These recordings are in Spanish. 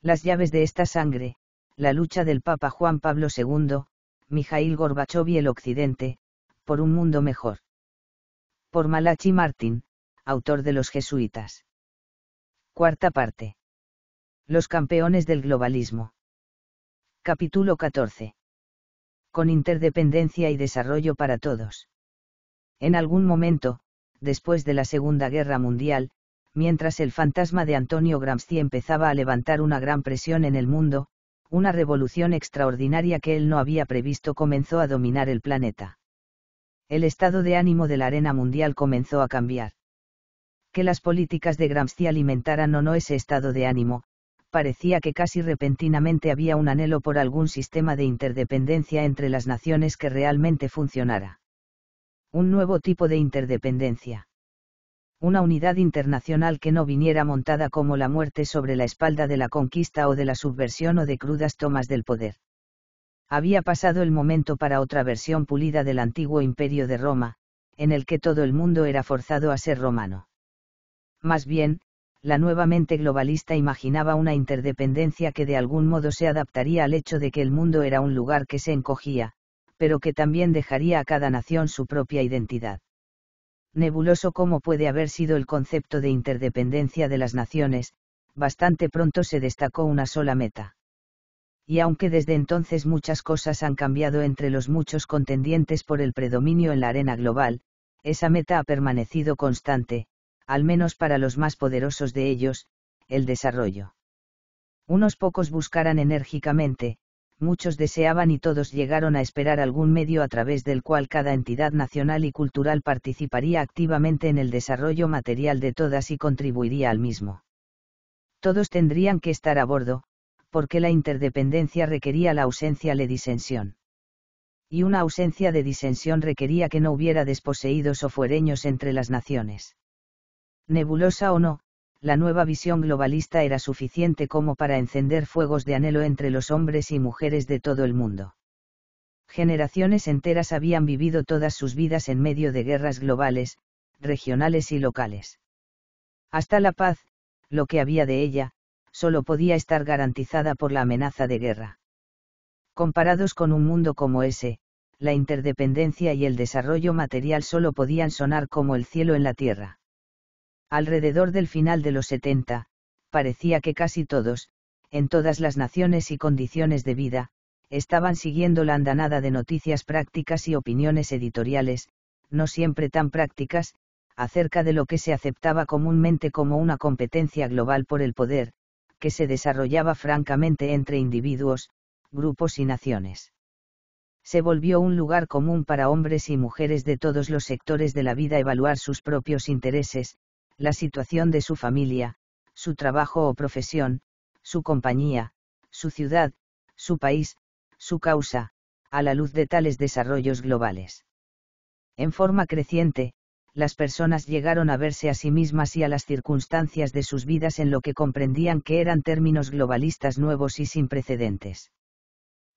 Las llaves de esta sangre, la lucha del Papa Juan Pablo II, Mijail Gorbachov y el Occidente, por un mundo mejor. Por Malachi Martin, autor de Los Jesuitas. Cuarta parte. Los campeones del globalismo. Capítulo 14. Con interdependencia y desarrollo para todos. En algún momento, después de la Segunda Guerra Mundial, mientras el fantasma de Antonio Gramsci empezaba a levantar una gran presión en el mundo, una revolución extraordinaria que él no había previsto comenzó a dominar el planeta. El estado de ánimo de la arena mundial comenzó a cambiar. Que las políticas de Gramsci alimentaran o no ese estado de ánimo, parecía que casi repentinamente había un anhelo por algún sistema de interdependencia entre las naciones que realmente funcionara. Un nuevo tipo de interdependencia una unidad internacional que no viniera montada como la muerte sobre la espalda de la conquista o de la subversión o de crudas tomas del poder. Había pasado el momento para otra versión pulida del antiguo imperio de Roma, en el que todo el mundo era forzado a ser romano. Más bien, la nueva mente globalista imaginaba una interdependencia que de algún modo se adaptaría al hecho de que el mundo era un lugar que se encogía, pero que también dejaría a cada nación su propia identidad nebuloso como puede haber sido el concepto de interdependencia de las naciones, bastante pronto se destacó una sola meta. Y aunque desde entonces muchas cosas han cambiado entre los muchos contendientes por el predominio en la arena global, esa meta ha permanecido constante, al menos para los más poderosos de ellos, el desarrollo. Unos pocos buscarán enérgicamente, muchos deseaban y todos llegaron a esperar algún medio a través del cual cada entidad nacional y cultural participaría activamente en el desarrollo material de todas y contribuiría al mismo. Todos tendrían que estar a bordo, porque la interdependencia requería la ausencia de disensión. Y una ausencia de disensión requería que no hubiera desposeídos o fuereños entre las naciones. Nebulosa o no, la nueva visión globalista era suficiente como para encender fuegos de anhelo entre los hombres y mujeres de todo el mundo. Generaciones enteras habían vivido todas sus vidas en medio de guerras globales, regionales y locales. Hasta la paz, lo que había de ella, solo podía estar garantizada por la amenaza de guerra. Comparados con un mundo como ese, la interdependencia y el desarrollo material solo podían sonar como el cielo en la tierra. Alrededor del final de los 70, parecía que casi todos, en todas las naciones y condiciones de vida, estaban siguiendo la andanada de noticias prácticas y opiniones editoriales, no siempre tan prácticas, acerca de lo que se aceptaba comúnmente como una competencia global por el poder, que se desarrollaba francamente entre individuos, grupos y naciones. Se volvió un lugar común para hombres y mujeres de todos los sectores de la vida evaluar sus propios intereses, la situación de su familia, su trabajo o profesión, su compañía, su ciudad, su país, su causa, a la luz de tales desarrollos globales. En forma creciente, las personas llegaron a verse a sí mismas y a las circunstancias de sus vidas en lo que comprendían que eran términos globalistas nuevos y sin precedentes.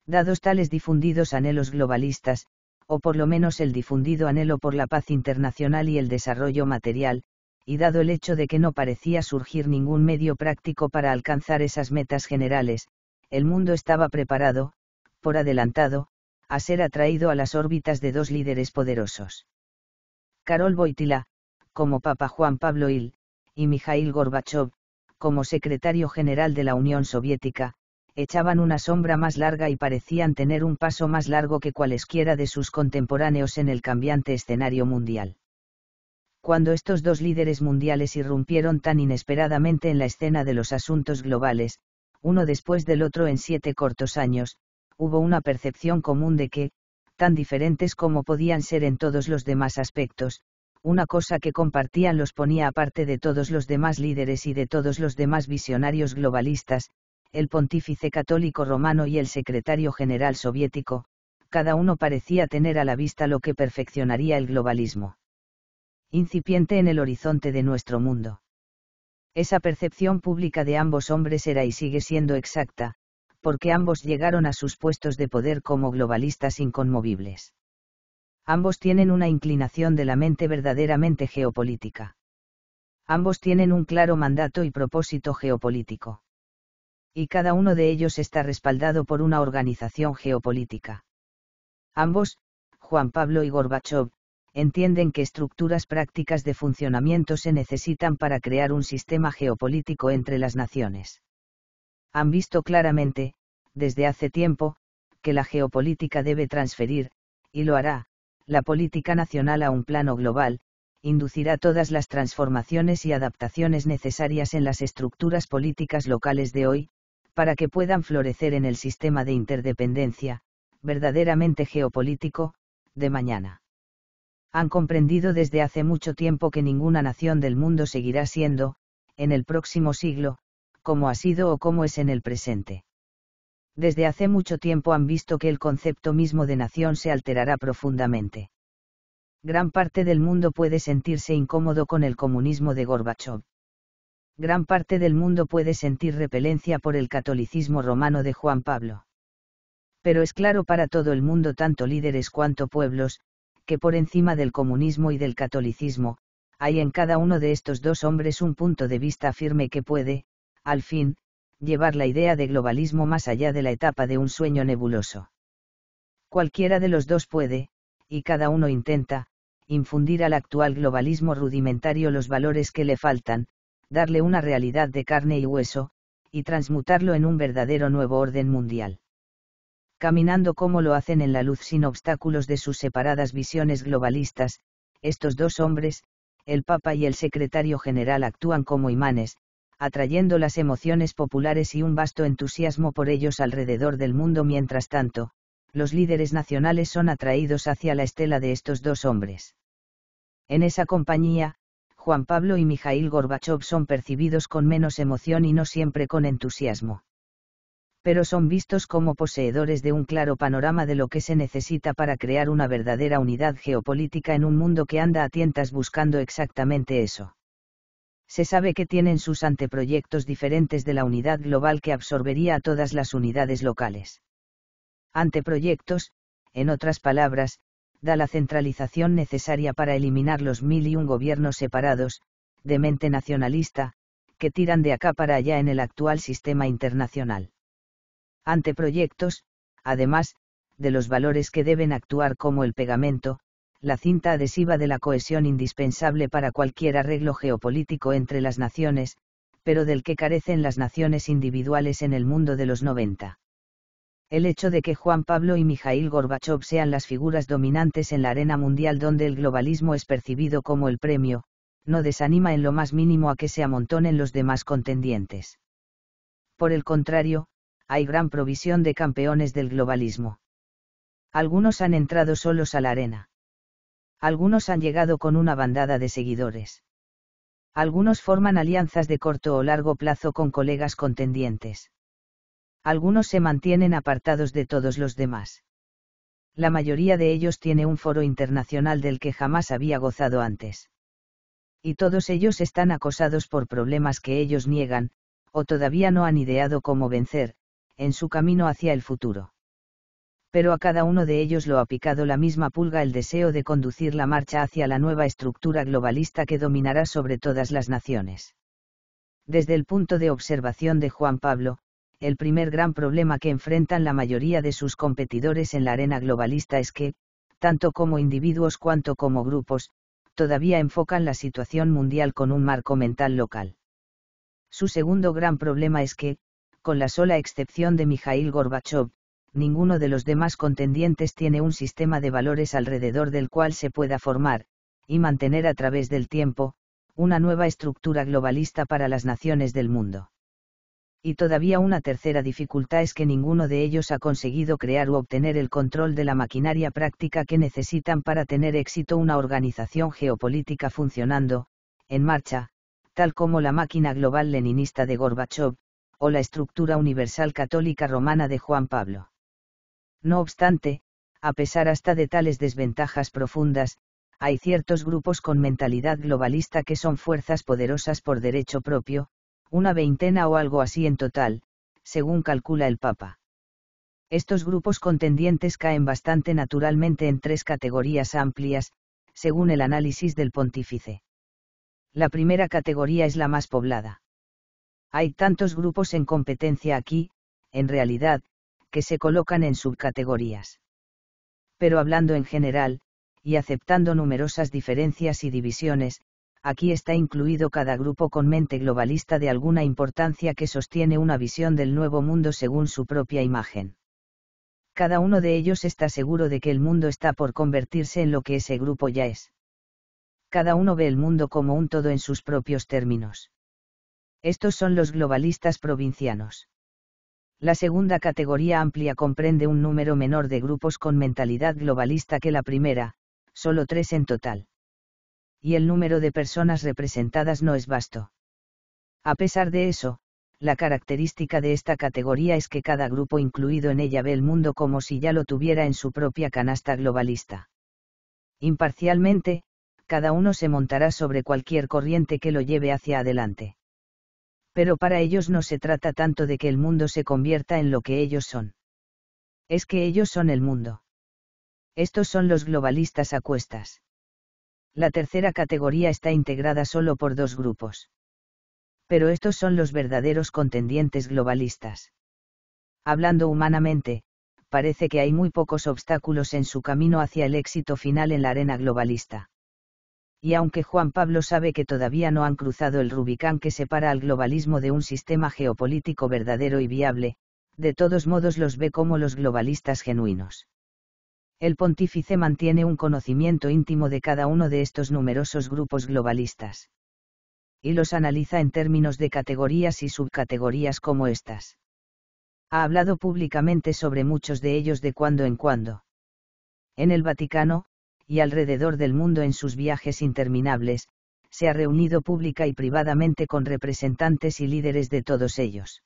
Dados tales difundidos anhelos globalistas, o por lo menos el difundido anhelo por la paz internacional y el desarrollo material, y dado el hecho de que no parecía surgir ningún medio práctico para alcanzar esas metas generales, el mundo estaba preparado, por adelantado, a ser atraído a las órbitas de dos líderes poderosos. Karol Boitila, como Papa Juan Pablo I, y Mikhail Gorbachev, como secretario general de la Unión Soviética, echaban una sombra más larga y parecían tener un paso más largo que cualesquiera de sus contemporáneos en el cambiante escenario mundial cuando estos dos líderes mundiales irrumpieron tan inesperadamente en la escena de los asuntos globales, uno después del otro en siete cortos años, hubo una percepción común de que, tan diferentes como podían ser en todos los demás aspectos, una cosa que compartían los ponía aparte de todos los demás líderes y de todos los demás visionarios globalistas, el pontífice católico romano y el secretario general soviético, cada uno parecía tener a la vista lo que perfeccionaría el globalismo incipiente en el horizonte de nuestro mundo. Esa percepción pública de ambos hombres era y sigue siendo exacta, porque ambos llegaron a sus puestos de poder como globalistas inconmovibles. Ambos tienen una inclinación de la mente verdaderamente geopolítica. Ambos tienen un claro mandato y propósito geopolítico. Y cada uno de ellos está respaldado por una organización geopolítica. Ambos, Juan Pablo y Gorbachov, entienden que estructuras prácticas de funcionamiento se necesitan para crear un sistema geopolítico entre las naciones. Han visto claramente, desde hace tiempo, que la geopolítica debe transferir, y lo hará, la política nacional a un plano global, inducirá todas las transformaciones y adaptaciones necesarias en las estructuras políticas locales de hoy, para que puedan florecer en el sistema de interdependencia, verdaderamente geopolítico, de mañana han comprendido desde hace mucho tiempo que ninguna nación del mundo seguirá siendo, en el próximo siglo, como ha sido o como es en el presente. Desde hace mucho tiempo han visto que el concepto mismo de nación se alterará profundamente. Gran parte del mundo puede sentirse incómodo con el comunismo de Gorbachev. Gran parte del mundo puede sentir repelencia por el catolicismo romano de Juan Pablo. Pero es claro para todo el mundo, tanto líderes cuanto pueblos, que por encima del comunismo y del catolicismo, hay en cada uno de estos dos hombres un punto de vista firme que puede, al fin, llevar la idea de globalismo más allá de la etapa de un sueño nebuloso. Cualquiera de los dos puede, y cada uno intenta, infundir al actual globalismo rudimentario los valores que le faltan, darle una realidad de carne y hueso, y transmutarlo en un verdadero nuevo orden mundial caminando como lo hacen en la luz sin obstáculos de sus separadas visiones globalistas, estos dos hombres, el Papa y el secretario general actúan como imanes, atrayendo las emociones populares y un vasto entusiasmo por ellos alrededor del mundo mientras tanto, los líderes nacionales son atraídos hacia la estela de estos dos hombres. En esa compañía, Juan Pablo y Mijail Gorbachov son percibidos con menos emoción y no siempre con entusiasmo pero son vistos como poseedores de un claro panorama de lo que se necesita para crear una verdadera unidad geopolítica en un mundo que anda a tientas buscando exactamente eso. Se sabe que tienen sus anteproyectos diferentes de la unidad global que absorbería a todas las unidades locales. Anteproyectos, en otras palabras, da la centralización necesaria para eliminar los mil y un gobiernos separados, de mente nacionalista, que tiran de acá para allá en el actual sistema internacional ante proyectos, además, de los valores que deben actuar como el pegamento, la cinta adhesiva de la cohesión indispensable para cualquier arreglo geopolítico entre las naciones, pero del que carecen las naciones individuales en el mundo de los 90. El hecho de que Juan Pablo y Mijail Gorbachov sean las figuras dominantes en la arena mundial donde el globalismo es percibido como el premio, no desanima en lo más mínimo a que se amontonen los demás contendientes. Por el contrario, hay gran provisión de campeones del globalismo. Algunos han entrado solos a la arena. Algunos han llegado con una bandada de seguidores. Algunos forman alianzas de corto o largo plazo con colegas contendientes. Algunos se mantienen apartados de todos los demás. La mayoría de ellos tiene un foro internacional del que jamás había gozado antes. Y todos ellos están acosados por problemas que ellos niegan, o todavía no han ideado cómo vencer, en su camino hacia el futuro. Pero a cada uno de ellos lo ha picado la misma pulga el deseo de conducir la marcha hacia la nueva estructura globalista que dominará sobre todas las naciones. Desde el punto de observación de Juan Pablo, el primer gran problema que enfrentan la mayoría de sus competidores en la arena globalista es que, tanto como individuos cuanto como grupos, todavía enfocan la situación mundial con un marco mental local. Su segundo gran problema es que, con la sola excepción de Mikhail Gorbachev, ninguno de los demás contendientes tiene un sistema de valores alrededor del cual se pueda formar, y mantener a través del tiempo, una nueva estructura globalista para las naciones del mundo. Y todavía una tercera dificultad es que ninguno de ellos ha conseguido crear o obtener el control de la maquinaria práctica que necesitan para tener éxito una organización geopolítica funcionando, en marcha, tal como la máquina global leninista de Gorbachev, o la estructura universal católica romana de Juan Pablo. No obstante, a pesar hasta de tales desventajas profundas, hay ciertos grupos con mentalidad globalista que son fuerzas poderosas por derecho propio, una veintena o algo así en total, según calcula el Papa. Estos grupos contendientes caen bastante naturalmente en tres categorías amplias, según el análisis del pontífice. La primera categoría es la más poblada. Hay tantos grupos en competencia aquí, en realidad, que se colocan en subcategorías. Pero hablando en general, y aceptando numerosas diferencias y divisiones, aquí está incluido cada grupo con mente globalista de alguna importancia que sostiene una visión del nuevo mundo según su propia imagen. Cada uno de ellos está seguro de que el mundo está por convertirse en lo que ese grupo ya es. Cada uno ve el mundo como un todo en sus propios términos. Estos son los globalistas provincianos. La segunda categoría amplia comprende un número menor de grupos con mentalidad globalista que la primera, solo tres en total. Y el número de personas representadas no es vasto. A pesar de eso, la característica de esta categoría es que cada grupo incluido en ella ve el mundo como si ya lo tuviera en su propia canasta globalista. Imparcialmente, cada uno se montará sobre cualquier corriente que lo lleve hacia adelante pero para ellos no se trata tanto de que el mundo se convierta en lo que ellos son. Es que ellos son el mundo. Estos son los globalistas a cuestas. La tercera categoría está integrada solo por dos grupos. Pero estos son los verdaderos contendientes globalistas. Hablando humanamente, parece que hay muy pocos obstáculos en su camino hacia el éxito final en la arena globalista y aunque Juan Pablo sabe que todavía no han cruzado el Rubicán que separa al globalismo de un sistema geopolítico verdadero y viable, de todos modos los ve como los globalistas genuinos. El pontífice mantiene un conocimiento íntimo de cada uno de estos numerosos grupos globalistas. Y los analiza en términos de categorías y subcategorías como estas. Ha hablado públicamente sobre muchos de ellos de cuando en cuando. En el Vaticano, y alrededor del mundo en sus viajes interminables, se ha reunido pública y privadamente con representantes y líderes de todos ellos.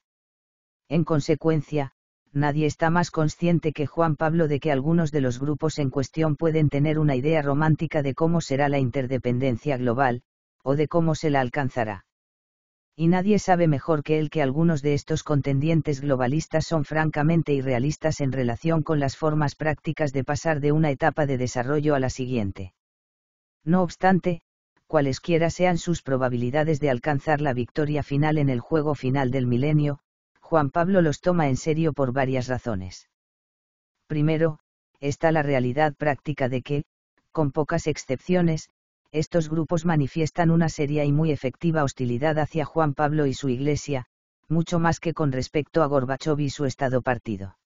En consecuencia, nadie está más consciente que Juan Pablo de que algunos de los grupos en cuestión pueden tener una idea romántica de cómo será la interdependencia global, o de cómo se la alcanzará y nadie sabe mejor que él que algunos de estos contendientes globalistas son francamente irrealistas en relación con las formas prácticas de pasar de una etapa de desarrollo a la siguiente. No obstante, cualesquiera sean sus probabilidades de alcanzar la victoria final en el juego final del milenio, Juan Pablo los toma en serio por varias razones. Primero, está la realidad práctica de que, con pocas excepciones, estos grupos manifiestan una seria y muy efectiva hostilidad hacia Juan Pablo y su Iglesia, mucho más que con respecto a Gorbachov y su Estado partido.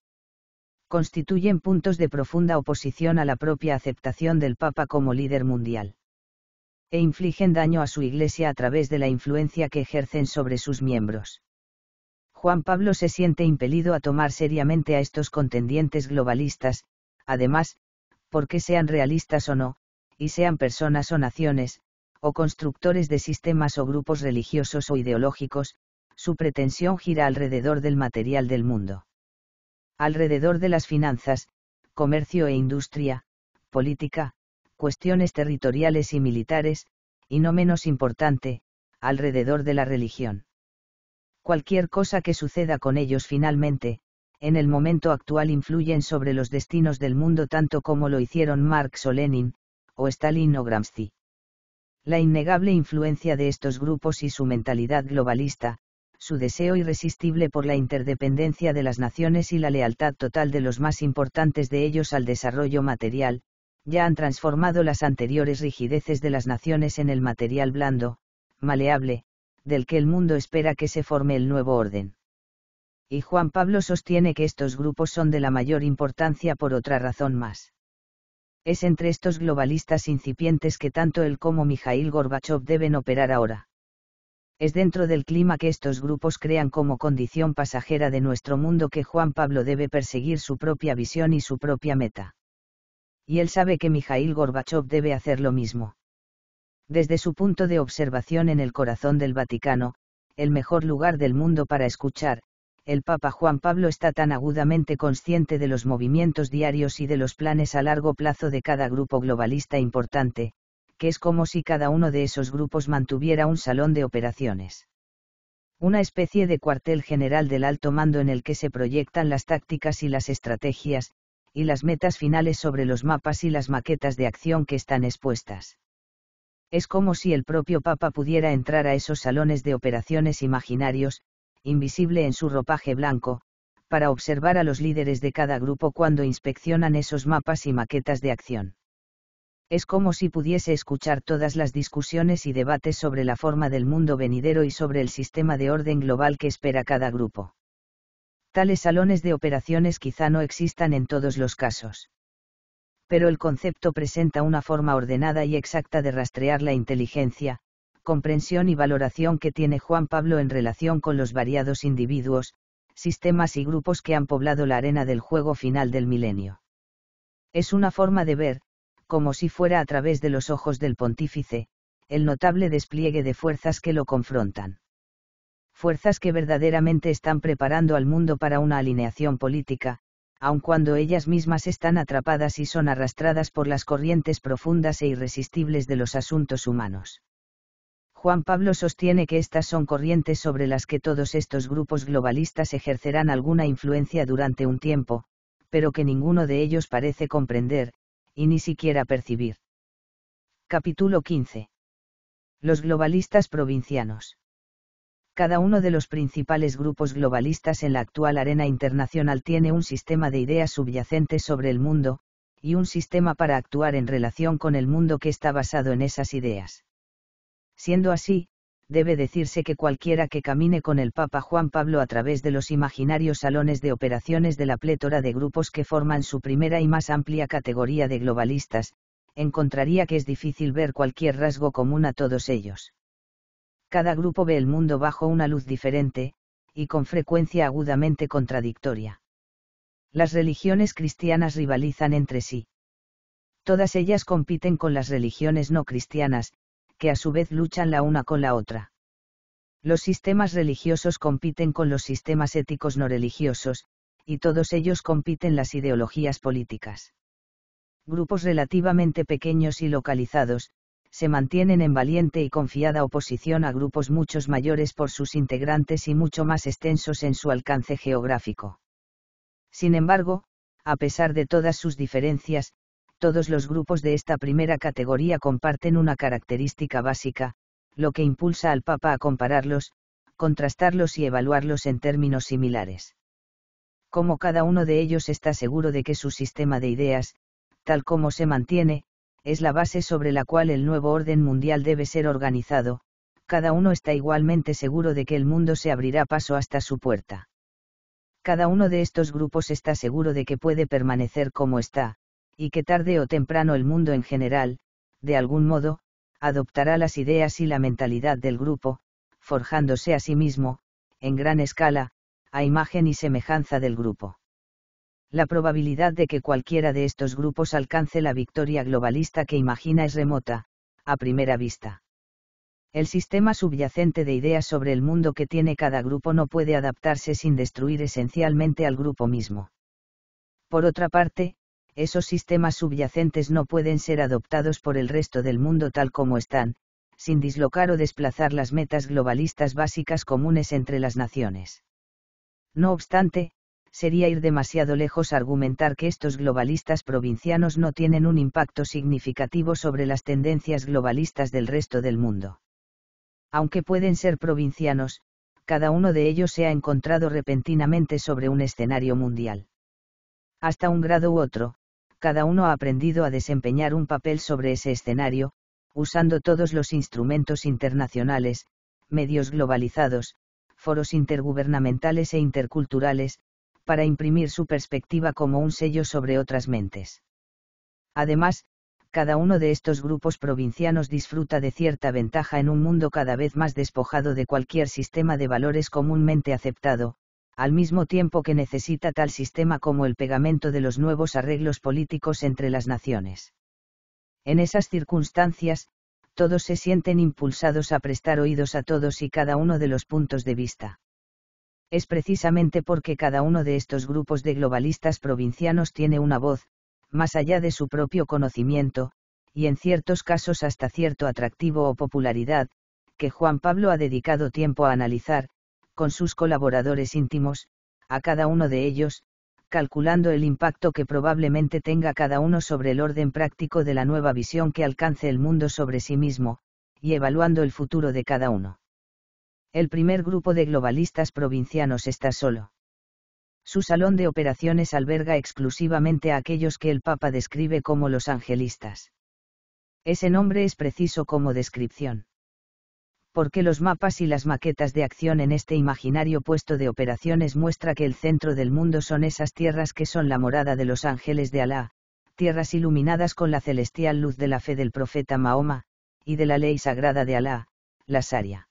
Constituyen puntos de profunda oposición a la propia aceptación del Papa como líder mundial. E infligen daño a su Iglesia a través de la influencia que ejercen sobre sus miembros. Juan Pablo se siente impelido a tomar seriamente a estos contendientes globalistas, además, porque sean realistas o no, y sean personas o naciones, o constructores de sistemas o grupos religiosos o ideológicos, su pretensión gira alrededor del material del mundo. Alrededor de las finanzas, comercio e industria, política, cuestiones territoriales y militares, y no menos importante, alrededor de la religión. Cualquier cosa que suceda con ellos finalmente, en el momento actual influyen sobre los destinos del mundo tanto como lo hicieron Marx o Lenin, o Stalin o Gramsci. La innegable influencia de estos grupos y su mentalidad globalista, su deseo irresistible por la interdependencia de las naciones y la lealtad total de los más importantes de ellos al desarrollo material, ya han transformado las anteriores rigideces de las naciones en el material blando, maleable, del que el mundo espera que se forme el nuevo orden. Y Juan Pablo sostiene que estos grupos son de la mayor importancia por otra razón más es entre estos globalistas incipientes que tanto él como Mijail Gorbachev deben operar ahora. Es dentro del clima que estos grupos crean como condición pasajera de nuestro mundo que Juan Pablo debe perseguir su propia visión y su propia meta. Y él sabe que Mijail Gorbachev debe hacer lo mismo. Desde su punto de observación en el corazón del Vaticano, el mejor lugar del mundo para escuchar, el Papa Juan Pablo está tan agudamente consciente de los movimientos diarios y de los planes a largo plazo de cada grupo globalista importante, que es como si cada uno de esos grupos mantuviera un salón de operaciones. Una especie de cuartel general del alto mando en el que se proyectan las tácticas y las estrategias, y las metas finales sobre los mapas y las maquetas de acción que están expuestas. Es como si el propio Papa pudiera entrar a esos salones de operaciones imaginarios, invisible en su ropaje blanco, para observar a los líderes de cada grupo cuando inspeccionan esos mapas y maquetas de acción. Es como si pudiese escuchar todas las discusiones y debates sobre la forma del mundo venidero y sobre el sistema de orden global que espera cada grupo. Tales salones de operaciones quizá no existan en todos los casos. Pero el concepto presenta una forma ordenada y exacta de rastrear la inteligencia, comprensión y valoración que tiene Juan Pablo en relación con los variados individuos, sistemas y grupos que han poblado la arena del juego final del milenio. Es una forma de ver, como si fuera a través de los ojos del pontífice, el notable despliegue de fuerzas que lo confrontan. Fuerzas que verdaderamente están preparando al mundo para una alineación política, aun cuando ellas mismas están atrapadas y son arrastradas por las corrientes profundas e irresistibles de los asuntos humanos. Juan Pablo sostiene que estas son corrientes sobre las que todos estos grupos globalistas ejercerán alguna influencia durante un tiempo, pero que ninguno de ellos parece comprender, y ni siquiera percibir. Capítulo 15. Los globalistas provincianos. Cada uno de los principales grupos globalistas en la actual arena internacional tiene un sistema de ideas subyacentes sobre el mundo, y un sistema para actuar en relación con el mundo que está basado en esas ideas. Siendo así, debe decirse que cualquiera que camine con el Papa Juan Pablo a través de los imaginarios salones de operaciones de la plétora de grupos que forman su primera y más amplia categoría de globalistas, encontraría que es difícil ver cualquier rasgo común a todos ellos. Cada grupo ve el mundo bajo una luz diferente, y con frecuencia agudamente contradictoria. Las religiones cristianas rivalizan entre sí. Todas ellas compiten con las religiones no cristianas, que a su vez luchan la una con la otra. Los sistemas religiosos compiten con los sistemas éticos no religiosos, y todos ellos compiten las ideologías políticas. Grupos relativamente pequeños y localizados, se mantienen en valiente y confiada oposición a grupos muchos mayores por sus integrantes y mucho más extensos en su alcance geográfico. Sin embargo, a pesar de todas sus diferencias, todos los grupos de esta primera categoría comparten una característica básica, lo que impulsa al Papa a compararlos, contrastarlos y evaluarlos en términos similares. Como cada uno de ellos está seguro de que su sistema de ideas, tal como se mantiene, es la base sobre la cual el nuevo orden mundial debe ser organizado, cada uno está igualmente seguro de que el mundo se abrirá paso hasta su puerta. Cada uno de estos grupos está seguro de que puede permanecer como está, y que tarde o temprano el mundo en general, de algún modo, adoptará las ideas y la mentalidad del grupo, forjándose a sí mismo, en gran escala, a imagen y semejanza del grupo. La probabilidad de que cualquiera de estos grupos alcance la victoria globalista que imagina es remota, a primera vista. El sistema subyacente de ideas sobre el mundo que tiene cada grupo no puede adaptarse sin destruir esencialmente al grupo mismo. Por otra parte, esos sistemas subyacentes no pueden ser adoptados por el resto del mundo tal como están, sin dislocar o desplazar las metas globalistas básicas comunes entre las naciones. No obstante, sería ir demasiado lejos argumentar que estos globalistas provincianos no tienen un impacto significativo sobre las tendencias globalistas del resto del mundo. Aunque pueden ser provincianos, cada uno de ellos se ha encontrado repentinamente sobre un escenario mundial. Hasta un grado u otro, cada uno ha aprendido a desempeñar un papel sobre ese escenario, usando todos los instrumentos internacionales, medios globalizados, foros intergubernamentales e interculturales, para imprimir su perspectiva como un sello sobre otras mentes. Además, cada uno de estos grupos provincianos disfruta de cierta ventaja en un mundo cada vez más despojado de cualquier sistema de valores comúnmente aceptado, al mismo tiempo que necesita tal sistema como el pegamento de los nuevos arreglos políticos entre las naciones. En esas circunstancias, todos se sienten impulsados a prestar oídos a todos y cada uno de los puntos de vista. Es precisamente porque cada uno de estos grupos de globalistas provincianos tiene una voz, más allá de su propio conocimiento, y en ciertos casos hasta cierto atractivo o popularidad, que Juan Pablo ha dedicado tiempo a analizar, con sus colaboradores íntimos, a cada uno de ellos, calculando el impacto que probablemente tenga cada uno sobre el orden práctico de la nueva visión que alcance el mundo sobre sí mismo, y evaluando el futuro de cada uno. El primer grupo de globalistas provincianos está solo. Su salón de operaciones alberga exclusivamente a aquellos que el Papa describe como los angelistas. Ese nombre es preciso como descripción porque los mapas y las maquetas de acción en este imaginario puesto de operaciones muestra que el centro del mundo son esas tierras que son la morada de los ángeles de Alá, tierras iluminadas con la celestial luz de la fe del profeta Mahoma, y de la ley sagrada de Alá, la Saria.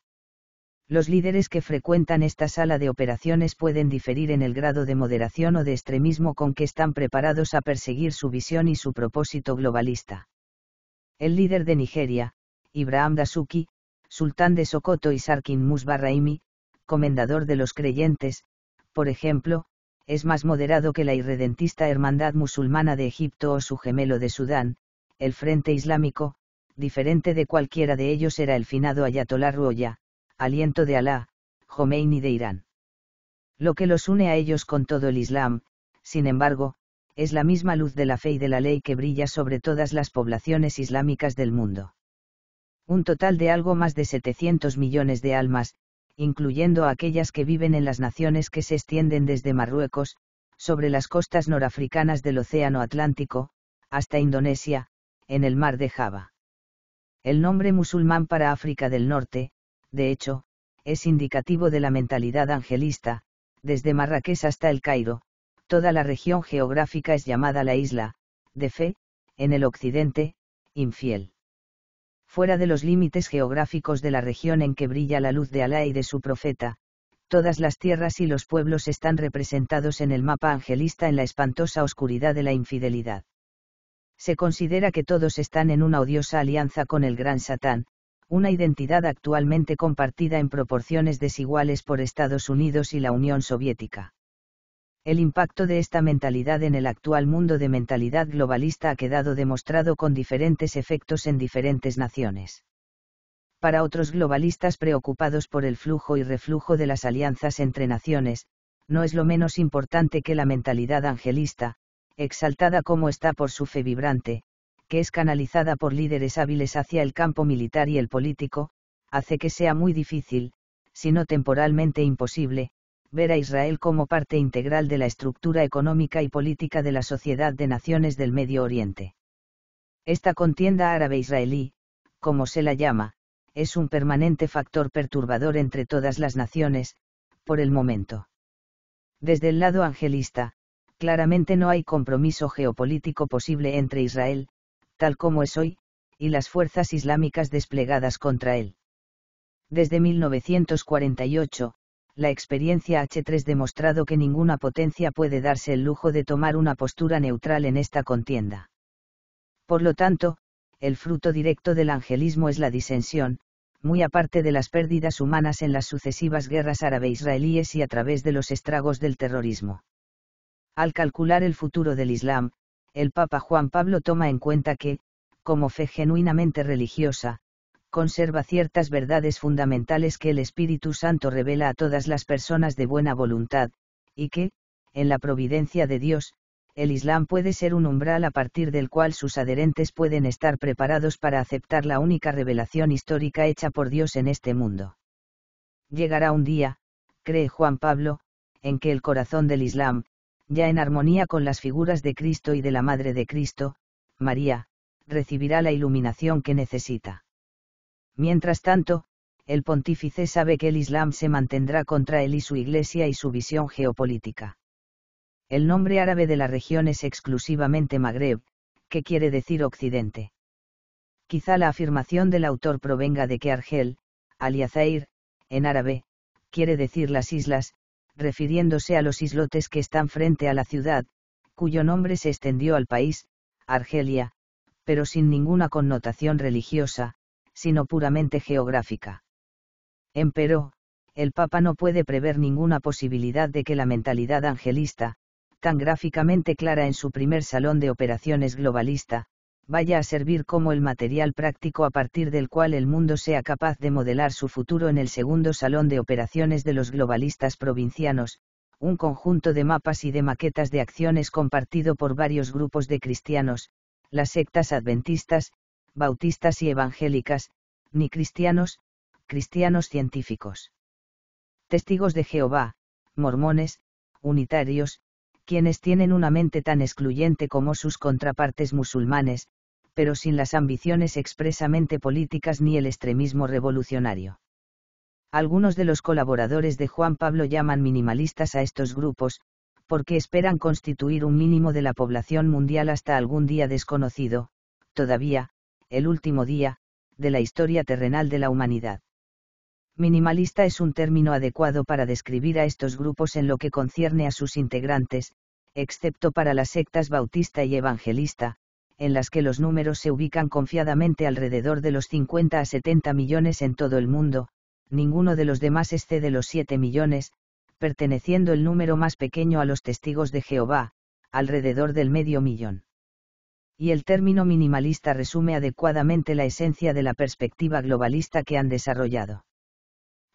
Los líderes que frecuentan esta sala de operaciones pueden diferir en el grado de moderación o de extremismo con que están preparados a perseguir su visión y su propósito globalista. El líder de Nigeria, Ibrahim Dasuki, sultán de Sokoto y Sarkin Musbarraimi, comendador de los creyentes, por ejemplo, es más moderado que la irredentista Hermandad Musulmana de Egipto o su gemelo de Sudán, el Frente Islámico, diferente de cualquiera de ellos era el finado Ayatollah Ruoya, aliento de Alá, Jomeini de Irán. Lo que los une a ellos con todo el Islam, sin embargo, es la misma luz de la fe y de la ley que brilla sobre todas las poblaciones islámicas del mundo un total de algo más de 700 millones de almas, incluyendo aquellas que viven en las naciones que se extienden desde Marruecos, sobre las costas norafricanas del Océano Atlántico, hasta Indonesia, en el mar de Java. El nombre musulmán para África del Norte, de hecho, es indicativo de la mentalidad angelista, desde Marrakech hasta el Cairo, toda la región geográfica es llamada la isla, de fe, en el occidente, infiel fuera de los límites geográficos de la región en que brilla la luz de Alá y de su profeta, todas las tierras y los pueblos están representados en el mapa angelista en la espantosa oscuridad de la infidelidad. Se considera que todos están en una odiosa alianza con el gran Satán, una identidad actualmente compartida en proporciones desiguales por Estados Unidos y la Unión Soviética. El impacto de esta mentalidad en el actual mundo de mentalidad globalista ha quedado demostrado con diferentes efectos en diferentes naciones. Para otros globalistas preocupados por el flujo y reflujo de las alianzas entre naciones, no es lo menos importante que la mentalidad angelista, exaltada como está por su fe vibrante, que es canalizada por líderes hábiles hacia el campo militar y el político, hace que sea muy difícil, si no temporalmente imposible, ver a Israel como parte integral de la estructura económica y política de la Sociedad de Naciones del Medio Oriente. Esta contienda árabe-israelí, como se la llama, es un permanente factor perturbador entre todas las naciones, por el momento. Desde el lado angelista, claramente no hay compromiso geopolítico posible entre Israel, tal como es hoy, y las fuerzas islámicas desplegadas contra él. Desde 1948, la experiencia H3 demostrado que ninguna potencia puede darse el lujo de tomar una postura neutral en esta contienda. Por lo tanto, el fruto directo del angelismo es la disensión, muy aparte de las pérdidas humanas en las sucesivas guerras árabe-israelíes y a través de los estragos del terrorismo. Al calcular el futuro del Islam, el Papa Juan Pablo toma en cuenta que, como fe genuinamente religiosa, conserva ciertas verdades fundamentales que el Espíritu Santo revela a todas las personas de buena voluntad, y que, en la providencia de Dios, el Islam puede ser un umbral a partir del cual sus adherentes pueden estar preparados para aceptar la única revelación histórica hecha por Dios en este mundo. Llegará un día, cree Juan Pablo, en que el corazón del Islam, ya en armonía con las figuras de Cristo y de la Madre de Cristo, María, recibirá la iluminación que necesita. Mientras tanto, el pontífice sabe que el Islam se mantendrá contra él y su iglesia y su visión geopolítica. El nombre árabe de la región es exclusivamente Magreb, que quiere decir Occidente. Quizá la afirmación del autor provenga de que Argel, Aliazair, en árabe, quiere decir las islas, refiriéndose a los islotes que están frente a la ciudad, cuyo nombre se extendió al país, Argelia, pero sin ninguna connotación religiosa, sino puramente geográfica. Empero, el Papa no puede prever ninguna posibilidad de que la mentalidad angelista, tan gráficamente clara en su primer salón de operaciones globalista, vaya a servir como el material práctico a partir del cual el mundo sea capaz de modelar su futuro en el segundo salón de operaciones de los globalistas provincianos, un conjunto de mapas y de maquetas de acciones compartido por varios grupos de cristianos, las sectas adventistas, bautistas y evangélicas, ni cristianos, cristianos científicos. Testigos de Jehová, mormones, unitarios, quienes tienen una mente tan excluyente como sus contrapartes musulmanes, pero sin las ambiciones expresamente políticas ni el extremismo revolucionario. Algunos de los colaboradores de Juan Pablo llaman minimalistas a estos grupos, porque esperan constituir un mínimo de la población mundial hasta algún día desconocido, todavía, el último día, de la historia terrenal de la humanidad. Minimalista es un término adecuado para describir a estos grupos en lo que concierne a sus integrantes, excepto para las sectas bautista y evangelista, en las que los números se ubican confiadamente alrededor de los 50 a 70 millones en todo el mundo, ninguno de los demás excede los 7 millones, perteneciendo el número más pequeño a los testigos de Jehová, alrededor del medio millón y el término minimalista resume adecuadamente la esencia de la perspectiva globalista que han desarrollado.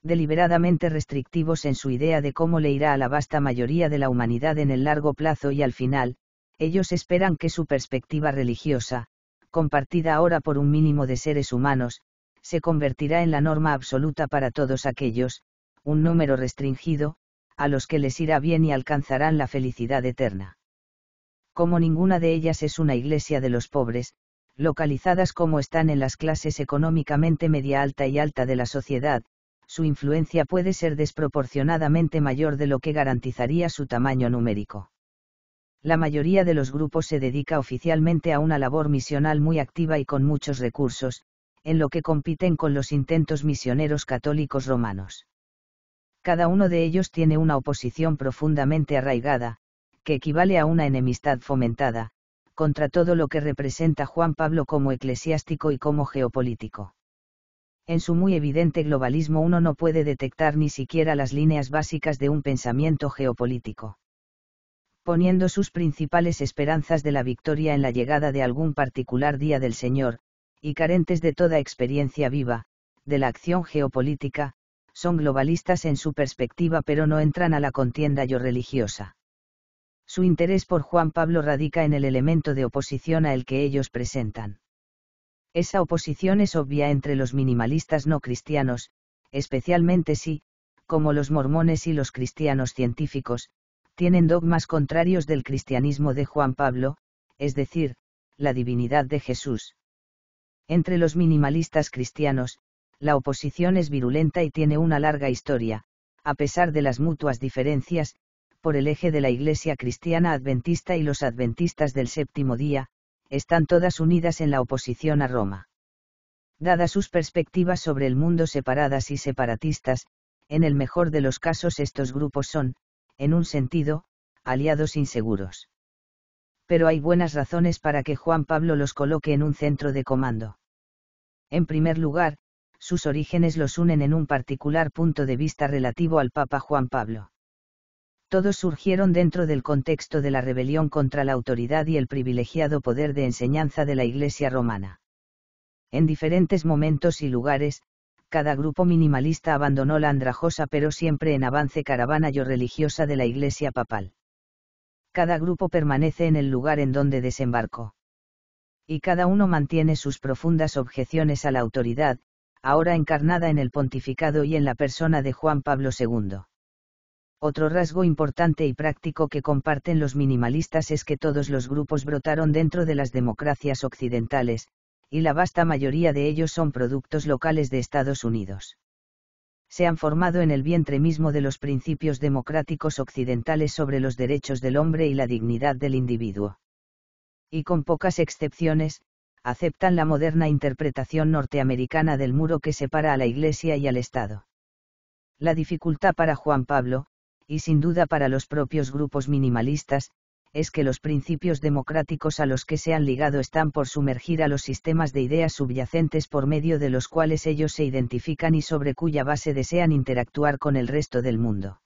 Deliberadamente restrictivos en su idea de cómo le irá a la vasta mayoría de la humanidad en el largo plazo y al final, ellos esperan que su perspectiva religiosa, compartida ahora por un mínimo de seres humanos, se convertirá en la norma absoluta para todos aquellos, un número restringido, a los que les irá bien y alcanzarán la felicidad eterna como ninguna de ellas es una iglesia de los pobres, localizadas como están en las clases económicamente media alta y alta de la sociedad, su influencia puede ser desproporcionadamente mayor de lo que garantizaría su tamaño numérico. La mayoría de los grupos se dedica oficialmente a una labor misional muy activa y con muchos recursos, en lo que compiten con los intentos misioneros católicos romanos. Cada uno de ellos tiene una oposición profundamente arraigada, que equivale a una enemistad fomentada, contra todo lo que representa Juan Pablo como eclesiástico y como geopolítico. En su muy evidente globalismo uno no puede detectar ni siquiera las líneas básicas de un pensamiento geopolítico. Poniendo sus principales esperanzas de la victoria en la llegada de algún particular día del Señor, y carentes de toda experiencia viva, de la acción geopolítica, son globalistas en su perspectiva pero no entran a la contienda yo religiosa. Su interés por Juan Pablo radica en el elemento de oposición a el que ellos presentan. Esa oposición es obvia entre los minimalistas no cristianos, especialmente si, como los mormones y los cristianos científicos, tienen dogmas contrarios del cristianismo de Juan Pablo, es decir, la divinidad de Jesús. Entre los minimalistas cristianos, la oposición es virulenta y tiene una larga historia, a pesar de las mutuas diferencias, por el eje de la Iglesia cristiana adventista y los adventistas del séptimo día, están todas unidas en la oposición a Roma. Dadas sus perspectivas sobre el mundo separadas y separatistas, en el mejor de los casos estos grupos son, en un sentido, aliados inseguros. Pero hay buenas razones para que Juan Pablo los coloque en un centro de comando. En primer lugar, sus orígenes los unen en un particular punto de vista relativo al Papa Juan Pablo todos surgieron dentro del contexto de la rebelión contra la autoridad y el privilegiado poder de enseñanza de la Iglesia romana. En diferentes momentos y lugares, cada grupo minimalista abandonó la andrajosa pero siempre en avance caravana yo religiosa de la Iglesia papal. Cada grupo permanece en el lugar en donde desembarcó. Y cada uno mantiene sus profundas objeciones a la autoridad, ahora encarnada en el pontificado y en la persona de Juan Pablo II. Otro rasgo importante y práctico que comparten los minimalistas es que todos los grupos brotaron dentro de las democracias occidentales, y la vasta mayoría de ellos son productos locales de Estados Unidos. Se han formado en el vientre mismo de los principios democráticos occidentales sobre los derechos del hombre y la dignidad del individuo. Y con pocas excepciones, aceptan la moderna interpretación norteamericana del muro que separa a la Iglesia y al Estado. La dificultad para Juan Pablo, y sin duda para los propios grupos minimalistas, es que los principios democráticos a los que se han ligado están por sumergir a los sistemas de ideas subyacentes por medio de los cuales ellos se identifican y sobre cuya base desean interactuar con el resto del mundo.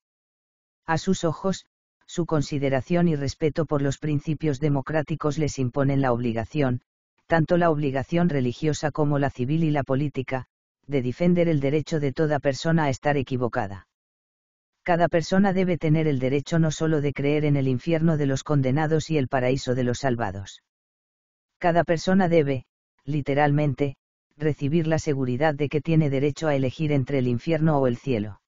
A sus ojos, su consideración y respeto por los principios democráticos les imponen la obligación, tanto la obligación religiosa como la civil y la política, de defender el derecho de toda persona a estar equivocada. Cada persona debe tener el derecho no solo de creer en el infierno de los condenados y el paraíso de los salvados. Cada persona debe, literalmente, recibir la seguridad de que tiene derecho a elegir entre el infierno o el cielo.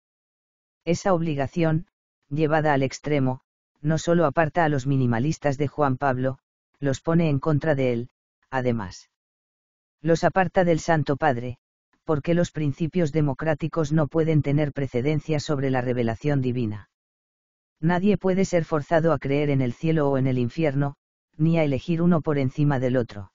Esa obligación, llevada al extremo, no solo aparta a los minimalistas de Juan Pablo, los pone en contra de él, además. Los aparta del Santo Padre, porque los principios democráticos no pueden tener precedencia sobre la revelación divina. Nadie puede ser forzado a creer en el cielo o en el infierno, ni a elegir uno por encima del otro.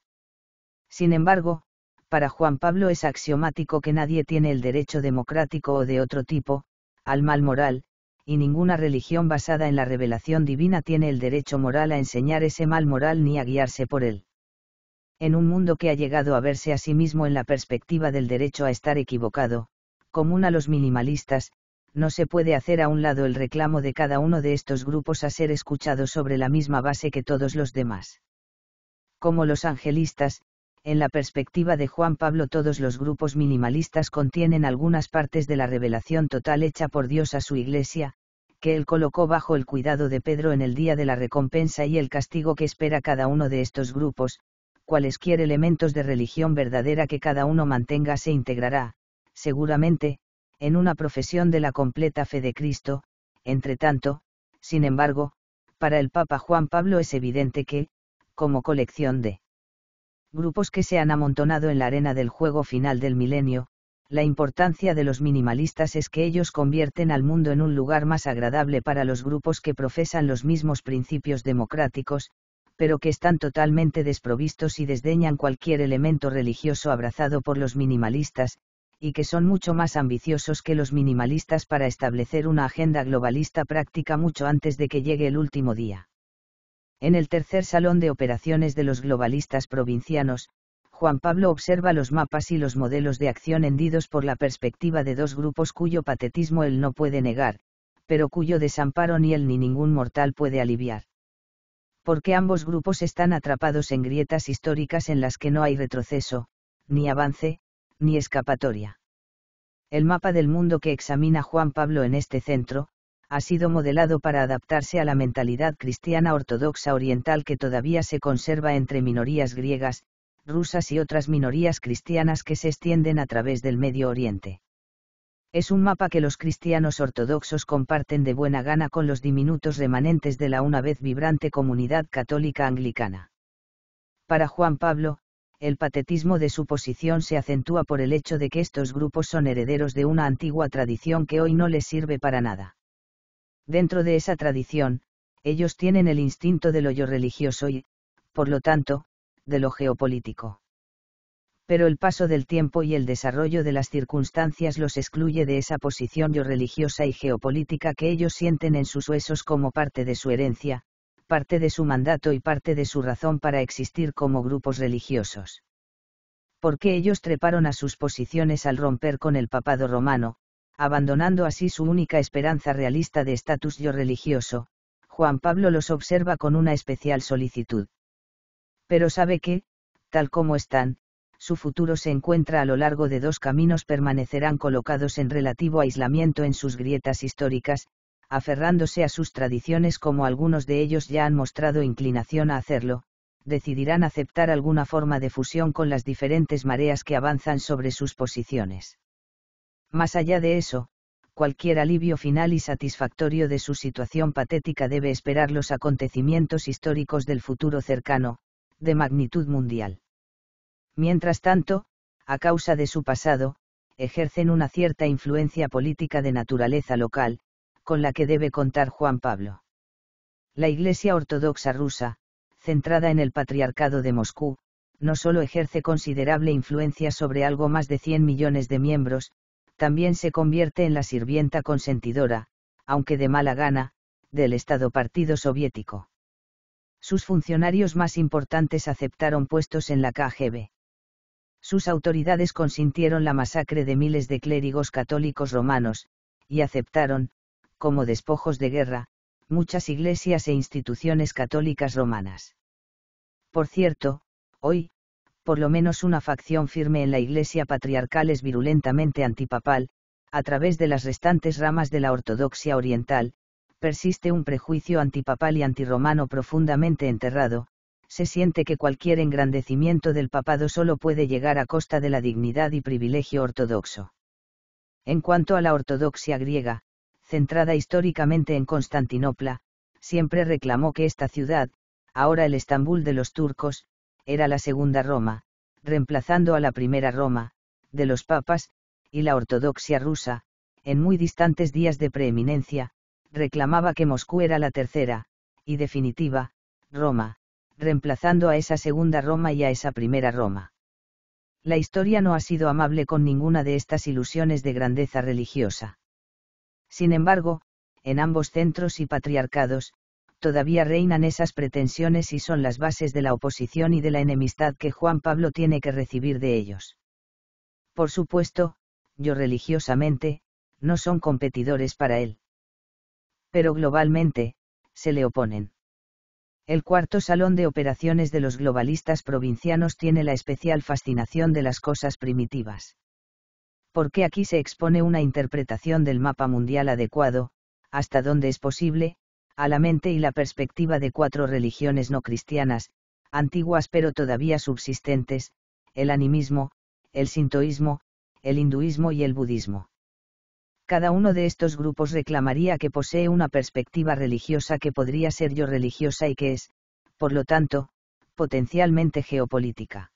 Sin embargo, para Juan Pablo es axiomático que nadie tiene el derecho democrático o de otro tipo, al mal moral, y ninguna religión basada en la revelación divina tiene el derecho moral a enseñar ese mal moral ni a guiarse por él en un mundo que ha llegado a verse a sí mismo en la perspectiva del derecho a estar equivocado, común a los minimalistas, no se puede hacer a un lado el reclamo de cada uno de estos grupos a ser escuchado sobre la misma base que todos los demás. Como los angelistas, en la perspectiva de Juan Pablo todos los grupos minimalistas contienen algunas partes de la revelación total hecha por Dios a su iglesia, que él colocó bajo el cuidado de Pedro en el día de la recompensa y el castigo que espera cada uno de estos grupos, cualesquier elementos de religión verdadera que cada uno mantenga se integrará, seguramente, en una profesión de la completa fe de Cristo, entre tanto, sin embargo, para el Papa Juan Pablo es evidente que, como colección de grupos que se han amontonado en la arena del juego final del milenio, la importancia de los minimalistas es que ellos convierten al mundo en un lugar más agradable para los grupos que profesan los mismos principios democráticos, pero que están totalmente desprovistos y desdeñan cualquier elemento religioso abrazado por los minimalistas, y que son mucho más ambiciosos que los minimalistas para establecer una agenda globalista práctica mucho antes de que llegue el último día. En el tercer salón de operaciones de los globalistas provincianos, Juan Pablo observa los mapas y los modelos de acción hendidos por la perspectiva de dos grupos cuyo patetismo él no puede negar, pero cuyo desamparo ni él ni ningún mortal puede aliviar porque ambos grupos están atrapados en grietas históricas en las que no hay retroceso, ni avance, ni escapatoria. El mapa del mundo que examina Juan Pablo en este centro, ha sido modelado para adaptarse a la mentalidad cristiana ortodoxa oriental que todavía se conserva entre minorías griegas, rusas y otras minorías cristianas que se extienden a través del Medio Oriente es un mapa que los cristianos ortodoxos comparten de buena gana con los diminutos remanentes de la una vez vibrante comunidad católica anglicana. Para Juan Pablo, el patetismo de su posición se acentúa por el hecho de que estos grupos son herederos de una antigua tradición que hoy no les sirve para nada. Dentro de esa tradición, ellos tienen el instinto del hoyo religioso y, por lo tanto, de lo geopolítico pero el paso del tiempo y el desarrollo de las circunstancias los excluye de esa posición yo religiosa y geopolítica que ellos sienten en sus huesos como parte de su herencia, parte de su mandato y parte de su razón para existir como grupos religiosos. Porque ellos treparon a sus posiciones al romper con el papado romano, abandonando así su única esperanza realista de estatus yo religioso, Juan Pablo los observa con una especial solicitud. Pero sabe que, tal como están, su futuro se encuentra a lo largo de dos caminos permanecerán colocados en relativo aislamiento en sus grietas históricas, aferrándose a sus tradiciones como algunos de ellos ya han mostrado inclinación a hacerlo, decidirán aceptar alguna forma de fusión con las diferentes mareas que avanzan sobre sus posiciones. Más allá de eso, cualquier alivio final y satisfactorio de su situación patética debe esperar los acontecimientos históricos del futuro cercano, de magnitud mundial. Mientras tanto, a causa de su pasado, ejercen una cierta influencia política de naturaleza local, con la que debe contar Juan Pablo. La Iglesia Ortodoxa rusa, centrada en el Patriarcado de Moscú, no solo ejerce considerable influencia sobre algo más de 100 millones de miembros, también se convierte en la sirvienta consentidora, aunque de mala gana, del Estado Partido Soviético. Sus funcionarios más importantes aceptaron puestos en la KGB sus autoridades consintieron la masacre de miles de clérigos católicos romanos, y aceptaron, como despojos de guerra, muchas iglesias e instituciones católicas romanas. Por cierto, hoy, por lo menos una facción firme en la Iglesia patriarcal es virulentamente antipapal, a través de las restantes ramas de la ortodoxia oriental, persiste un prejuicio antipapal y antirromano profundamente enterrado, se siente que cualquier engrandecimiento del papado solo puede llegar a costa de la dignidad y privilegio ortodoxo. En cuanto a la ortodoxia griega, centrada históricamente en Constantinopla, siempre reclamó que esta ciudad, ahora el Estambul de los turcos, era la segunda Roma, reemplazando a la primera Roma, de los papas, y la ortodoxia rusa, en muy distantes días de preeminencia, reclamaba que Moscú era la tercera, y definitiva, Roma, reemplazando a esa segunda Roma y a esa primera Roma. La historia no ha sido amable con ninguna de estas ilusiones de grandeza religiosa. Sin embargo, en ambos centros y patriarcados, todavía reinan esas pretensiones y son las bases de la oposición y de la enemistad que Juan Pablo tiene que recibir de ellos. Por supuesto, yo religiosamente, no son competidores para él. Pero globalmente, se le oponen. El cuarto salón de operaciones de los globalistas provincianos tiene la especial fascinación de las cosas primitivas. Porque aquí se expone una interpretación del mapa mundial adecuado, hasta donde es posible, a la mente y la perspectiva de cuatro religiones no cristianas, antiguas pero todavía subsistentes, el animismo, el sintoísmo, el hinduismo y el budismo cada uno de estos grupos reclamaría que posee una perspectiva religiosa que podría ser yo religiosa y que es, por lo tanto, potencialmente geopolítica.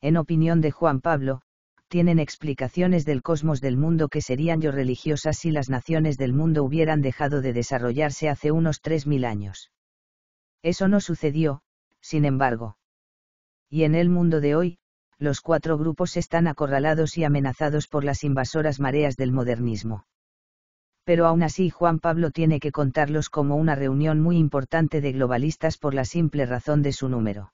En opinión de Juan Pablo, tienen explicaciones del cosmos del mundo que serían yo religiosas si las naciones del mundo hubieran dejado de desarrollarse hace unos 3.000 años. Eso no sucedió, sin embargo. Y en el mundo de hoy, los cuatro grupos están acorralados y amenazados por las invasoras mareas del modernismo. Pero aún así Juan Pablo tiene que contarlos como una reunión muy importante de globalistas por la simple razón de su número.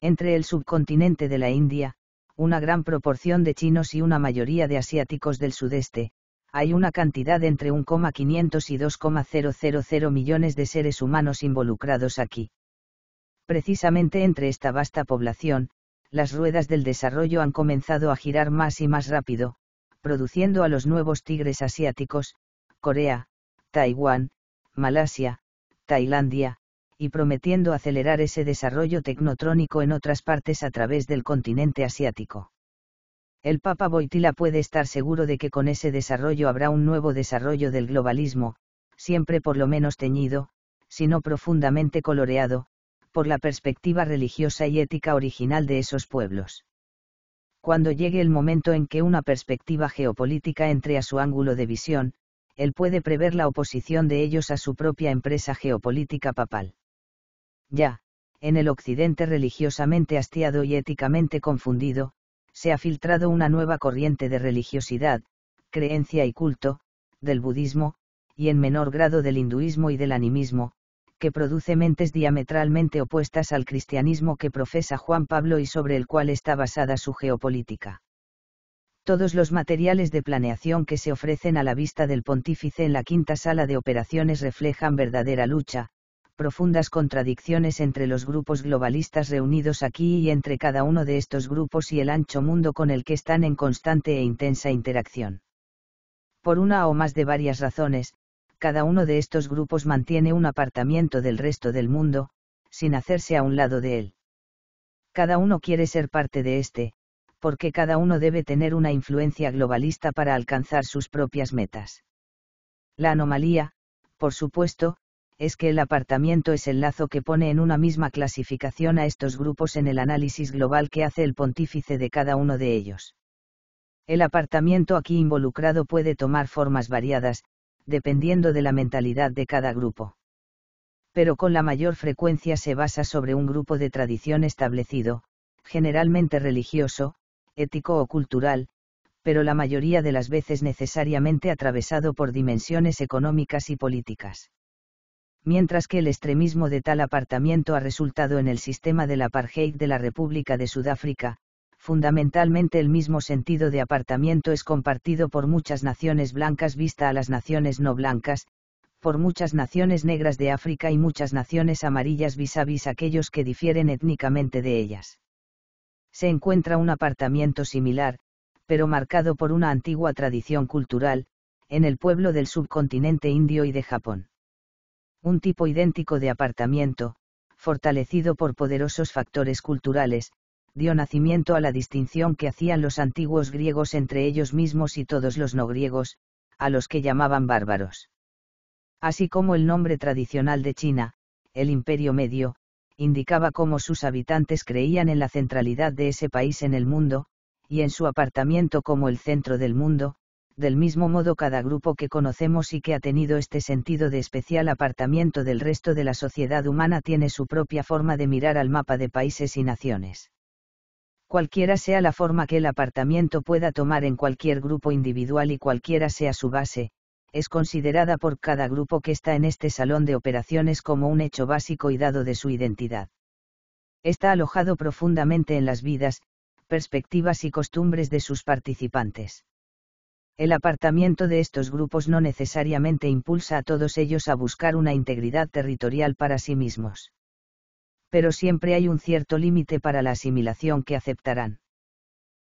Entre el subcontinente de la India, una gran proporción de chinos y una mayoría de asiáticos del sudeste, hay una cantidad entre 1,500 y 2,000 millones de seres humanos involucrados aquí. Precisamente entre esta vasta población, las ruedas del desarrollo han comenzado a girar más y más rápido, produciendo a los nuevos tigres asiáticos, Corea, Taiwán, Malasia, Tailandia, y prometiendo acelerar ese desarrollo tecnotrónico en otras partes a través del continente asiático. El Papa Boitila puede estar seguro de que con ese desarrollo habrá un nuevo desarrollo del globalismo, siempre por lo menos teñido, sino profundamente coloreado, por la perspectiva religiosa y ética original de esos pueblos. Cuando llegue el momento en que una perspectiva geopolítica entre a su ángulo de visión, él puede prever la oposición de ellos a su propia empresa geopolítica papal. Ya, en el occidente religiosamente hastiado y éticamente confundido, se ha filtrado una nueva corriente de religiosidad, creencia y culto, del budismo, y en menor grado del hinduismo y del animismo, que produce mentes diametralmente opuestas al cristianismo que profesa Juan Pablo y sobre el cual está basada su geopolítica. Todos los materiales de planeación que se ofrecen a la vista del pontífice en la quinta sala de operaciones reflejan verdadera lucha, profundas contradicciones entre los grupos globalistas reunidos aquí y entre cada uno de estos grupos y el ancho mundo con el que están en constante e intensa interacción. Por una o más de varias razones, cada uno de estos grupos mantiene un apartamiento del resto del mundo, sin hacerse a un lado de él. Cada uno quiere ser parte de este, porque cada uno debe tener una influencia globalista para alcanzar sus propias metas. La anomalía, por supuesto, es que el apartamiento es el lazo que pone en una misma clasificación a estos grupos en el análisis global que hace el pontífice de cada uno de ellos. El apartamiento aquí involucrado puede tomar formas variadas, dependiendo de la mentalidad de cada grupo. Pero con la mayor frecuencia se basa sobre un grupo de tradición establecido, generalmente religioso, ético o cultural, pero la mayoría de las veces necesariamente atravesado por dimensiones económicas y políticas. Mientras que el extremismo de tal apartamiento ha resultado en el sistema del apartheid de la República de Sudáfrica, fundamentalmente el mismo sentido de apartamiento es compartido por muchas naciones blancas vista a las naciones no blancas, por muchas naciones negras de África y muchas naciones amarillas vis a vis aquellos que difieren étnicamente de ellas. Se encuentra un apartamiento similar, pero marcado por una antigua tradición cultural, en el pueblo del subcontinente indio y de Japón. Un tipo idéntico de apartamiento, fortalecido por poderosos factores culturales, dio nacimiento a la distinción que hacían los antiguos griegos entre ellos mismos y todos los no griegos, a los que llamaban bárbaros. Así como el nombre tradicional de China, el Imperio Medio, indicaba cómo sus habitantes creían en la centralidad de ese país en el mundo, y en su apartamiento como el centro del mundo, del mismo modo cada grupo que conocemos y que ha tenido este sentido de especial apartamiento del resto de la sociedad humana tiene su propia forma de mirar al mapa de países y naciones cualquiera sea la forma que el apartamiento pueda tomar en cualquier grupo individual y cualquiera sea su base, es considerada por cada grupo que está en este salón de operaciones como un hecho básico y dado de su identidad. Está alojado profundamente en las vidas, perspectivas y costumbres de sus participantes. El apartamiento de estos grupos no necesariamente impulsa a todos ellos a buscar una integridad territorial para sí mismos pero siempre hay un cierto límite para la asimilación que aceptarán.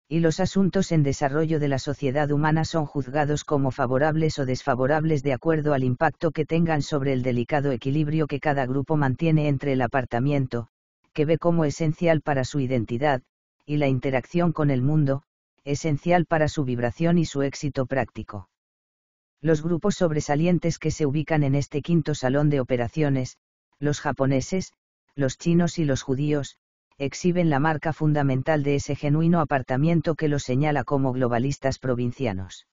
Y los asuntos en desarrollo de la sociedad humana son juzgados como favorables o desfavorables de acuerdo al impacto que tengan sobre el delicado equilibrio que cada grupo mantiene entre el apartamiento, que ve como esencial para su identidad, y la interacción con el mundo, esencial para su vibración y su éxito práctico. Los grupos sobresalientes que se ubican en este quinto salón de operaciones, los japoneses, los chinos y los judíos, exhiben la marca fundamental de ese genuino apartamiento que los señala como globalistas provincianos.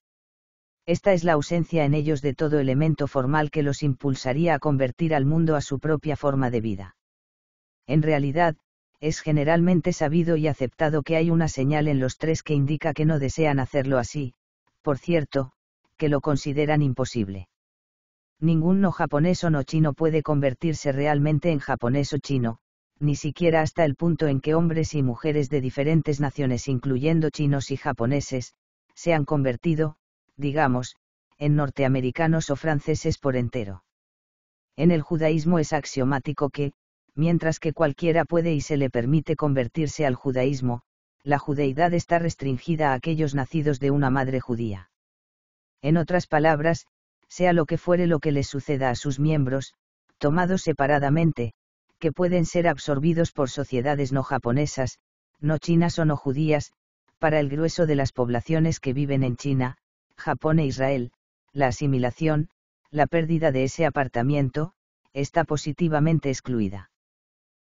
Esta es la ausencia en ellos de todo elemento formal que los impulsaría a convertir al mundo a su propia forma de vida. En realidad, es generalmente sabido y aceptado que hay una señal en los tres que indica que no desean hacerlo así, por cierto, que lo consideran imposible ningún no japonés o no chino puede convertirse realmente en japonés o chino, ni siquiera hasta el punto en que hombres y mujeres de diferentes naciones, incluyendo chinos y japoneses, se han convertido, digamos, en norteamericanos o franceses por entero. En el judaísmo es axiomático que, mientras que cualquiera puede y se le permite convertirse al judaísmo, la judeidad está restringida a aquellos nacidos de una madre judía. En otras palabras, sea lo que fuere lo que les suceda a sus miembros, tomados separadamente, que pueden ser absorbidos por sociedades no japonesas, no chinas o no judías, para el grueso de las poblaciones que viven en China, Japón e Israel, la asimilación, la pérdida de ese apartamiento, está positivamente excluida.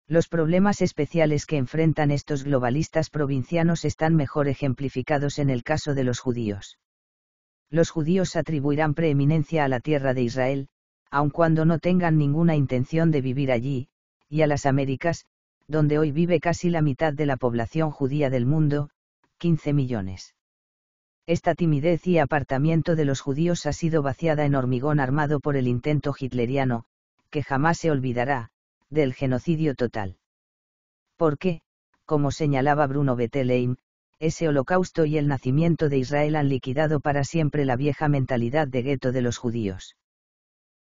Los problemas especiales que enfrentan estos globalistas provincianos están mejor ejemplificados en el caso de los judíos los judíos atribuirán preeminencia a la tierra de Israel, aun cuando no tengan ninguna intención de vivir allí, y a las Américas, donde hoy vive casi la mitad de la población judía del mundo, 15 millones. Esta timidez y apartamiento de los judíos ha sido vaciada en hormigón armado por el intento hitleriano, que jamás se olvidará, del genocidio total. ¿Por qué, como señalaba Bruno Bettelheim, ese holocausto y el nacimiento de Israel han liquidado para siempre la vieja mentalidad de gueto de los judíos.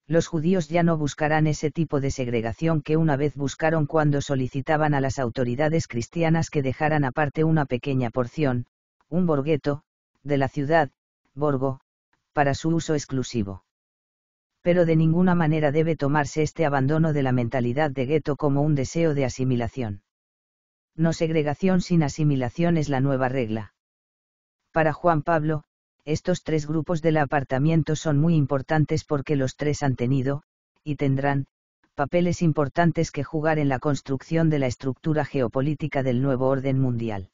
Los judíos ya no buscarán ese tipo de segregación que una vez buscaron cuando solicitaban a las autoridades cristianas que dejaran aparte una pequeña porción, un borgueto, de la ciudad, borgo, para su uso exclusivo. Pero de ninguna manera debe tomarse este abandono de la mentalidad de gueto como un deseo de asimilación no segregación sin asimilación es la nueva regla. Para Juan Pablo, estos tres grupos del apartamiento son muy importantes porque los tres han tenido, y tendrán, papeles importantes que jugar en la construcción de la estructura geopolítica del nuevo orden mundial.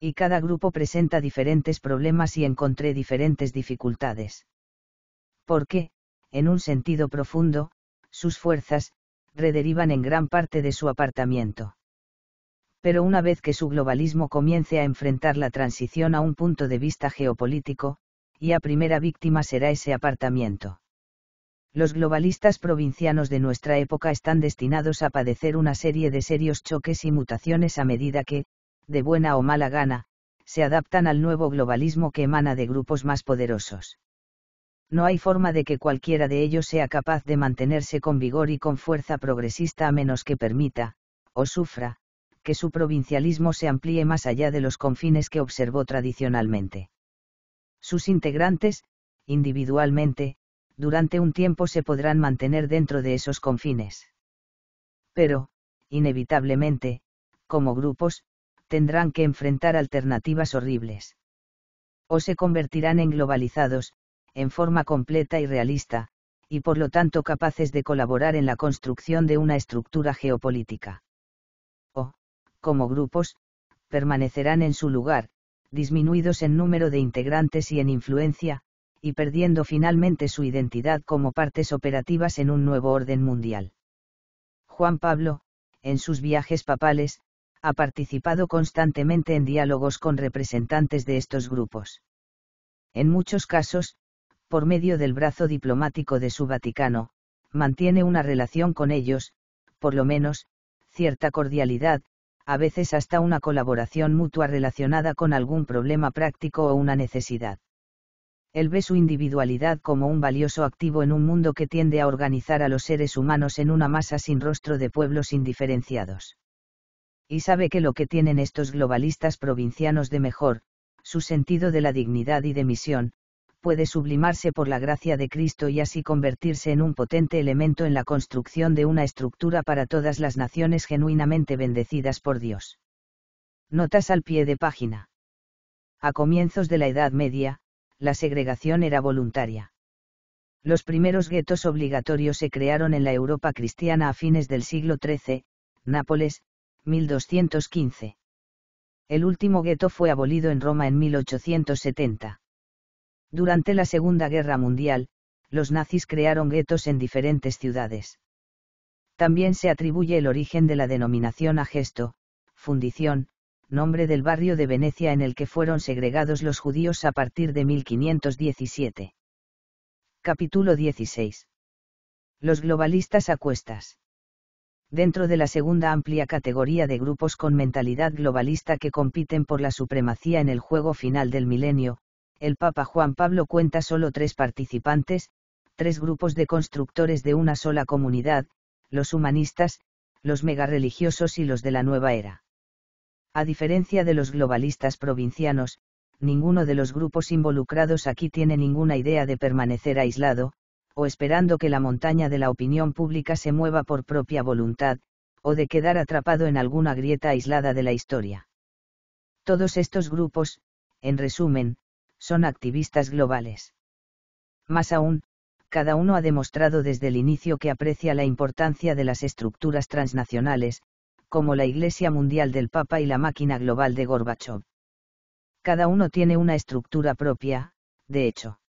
Y cada grupo presenta diferentes problemas y encontré diferentes dificultades. Porque, en un sentido profundo, sus fuerzas, rederivan en gran parte de su apartamiento pero una vez que su globalismo comience a enfrentar la transición a un punto de vista geopolítico, y a primera víctima será ese apartamiento. Los globalistas provincianos de nuestra época están destinados a padecer una serie de serios choques y mutaciones a medida que, de buena o mala gana, se adaptan al nuevo globalismo que emana de grupos más poderosos. No hay forma de que cualquiera de ellos sea capaz de mantenerse con vigor y con fuerza progresista a menos que permita, o sufra, que su provincialismo se amplíe más allá de los confines que observó tradicionalmente. Sus integrantes, individualmente, durante un tiempo se podrán mantener dentro de esos confines. Pero, inevitablemente, como grupos, tendrán que enfrentar alternativas horribles. O se convertirán en globalizados, en forma completa y realista, y por lo tanto capaces de colaborar en la construcción de una estructura geopolítica como grupos, permanecerán en su lugar, disminuidos en número de integrantes y en influencia, y perdiendo finalmente su identidad como partes operativas en un nuevo orden mundial. Juan Pablo, en sus viajes papales, ha participado constantemente en diálogos con representantes de estos grupos. En muchos casos, por medio del brazo diplomático de su Vaticano, mantiene una relación con ellos, por lo menos, cierta cordialidad, a veces hasta una colaboración mutua relacionada con algún problema práctico o una necesidad. Él ve su individualidad como un valioso activo en un mundo que tiende a organizar a los seres humanos en una masa sin rostro de pueblos indiferenciados. Y sabe que lo que tienen estos globalistas provincianos de mejor, su sentido de la dignidad y de misión, puede sublimarse por la gracia de Cristo y así convertirse en un potente elemento en la construcción de una estructura para todas las naciones genuinamente bendecidas por Dios. Notas al pie de página. A comienzos de la Edad Media, la segregación era voluntaria. Los primeros guetos obligatorios se crearon en la Europa cristiana a fines del siglo XIII, Nápoles, 1215. El último gueto fue abolido en Roma en 1870. Durante la Segunda Guerra Mundial, los nazis crearon guetos en diferentes ciudades. También se atribuye el origen de la denominación a gesto, fundición, nombre del barrio de Venecia en el que fueron segregados los judíos a partir de 1517. Capítulo 16. Los globalistas a cuestas. Dentro de la segunda amplia categoría de grupos con mentalidad globalista que compiten por la supremacía en el juego final del milenio, el Papa Juan Pablo cuenta solo tres participantes, tres grupos de constructores de una sola comunidad, los humanistas, los megarreligiosos y los de la nueva era. A diferencia de los globalistas provincianos, ninguno de los grupos involucrados aquí tiene ninguna idea de permanecer aislado, o esperando que la montaña de la opinión pública se mueva por propia voluntad, o de quedar atrapado en alguna grieta aislada de la historia. Todos estos grupos, en resumen, son activistas globales. Más aún, cada uno ha demostrado desde el inicio que aprecia la importancia de las estructuras transnacionales, como la Iglesia Mundial del Papa y la máquina global de Gorbachov. Cada uno tiene una estructura propia, de hecho.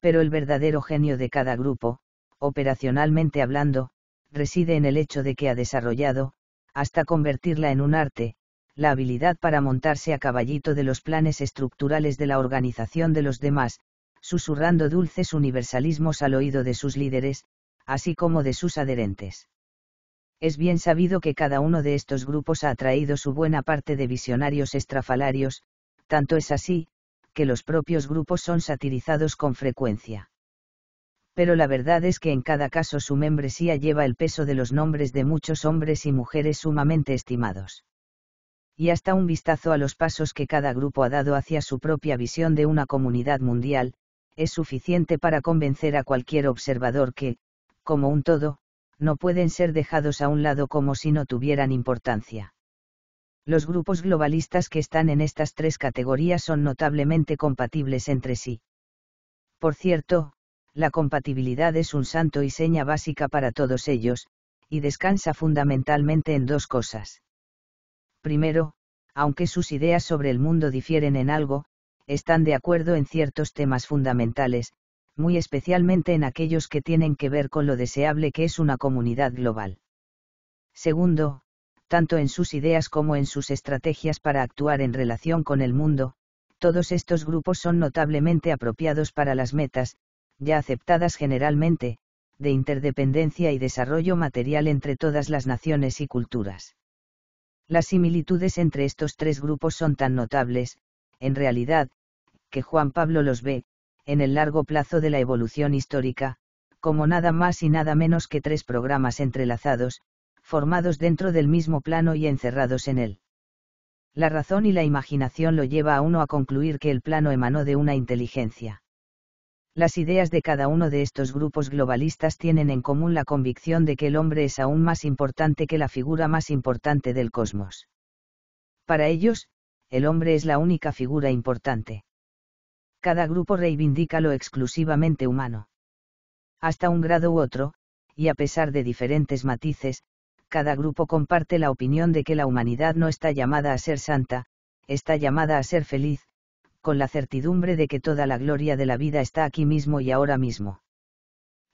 Pero el verdadero genio de cada grupo, operacionalmente hablando, reside en el hecho de que ha desarrollado, hasta convertirla en un arte, la habilidad para montarse a caballito de los planes estructurales de la organización de los demás, susurrando dulces universalismos al oído de sus líderes, así como de sus adherentes. Es bien sabido que cada uno de estos grupos ha atraído su buena parte de visionarios estrafalarios, tanto es así, que los propios grupos son satirizados con frecuencia. Pero la verdad es que en cada caso su membresía lleva el peso de los nombres de muchos hombres y mujeres sumamente estimados y hasta un vistazo a los pasos que cada grupo ha dado hacia su propia visión de una comunidad mundial, es suficiente para convencer a cualquier observador que, como un todo, no pueden ser dejados a un lado como si no tuvieran importancia. Los grupos globalistas que están en estas tres categorías son notablemente compatibles entre sí. Por cierto, la compatibilidad es un santo y seña básica para todos ellos, y descansa fundamentalmente en dos cosas Primero, aunque sus ideas sobre el mundo difieren en algo, están de acuerdo en ciertos temas fundamentales, muy especialmente en aquellos que tienen que ver con lo deseable que es una comunidad global. Segundo, tanto en sus ideas como en sus estrategias para actuar en relación con el mundo, todos estos grupos son notablemente apropiados para las metas, ya aceptadas generalmente, de interdependencia y desarrollo material entre todas las naciones y culturas. Las similitudes entre estos tres grupos son tan notables, en realidad, que Juan Pablo los ve, en el largo plazo de la evolución histórica, como nada más y nada menos que tres programas entrelazados, formados dentro del mismo plano y encerrados en él. La razón y la imaginación lo lleva a uno a concluir que el plano emanó de una inteligencia. Las ideas de cada uno de estos grupos globalistas tienen en común la convicción de que el hombre es aún más importante que la figura más importante del cosmos. Para ellos, el hombre es la única figura importante. Cada grupo reivindica lo exclusivamente humano. Hasta un grado u otro, y a pesar de diferentes matices, cada grupo comparte la opinión de que la humanidad no está llamada a ser santa, está llamada a ser feliz, con la certidumbre de que toda la gloria de la vida está aquí mismo y ahora mismo.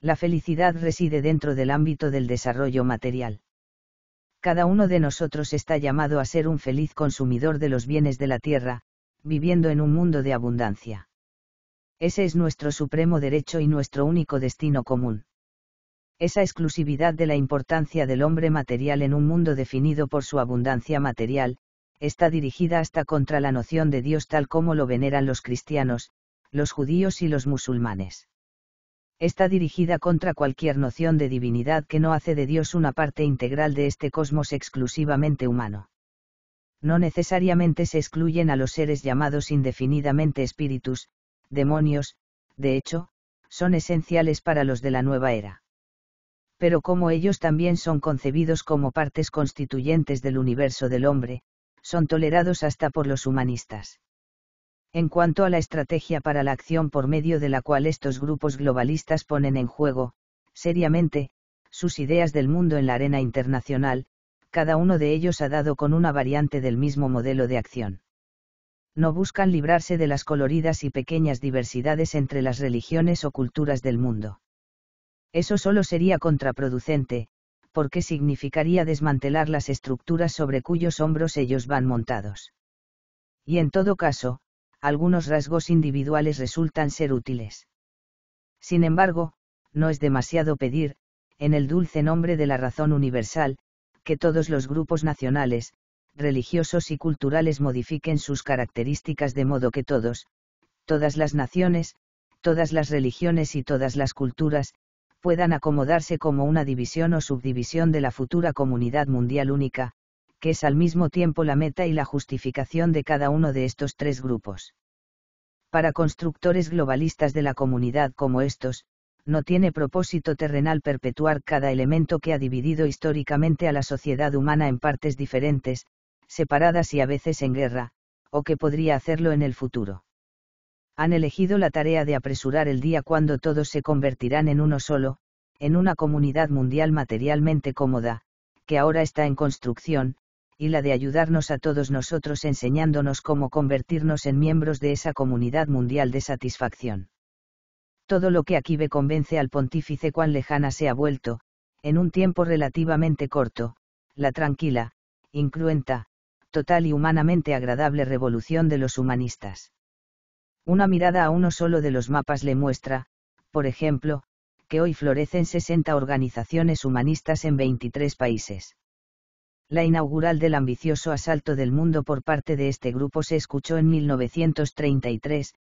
La felicidad reside dentro del ámbito del desarrollo material. Cada uno de nosotros está llamado a ser un feliz consumidor de los bienes de la tierra, viviendo en un mundo de abundancia. Ese es nuestro supremo derecho y nuestro único destino común. Esa exclusividad de la importancia del hombre material en un mundo definido por su abundancia material, está dirigida hasta contra la noción de Dios tal como lo veneran los cristianos, los judíos y los musulmanes. Está dirigida contra cualquier noción de divinidad que no hace de Dios una parte integral de este cosmos exclusivamente humano. No necesariamente se excluyen a los seres llamados indefinidamente espíritus, demonios, de hecho, son esenciales para los de la nueva era. Pero como ellos también son concebidos como partes constituyentes del universo del hombre, son tolerados hasta por los humanistas. En cuanto a la estrategia para la acción por medio de la cual estos grupos globalistas ponen en juego, seriamente, sus ideas del mundo en la arena internacional, cada uno de ellos ha dado con una variante del mismo modelo de acción. No buscan librarse de las coloridas y pequeñas diversidades entre las religiones o culturas del mundo. Eso solo sería contraproducente, porque significaría desmantelar las estructuras sobre cuyos hombros ellos van montados. Y en todo caso, algunos rasgos individuales resultan ser útiles. Sin embargo, no es demasiado pedir, en el dulce nombre de la razón universal, que todos los grupos nacionales, religiosos y culturales modifiquen sus características de modo que todos, todas las naciones, todas las religiones y todas las culturas, puedan acomodarse como una división o subdivisión de la futura comunidad mundial única, que es al mismo tiempo la meta y la justificación de cada uno de estos tres grupos. Para constructores globalistas de la comunidad como estos, no tiene propósito terrenal perpetuar cada elemento que ha dividido históricamente a la sociedad humana en partes diferentes, separadas y a veces en guerra, o que podría hacerlo en el futuro han elegido la tarea de apresurar el día cuando todos se convertirán en uno solo, en una comunidad mundial materialmente cómoda, que ahora está en construcción, y la de ayudarnos a todos nosotros enseñándonos cómo convertirnos en miembros de esa comunidad mundial de satisfacción. Todo lo que aquí ve convence al pontífice cuán lejana se ha vuelto, en un tiempo relativamente corto, la tranquila, incruenta, total y humanamente agradable revolución de los humanistas. Una mirada a uno solo de los mapas le muestra, por ejemplo, que hoy florecen 60 organizaciones humanistas en 23 países. La inaugural del ambicioso asalto del mundo por parte de este grupo se escuchó en 1933,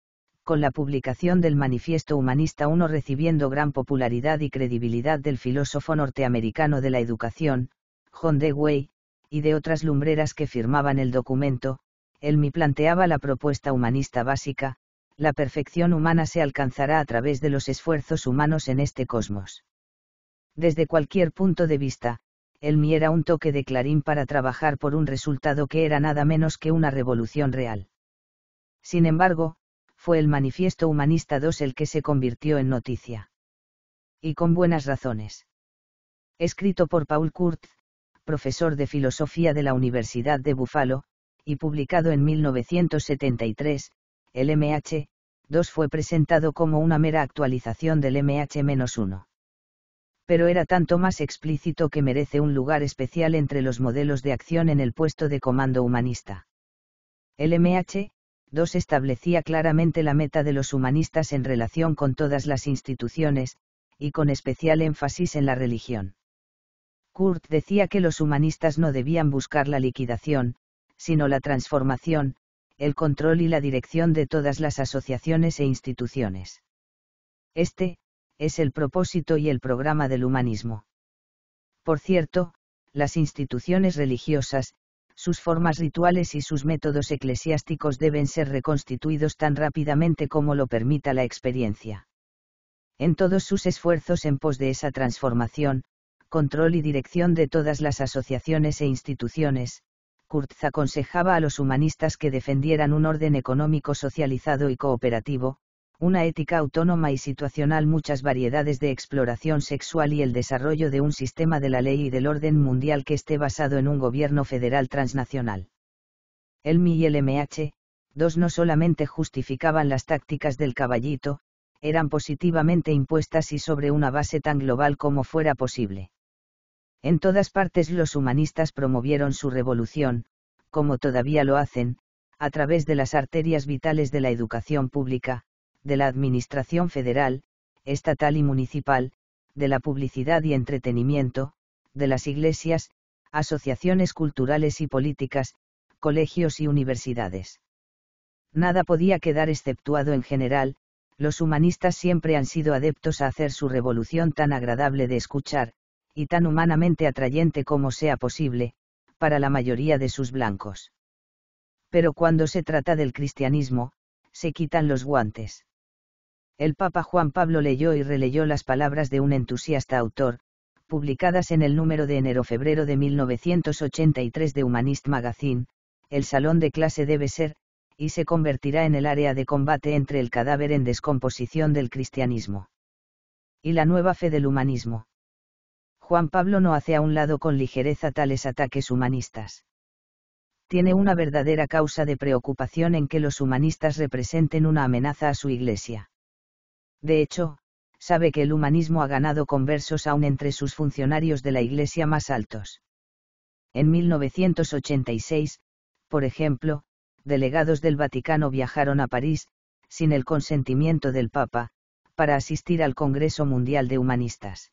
con la publicación del Manifiesto Humanista I recibiendo gran popularidad y credibilidad del filósofo norteamericano de la educación, John Dewey, y de otras lumbreras que firmaban el documento, el me planteaba la propuesta humanista básica, la perfección humana se alcanzará a través de los esfuerzos humanos en este cosmos. Desde cualquier punto de vista, el MI era un toque de clarín para trabajar por un resultado que era nada menos que una revolución real. Sin embargo, fue el Manifiesto Humanista II el que se convirtió en noticia. Y con buenas razones. Escrito por Paul Kurtz, profesor de filosofía de la Universidad de Buffalo, y publicado en 1973, el MH, 2 fue presentado como una mera actualización del MH-1. Pero era tanto más explícito que merece un lugar especial entre los modelos de acción en el puesto de comando humanista. El MH-2 establecía claramente la meta de los humanistas en relación con todas las instituciones, y con especial énfasis en la religión. Kurt decía que los humanistas no debían buscar la liquidación, sino la transformación, el control y la dirección de todas las asociaciones e instituciones. Este, es el propósito y el programa del humanismo. Por cierto, las instituciones religiosas, sus formas rituales y sus métodos eclesiásticos deben ser reconstituidos tan rápidamente como lo permita la experiencia. En todos sus esfuerzos en pos de esa transformación, control y dirección de todas las asociaciones e instituciones, Kurtz aconsejaba a los humanistas que defendieran un orden económico socializado y cooperativo, una ética autónoma y situacional, muchas variedades de exploración sexual y el desarrollo de un sistema de la ley y del orden mundial que esté basado en un gobierno federal transnacional. El MI y el MH, dos no solamente justificaban las tácticas del caballito, eran positivamente impuestas y sobre una base tan global como fuera posible. En todas partes los humanistas promovieron su revolución, como todavía lo hacen, a través de las arterias vitales de la educación pública, de la administración federal, estatal y municipal, de la publicidad y entretenimiento, de las iglesias, asociaciones culturales y políticas, colegios y universidades. Nada podía quedar exceptuado en general, los humanistas siempre han sido adeptos a hacer su revolución tan agradable de escuchar, y tan humanamente atrayente como sea posible, para la mayoría de sus blancos. Pero cuando se trata del cristianismo, se quitan los guantes. El Papa Juan Pablo leyó y releyó las palabras de un entusiasta autor, publicadas en el número de enero-febrero de 1983 de Humanist Magazine, el salón de clase debe ser, y se convertirá en el área de combate entre el cadáver en descomposición del cristianismo. Y la nueva fe del humanismo. Juan Pablo no hace a un lado con ligereza tales ataques humanistas. Tiene una verdadera causa de preocupación en que los humanistas representen una amenaza a su Iglesia. De hecho, sabe que el humanismo ha ganado conversos aún entre sus funcionarios de la Iglesia más altos. En 1986, por ejemplo, delegados del Vaticano viajaron a París, sin el consentimiento del Papa, para asistir al Congreso Mundial de Humanistas.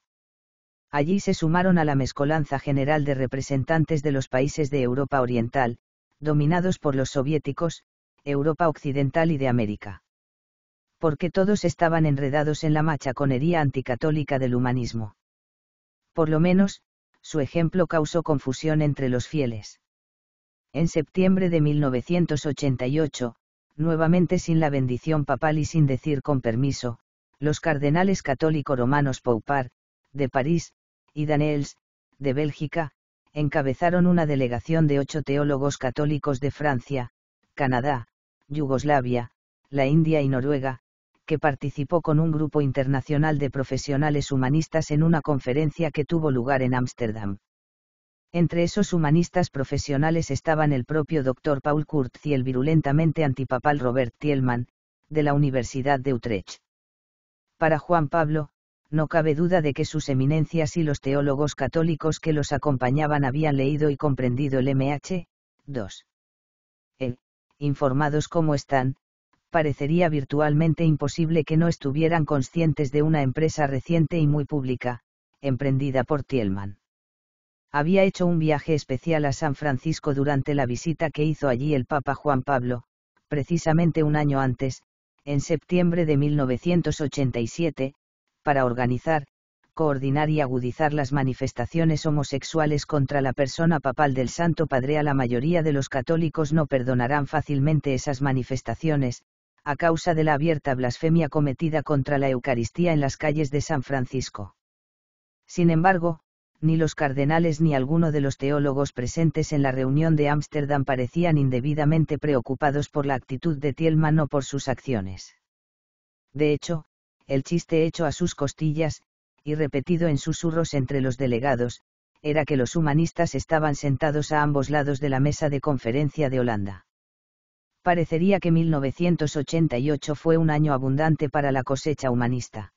Allí se sumaron a la mezcolanza general de representantes de los países de Europa Oriental, dominados por los soviéticos, Europa Occidental y de América. Porque todos estaban enredados en la machaconería anticatólica del humanismo. Por lo menos, su ejemplo causó confusión entre los fieles. En septiembre de 1988, nuevamente sin la bendición papal y sin decir con permiso, los cardenales católico romanos Poupar, de París, y Daniels, de Bélgica, encabezaron una delegación de ocho teólogos católicos de Francia, Canadá, Yugoslavia, la India y Noruega, que participó con un grupo internacional de profesionales humanistas en una conferencia que tuvo lugar en Ámsterdam. Entre esos humanistas profesionales estaban el propio doctor Paul Kurtz y el virulentamente antipapal Robert Thielmann, de la Universidad de Utrecht. Para Juan Pablo, no cabe duda de que sus eminencias y los teólogos católicos que los acompañaban habían leído y comprendido el MH. 2. E, informados como están, parecería virtualmente imposible que no estuvieran conscientes de una empresa reciente y muy pública, emprendida por Tielman. Había hecho un viaje especial a San Francisco durante la visita que hizo allí el Papa Juan Pablo, precisamente un año antes, en septiembre de 1987, para organizar, coordinar y agudizar las manifestaciones homosexuales contra la persona papal del Santo Padre a la mayoría de los católicos no perdonarán fácilmente esas manifestaciones, a causa de la abierta blasfemia cometida contra la Eucaristía en las calles de San Francisco. Sin embargo, ni los cardenales ni alguno de los teólogos presentes en la reunión de Ámsterdam parecían indebidamente preocupados por la actitud de Tielman o por sus acciones. De hecho, el chiste hecho a sus costillas, y repetido en susurros entre los delegados, era que los humanistas estaban sentados a ambos lados de la mesa de conferencia de Holanda. Parecería que 1988 fue un año abundante para la cosecha humanista.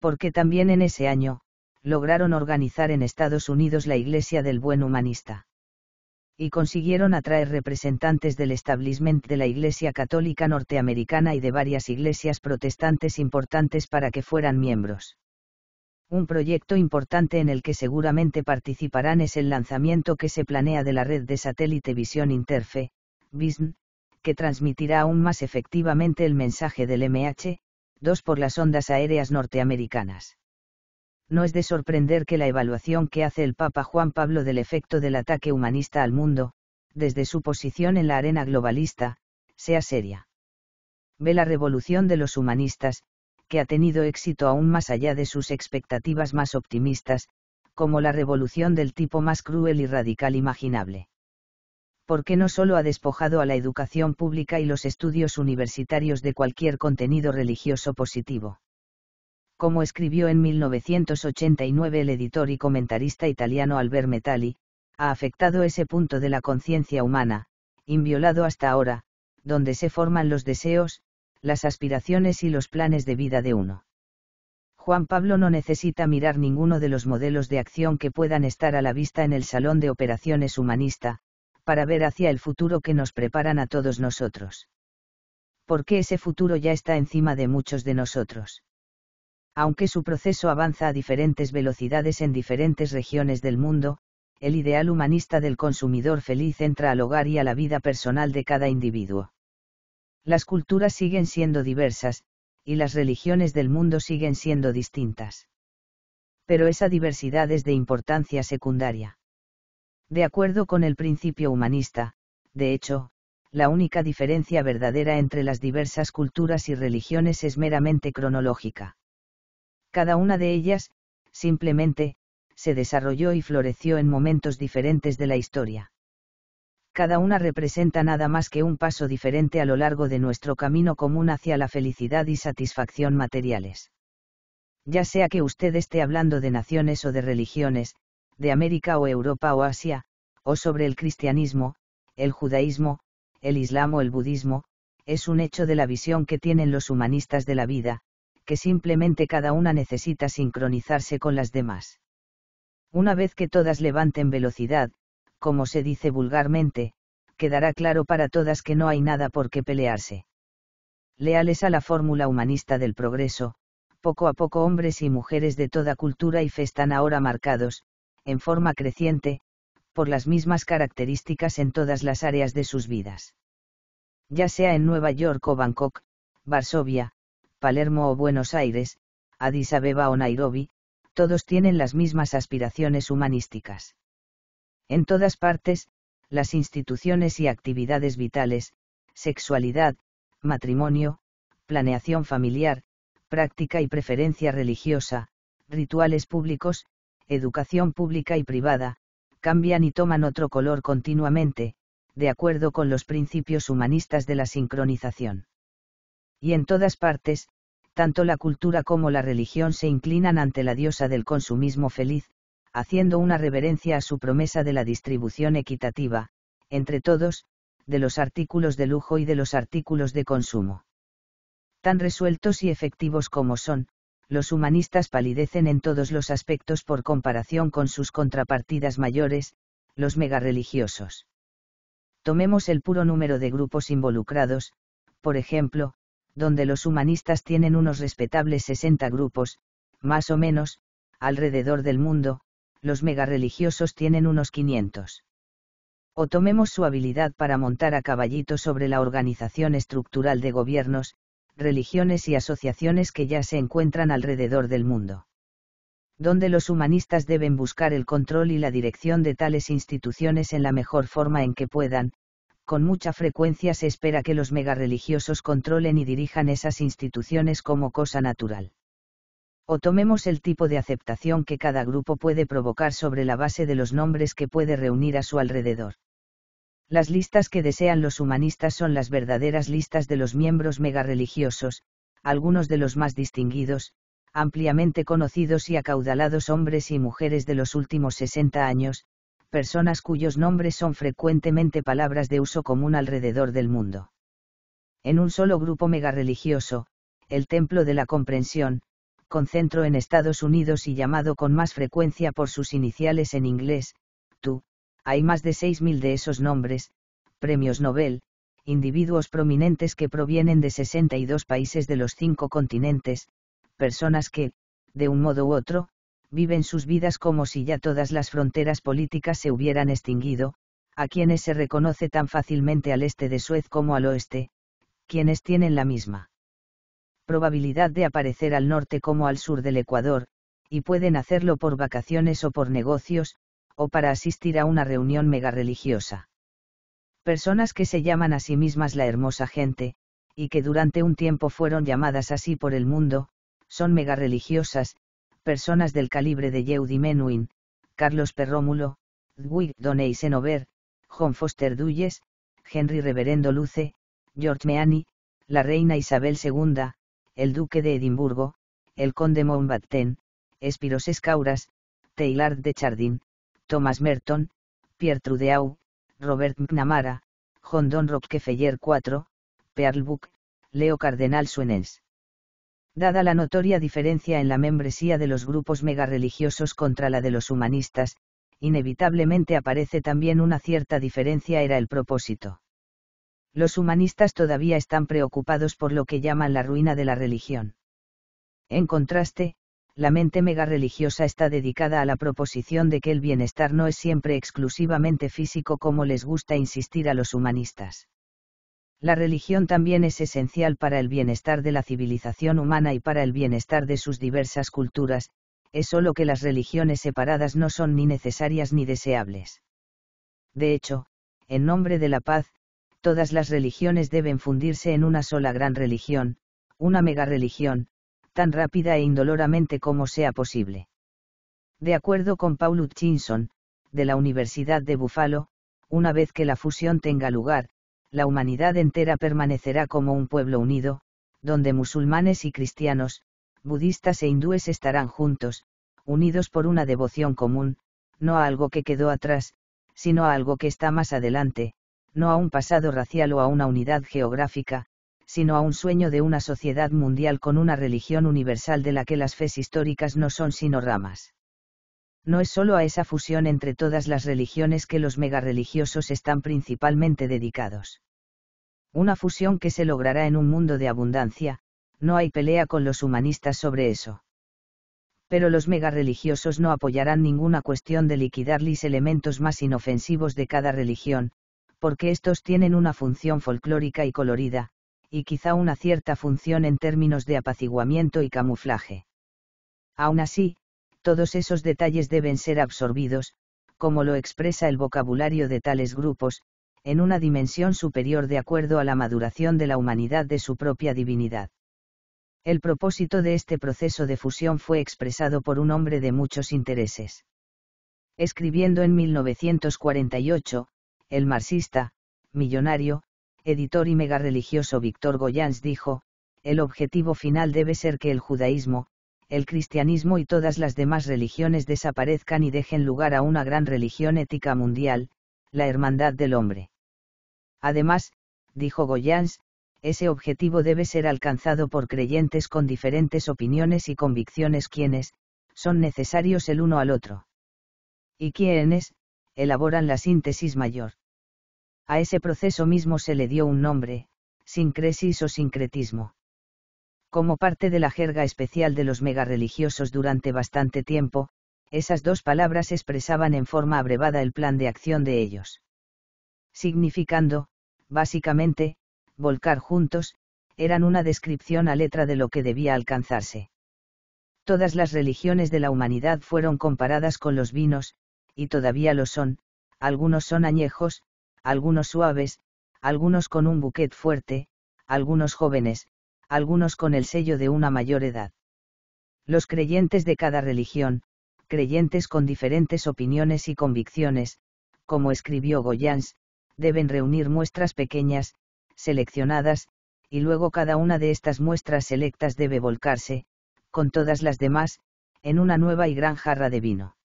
Porque también en ese año, lograron organizar en Estados Unidos la Iglesia del Buen Humanista y consiguieron atraer representantes del establishment de la Iglesia Católica norteamericana y de varias iglesias protestantes importantes para que fueran miembros. Un proyecto importante en el que seguramente participarán es el lanzamiento que se planea de la red de satélite Visión Interfe, VISN, que transmitirá aún más efectivamente el mensaje del MH, 2 por las ondas aéreas norteamericanas no es de sorprender que la evaluación que hace el Papa Juan Pablo del efecto del ataque humanista al mundo, desde su posición en la arena globalista, sea seria. Ve la revolución de los humanistas, que ha tenido éxito aún más allá de sus expectativas más optimistas, como la revolución del tipo más cruel y radical imaginable. Porque no solo ha despojado a la educación pública y los estudios universitarios de cualquier contenido religioso positivo como escribió en 1989 el editor y comentarista italiano Albert Metalli, ha afectado ese punto de la conciencia humana, inviolado hasta ahora, donde se forman los deseos, las aspiraciones y los planes de vida de uno. Juan Pablo no necesita mirar ninguno de los modelos de acción que puedan estar a la vista en el Salón de Operaciones Humanista, para ver hacia el futuro que nos preparan a todos nosotros. Porque ese futuro ya está encima de muchos de nosotros. Aunque su proceso avanza a diferentes velocidades en diferentes regiones del mundo, el ideal humanista del consumidor feliz entra al hogar y a la vida personal de cada individuo. Las culturas siguen siendo diversas, y las religiones del mundo siguen siendo distintas. Pero esa diversidad es de importancia secundaria. De acuerdo con el principio humanista, de hecho, la única diferencia verdadera entre las diversas culturas y religiones es meramente cronológica. Cada una de ellas, simplemente, se desarrolló y floreció en momentos diferentes de la historia. Cada una representa nada más que un paso diferente a lo largo de nuestro camino común hacia la felicidad y satisfacción materiales. Ya sea que usted esté hablando de naciones o de religiones, de América o Europa o Asia, o sobre el cristianismo, el judaísmo, el islam o el budismo, es un hecho de la visión que tienen los humanistas de la vida, que simplemente cada una necesita sincronizarse con las demás. Una vez que todas levanten velocidad, como se dice vulgarmente, quedará claro para todas que no hay nada por qué pelearse. Leales a la fórmula humanista del progreso, poco a poco hombres y mujeres de toda cultura y fe están ahora marcados, en forma creciente, por las mismas características en todas las áreas de sus vidas. Ya sea en Nueva York o Bangkok, Varsovia, Palermo o Buenos Aires, Addis Abeba o Nairobi, todos tienen las mismas aspiraciones humanísticas. En todas partes, las instituciones y actividades vitales, sexualidad, matrimonio, planeación familiar, práctica y preferencia religiosa, rituales públicos, educación pública y privada, cambian y toman otro color continuamente, de acuerdo con los principios humanistas de la sincronización. Y en todas partes, tanto la cultura como la religión se inclinan ante la diosa del consumismo feliz, haciendo una reverencia a su promesa de la distribución equitativa, entre todos, de los artículos de lujo y de los artículos de consumo. Tan resueltos y efectivos como son, los humanistas palidecen en todos los aspectos por comparación con sus contrapartidas mayores, los megareligiosos. Tomemos el puro número de grupos involucrados, por ejemplo, donde los humanistas tienen unos respetables 60 grupos, más o menos, alrededor del mundo, los megarreligiosos tienen unos 500. O tomemos su habilidad para montar a caballito sobre la organización estructural de gobiernos, religiones y asociaciones que ya se encuentran alrededor del mundo. Donde los humanistas deben buscar el control y la dirección de tales instituciones en la mejor forma en que puedan, con mucha frecuencia se espera que los megareligiosos controlen y dirijan esas instituciones como cosa natural. O tomemos el tipo de aceptación que cada grupo puede provocar sobre la base de los nombres que puede reunir a su alrededor. Las listas que desean los humanistas son las verdaderas listas de los miembros megareligiosos, algunos de los más distinguidos, ampliamente conocidos y acaudalados hombres y mujeres de los últimos 60 años, personas cuyos nombres son frecuentemente palabras de uso común alrededor del mundo. En un solo grupo megareligioso, el Templo de la Comprensión, con centro en Estados Unidos y llamado con más frecuencia por sus iniciales en inglés, tú, hay más de 6.000 de esos nombres, premios Nobel, individuos prominentes que provienen de 62 países de los cinco continentes, personas que, de un modo u otro, viven sus vidas como si ya todas las fronteras políticas se hubieran extinguido, a quienes se reconoce tan fácilmente al este de Suez como al oeste, quienes tienen la misma probabilidad de aparecer al norte como al sur del Ecuador, y pueden hacerlo por vacaciones o por negocios, o para asistir a una reunión mega religiosa. Personas que se llaman a sí mismas la hermosa gente, y que durante un tiempo fueron llamadas así por el mundo, son megarreligiosas, personas del calibre de Yeudi Menuhin, Carlos Perrómulo, Dwight Don Senover, John Foster Dulles, Henry Reverendo Luce, George Meany, la reina Isabel II, el duque de Edimburgo, el conde Mountbatten, Espiros Escauras, Taylor de Chardin, Thomas Merton, Pierre Trudeau, Robert McNamara, John Don Rockefeller IV, Pearl Buck, Leo Cardenal Suenens. Dada la notoria diferencia en la membresía de los grupos megarreligiosos contra la de los humanistas, inevitablemente aparece también una cierta diferencia era el propósito. Los humanistas todavía están preocupados por lo que llaman la ruina de la religión. En contraste, la mente religiosa está dedicada a la proposición de que el bienestar no es siempre exclusivamente físico como les gusta insistir a los humanistas. La religión también es esencial para el bienestar de la civilización humana y para el bienestar de sus diversas culturas, es solo que las religiones separadas no son ni necesarias ni deseables. De hecho, en nombre de la paz, todas las religiones deben fundirse en una sola gran religión, una mega religión, tan rápida e indoloramente como sea posible. De acuerdo con Paul Hutchinson, de la Universidad de Buffalo, una vez que la fusión tenga lugar, la humanidad entera permanecerá como un pueblo unido, donde musulmanes y cristianos, budistas e hindúes estarán juntos, unidos por una devoción común, no a algo que quedó atrás, sino a algo que está más adelante, no a un pasado racial o a una unidad geográfica, sino a un sueño de una sociedad mundial con una religión universal de la que las fes históricas no son sino ramas no es solo a esa fusión entre todas las religiones que los megareligiosos están principalmente dedicados. Una fusión que se logrará en un mundo de abundancia, no hay pelea con los humanistas sobre eso. Pero los megareligiosos no apoyarán ninguna cuestión de liquidar los elementos más inofensivos de cada religión, porque estos tienen una función folclórica y colorida, y quizá una cierta función en términos de apaciguamiento y camuflaje. Aún así, todos esos detalles deben ser absorbidos, como lo expresa el vocabulario de tales grupos, en una dimensión superior de acuerdo a la maduración de la humanidad de su propia divinidad. El propósito de este proceso de fusión fue expresado por un hombre de muchos intereses. Escribiendo en 1948, el marxista, millonario, editor y megarreligioso Víctor Goyans dijo, el objetivo final debe ser que el judaísmo, el cristianismo y todas las demás religiones desaparezcan y dejen lugar a una gran religión ética mundial, la hermandad del hombre. Además, dijo Goyans, ese objetivo debe ser alcanzado por creyentes con diferentes opiniones y convicciones quienes, son necesarios el uno al otro. Y quienes, elaboran la síntesis mayor. A ese proceso mismo se le dio un nombre, sincresis o sincretismo. Como parte de la jerga especial de los megarreligiosos durante bastante tiempo, esas dos palabras expresaban en forma abrevada el plan de acción de ellos. Significando, básicamente, volcar juntos, eran una descripción a letra de lo que debía alcanzarse. Todas las religiones de la humanidad fueron comparadas con los vinos, y todavía lo son, algunos son añejos, algunos suaves, algunos con un buquet fuerte, algunos jóvenes, algunos con el sello de una mayor edad. Los creyentes de cada religión, creyentes con diferentes opiniones y convicciones, como escribió Goyans, deben reunir muestras pequeñas, seleccionadas, y luego cada una de estas muestras selectas debe volcarse, con todas las demás, en una nueva y gran jarra de vino.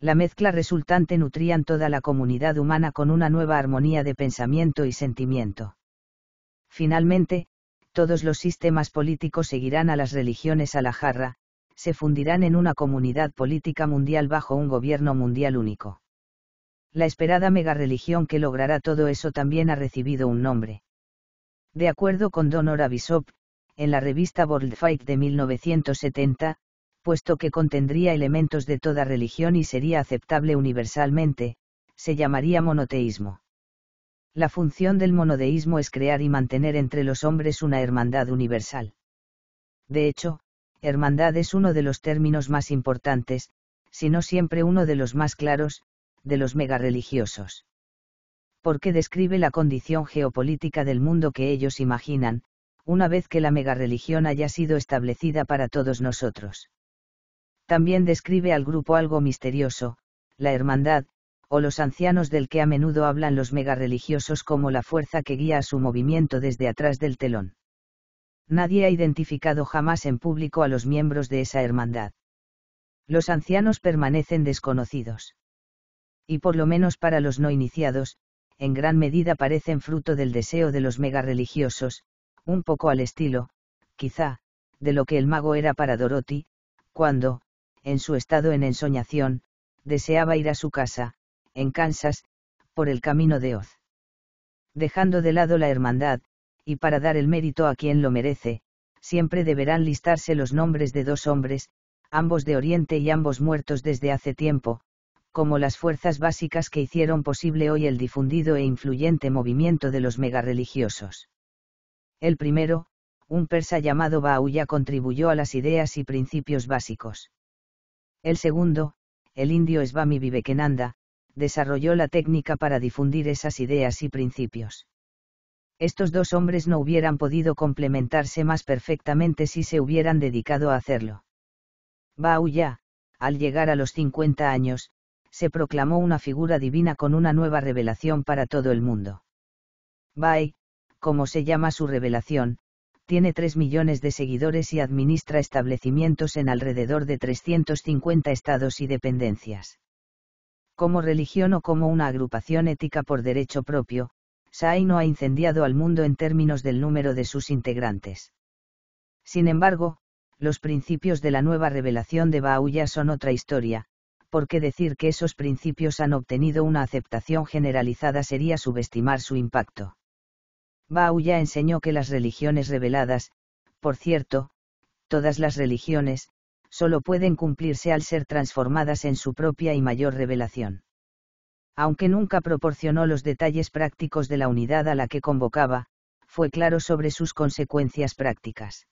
La mezcla resultante nutrían toda la comunidad humana con una nueva armonía de pensamiento y sentimiento. Finalmente, todos los sistemas políticos seguirán a las religiones a la jarra, se fundirán en una comunidad política mundial bajo un gobierno mundial único. La esperada religión que logrará todo eso también ha recibido un nombre. De acuerdo con Donora Bishop, en la revista World Fight de 1970, puesto que contendría elementos de toda religión y sería aceptable universalmente, se llamaría monoteísmo. La función del monodeísmo es crear y mantener entre los hombres una hermandad universal. De hecho, hermandad es uno de los términos más importantes, si no siempre uno de los más claros, de los megarreligiosos. Porque describe la condición geopolítica del mundo que ellos imaginan, una vez que la megarreligión haya sido establecida para todos nosotros. También describe al grupo algo misterioso, la hermandad, o los ancianos del que a menudo hablan los megarreligiosos como la fuerza que guía a su movimiento desde atrás del telón. Nadie ha identificado jamás en público a los miembros de esa hermandad. Los ancianos permanecen desconocidos. Y por lo menos para los no iniciados, en gran medida parecen fruto del deseo de los megarreligiosos, un poco al estilo, quizá, de lo que el mago era para Dorothy, cuando, en su estado en ensoñación, deseaba ir a su casa, en Kansas, por el camino de Oz. Dejando de lado la hermandad, y para dar el mérito a quien lo merece, siempre deberán listarse los nombres de dos hombres, ambos de Oriente y ambos muertos desde hace tiempo, como las fuerzas básicas que hicieron posible hoy el difundido e influyente movimiento de los megarreligiosos. El primero, un persa llamado Bahuya contribuyó a las ideas y principios básicos. El segundo, el indio Swami Vivekananda, desarrolló la técnica para difundir esas ideas y principios. Estos dos hombres no hubieran podido complementarse más perfectamente si se hubieran dedicado a hacerlo. Bao ya, al llegar a los 50 años, se proclamó una figura divina con una nueva revelación para todo el mundo. Bai, como se llama su revelación, tiene 3 millones de seguidores y administra establecimientos en alrededor de 350 estados y dependencias como religión o como una agrupación ética por derecho propio, Sai no ha incendiado al mundo en términos del número de sus integrantes. Sin embargo, los principios de la nueva revelación de Bauya son otra historia, porque decir que esos principios han obtenido una aceptación generalizada sería subestimar su impacto. Bauya enseñó que las religiones reveladas, por cierto, todas las religiones, sólo pueden cumplirse al ser transformadas en su propia y mayor revelación. Aunque nunca proporcionó los detalles prácticos de la unidad a la que convocaba, fue claro sobre sus consecuencias prácticas.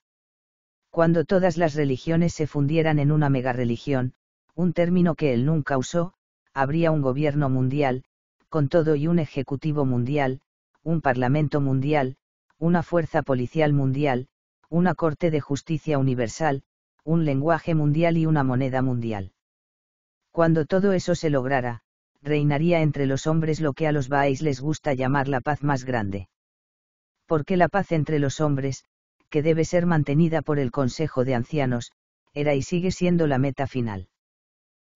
Cuando todas las religiones se fundieran en una mega-religión, un término que él nunca usó, habría un gobierno mundial, con todo y un ejecutivo mundial, un parlamento mundial, una fuerza policial mundial, una corte de justicia universal, un lenguaje mundial y una moneda mundial. Cuando todo eso se lograra, reinaría entre los hombres lo que a los Bahá'ís les gusta llamar la paz más grande. Porque la paz entre los hombres, que debe ser mantenida por el Consejo de Ancianos, era y sigue siendo la meta final.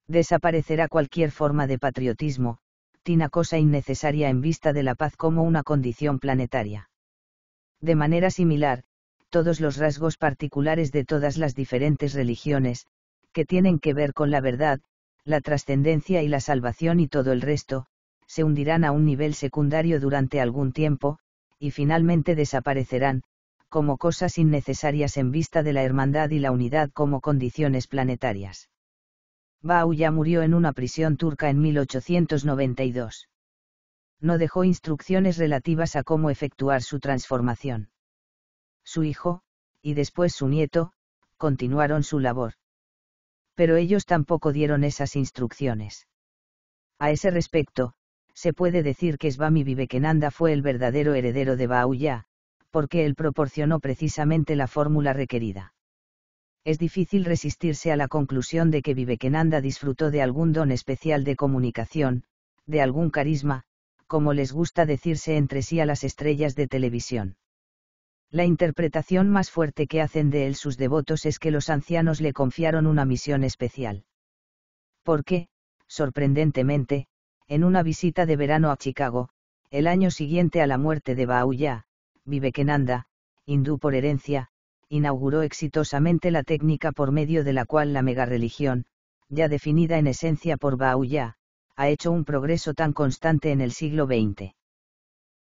Desaparecerá cualquier forma de patriotismo, tina cosa innecesaria en vista de la paz como una condición planetaria. De manera similar, todos los rasgos particulares de todas las diferentes religiones, que tienen que ver con la verdad, la trascendencia y la salvación y todo el resto, se hundirán a un nivel secundario durante algún tiempo, y finalmente desaparecerán, como cosas innecesarias en vista de la hermandad y la unidad como condiciones planetarias. ya murió en una prisión turca en 1892. No dejó instrucciones relativas a cómo efectuar su transformación su hijo, y después su nieto, continuaron su labor. Pero ellos tampoco dieron esas instrucciones. A ese respecto, se puede decir que Swami Vivekananda fue el verdadero heredero de Bauya, porque él proporcionó precisamente la fórmula requerida. Es difícil resistirse a la conclusión de que Vivekananda disfrutó de algún don especial de comunicación, de algún carisma, como les gusta decirse entre sí a las estrellas de televisión. La interpretación más fuerte que hacen de él sus devotos es que los ancianos le confiaron una misión especial. Porque, sorprendentemente, en una visita de verano a Chicago, el año siguiente a la muerte de Bauya, Vivekenanda, hindú por herencia, inauguró exitosamente la técnica por medio de la cual la religión, ya definida en esencia por Bauya, ha hecho un progreso tan constante en el siglo XX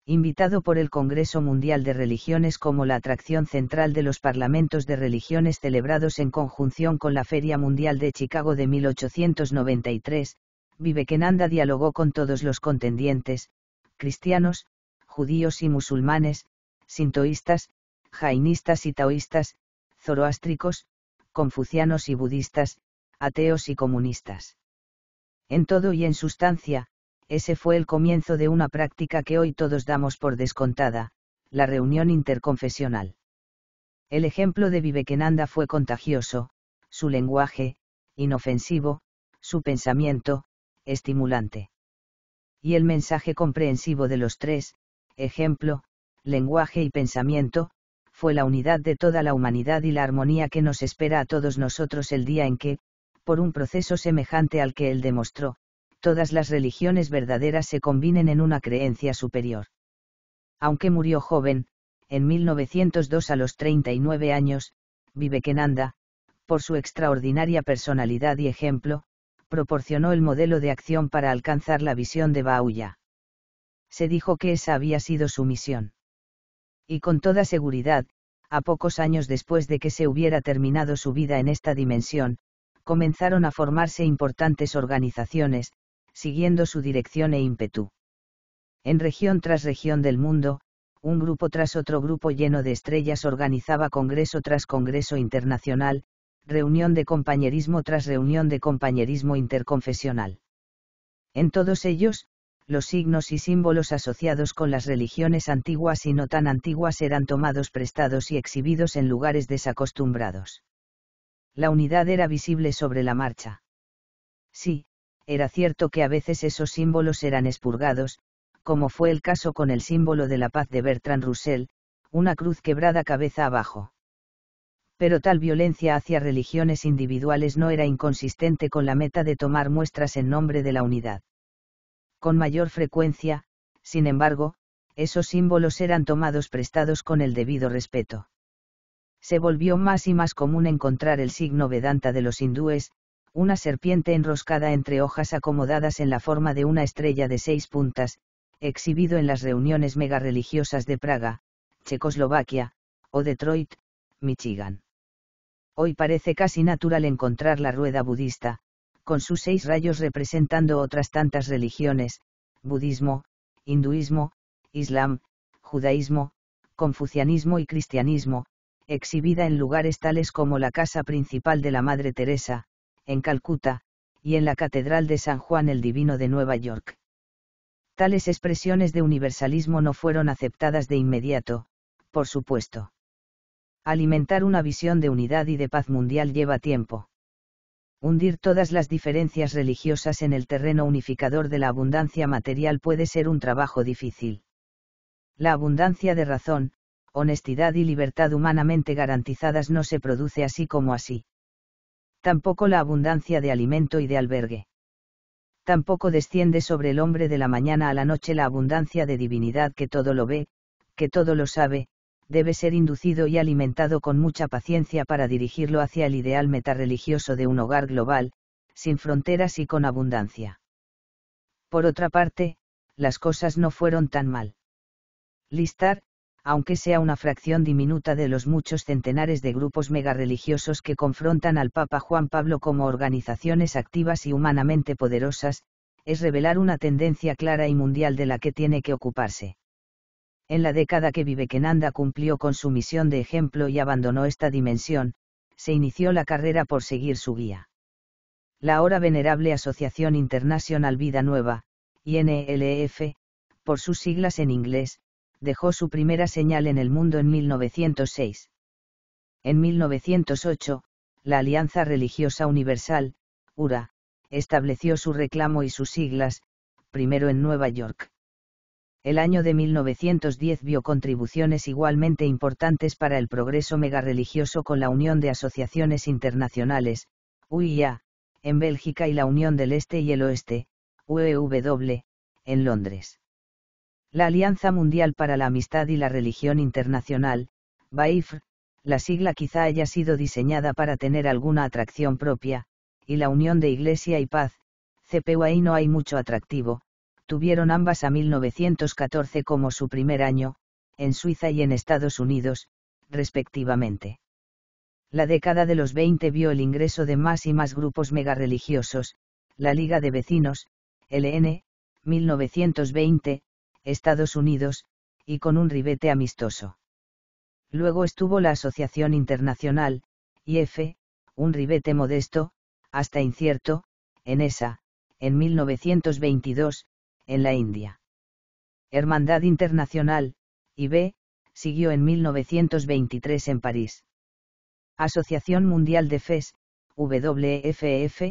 invitado por el Congreso Mundial de Religiones como la atracción central de los parlamentos de religiones celebrados en conjunción con la Feria Mundial de Chicago de 1893, Vivekenanda dialogó con todos los contendientes, cristianos, judíos y musulmanes, sintoístas, jainistas y taoístas, zoroástricos, confucianos y budistas, ateos y comunistas. En todo y en sustancia, ese fue el comienzo de una práctica que hoy todos damos por descontada, la reunión interconfesional. El ejemplo de Vivekenanda fue contagioso, su lenguaje, inofensivo, su pensamiento, estimulante. Y el mensaje comprensivo de los tres, ejemplo, lenguaje y pensamiento, fue la unidad de toda la humanidad y la armonía que nos espera a todos nosotros el día en que, por un proceso semejante al que él demostró, todas las religiones verdaderas se combinen en una creencia superior. Aunque murió joven, en 1902 a los 39 años, Vivekenanda, por su extraordinaria personalidad y ejemplo, proporcionó el modelo de acción para alcanzar la visión de Bauya. Se dijo que esa había sido su misión. Y con toda seguridad, a pocos años después de que se hubiera terminado su vida en esta dimensión, comenzaron a formarse importantes organizaciones, siguiendo su dirección e ímpetu. En región tras región del mundo, un grupo tras otro grupo lleno de estrellas organizaba congreso tras congreso internacional, reunión de compañerismo tras reunión de compañerismo interconfesional. En todos ellos, los signos y símbolos asociados con las religiones antiguas y no tan antiguas eran tomados prestados y exhibidos en lugares desacostumbrados. La unidad era visible sobre la marcha. Sí, era cierto que a veces esos símbolos eran expurgados, como fue el caso con el símbolo de la paz de Bertrand Russell, una cruz quebrada cabeza abajo. Pero tal violencia hacia religiones individuales no era inconsistente con la meta de tomar muestras en nombre de la unidad. Con mayor frecuencia, sin embargo, esos símbolos eran tomados prestados con el debido respeto. Se volvió más y más común encontrar el signo Vedanta de los hindúes, una serpiente enroscada entre hojas acomodadas en la forma de una estrella de seis puntas, exhibido en las reuniones mega religiosas de Praga, Checoslovaquia, o Detroit, Michigan. Hoy parece casi natural encontrar la rueda budista, con sus seis rayos representando otras tantas religiones, budismo, hinduismo, islam, judaísmo, confucianismo y cristianismo, exhibida en lugares tales como la casa principal de la Madre Teresa, en Calcuta, y en la Catedral de San Juan el Divino de Nueva York. Tales expresiones de universalismo no fueron aceptadas de inmediato, por supuesto. Alimentar una visión de unidad y de paz mundial lleva tiempo. Hundir todas las diferencias religiosas en el terreno unificador de la abundancia material puede ser un trabajo difícil. La abundancia de razón, honestidad y libertad humanamente garantizadas no se produce así como así tampoco la abundancia de alimento y de albergue. Tampoco desciende sobre el hombre de la mañana a la noche la abundancia de divinidad que todo lo ve, que todo lo sabe, debe ser inducido y alimentado con mucha paciencia para dirigirlo hacia el ideal metarreligioso de un hogar global, sin fronteras y con abundancia. Por otra parte, las cosas no fueron tan mal. Listar, aunque sea una fracción diminuta de los muchos centenares de grupos religiosos que confrontan al Papa Juan Pablo como organizaciones activas y humanamente poderosas, es revelar una tendencia clara y mundial de la que tiene que ocuparse. En la década que vive Kenanda cumplió con su misión de ejemplo y abandonó esta dimensión, se inició la carrera por seguir su guía. La ahora venerable Asociación Internacional Vida Nueva, INLF, e por sus siglas en inglés, dejó su primera señal en el mundo en 1906. En 1908, la Alianza Religiosa Universal, URA, estableció su reclamo y sus siglas, primero en Nueva York. El año de 1910 vio contribuciones igualmente importantes para el progreso megareligioso con la Unión de Asociaciones Internacionales, UIA, en Bélgica y la Unión del Este y el Oeste, UEW, en Londres. La Alianza Mundial para la Amistad y la Religión Internacional, BAIFR, la sigla quizá haya sido diseñada para tener alguna atracción propia, y la Unión de Iglesia y Paz, ahí no hay mucho atractivo, tuvieron ambas a 1914 como su primer año, en Suiza y en Estados Unidos, respectivamente. La década de los 20 vio el ingreso de más y más grupos religiosos la Liga de Vecinos, LN, 1920, Estados Unidos, y con un ribete amistoso. Luego estuvo la Asociación Internacional, IF, un ribete modesto, hasta incierto, en esa, en 1922, en la India. Hermandad Internacional, IB, siguió en 1923 en París. Asociación Mundial de FES, WFF,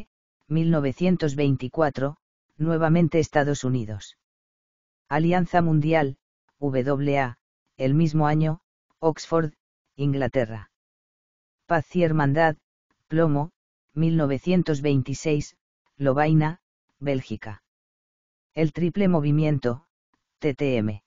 1924, nuevamente Estados Unidos. Alianza Mundial, WA, el mismo año, Oxford, Inglaterra. Paz y Hermandad, Plomo, 1926, Lobaina, Bélgica. El Triple Movimiento, TTM.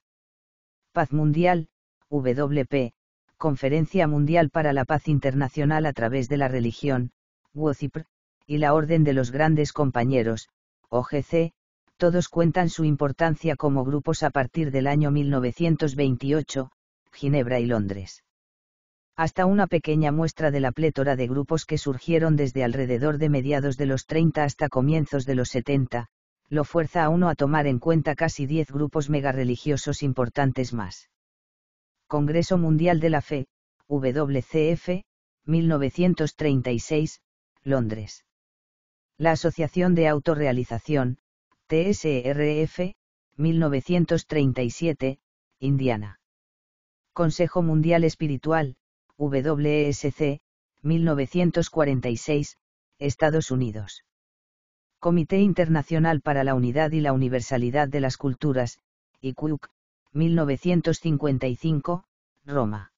Paz Mundial, WP, Conferencia Mundial para la Paz Internacional a través de la religión, WOCIPR, y la Orden de los Grandes Compañeros, OGC, todos cuentan su importancia como grupos a partir del año 1928, Ginebra y Londres. Hasta una pequeña muestra de la plétora de grupos que surgieron desde alrededor de mediados de los 30 hasta comienzos de los 70, lo fuerza a uno a tomar en cuenta casi 10 grupos religiosos importantes más. Congreso Mundial de la Fe, WCF, 1936, Londres. La Asociación de Autorrealización, TSRF, 1937, Indiana. Consejo Mundial Espiritual, WSC, 1946, Estados Unidos. Comité Internacional para la Unidad y la Universalidad de las Culturas, ICUC, 1955, Roma.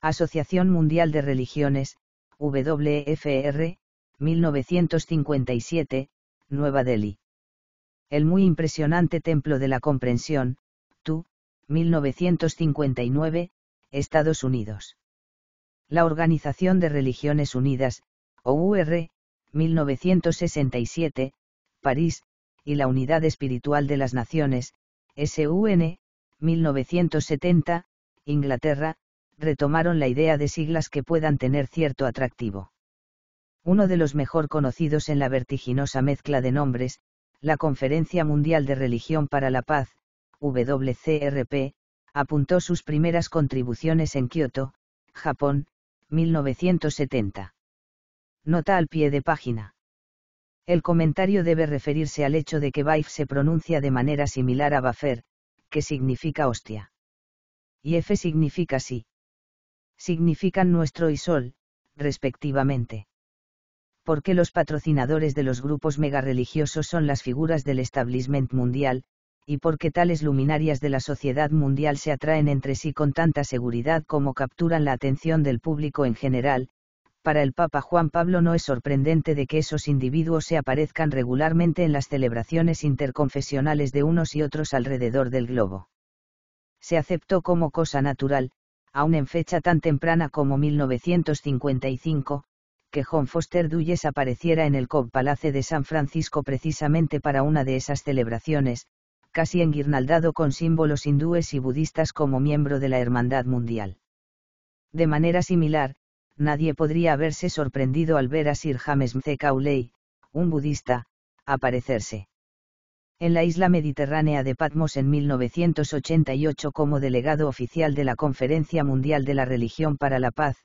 Asociación Mundial de Religiones, WFR, 1957, Nueva Delhi. El muy impresionante Templo de la Comprensión, TU, 1959, Estados Unidos. La Organización de Religiones Unidas, OUR, 1967, París, y la Unidad Espiritual de las Naciones, SUN, 1970, Inglaterra, retomaron la idea de siglas que puedan tener cierto atractivo. Uno de los mejor conocidos en la vertiginosa mezcla de nombres, la Conferencia Mundial de Religión para la Paz, WCRP, apuntó sus primeras contribuciones en Kioto, Japón, 1970. Nota al pie de página. El comentario debe referirse al hecho de que Baif se pronuncia de manera similar a Bafer, que significa hostia. Y F significa sí. Significan nuestro y sol, respectivamente. ¿Por qué los patrocinadores de los grupos megareligiosos son las figuras del establishment mundial? ¿Y por qué tales luminarias de la sociedad mundial se atraen entre sí con tanta seguridad como capturan la atención del público en general? Para el Papa Juan Pablo no es sorprendente de que esos individuos se aparezcan regularmente en las celebraciones interconfesionales de unos y otros alrededor del globo. Se aceptó como cosa natural, aún en fecha tan temprana como 1955, que John Foster Dulles apareciera en el Cobb Palace de San Francisco precisamente para una de esas celebraciones, casi enguirnaldado con símbolos hindúes y budistas como miembro de la Hermandad Mundial. De manera similar, nadie podría haberse sorprendido al ver a Sir James M. un budista, aparecerse. En la isla mediterránea de Patmos en 1988 como delegado oficial de la Conferencia Mundial de la Religión para la Paz,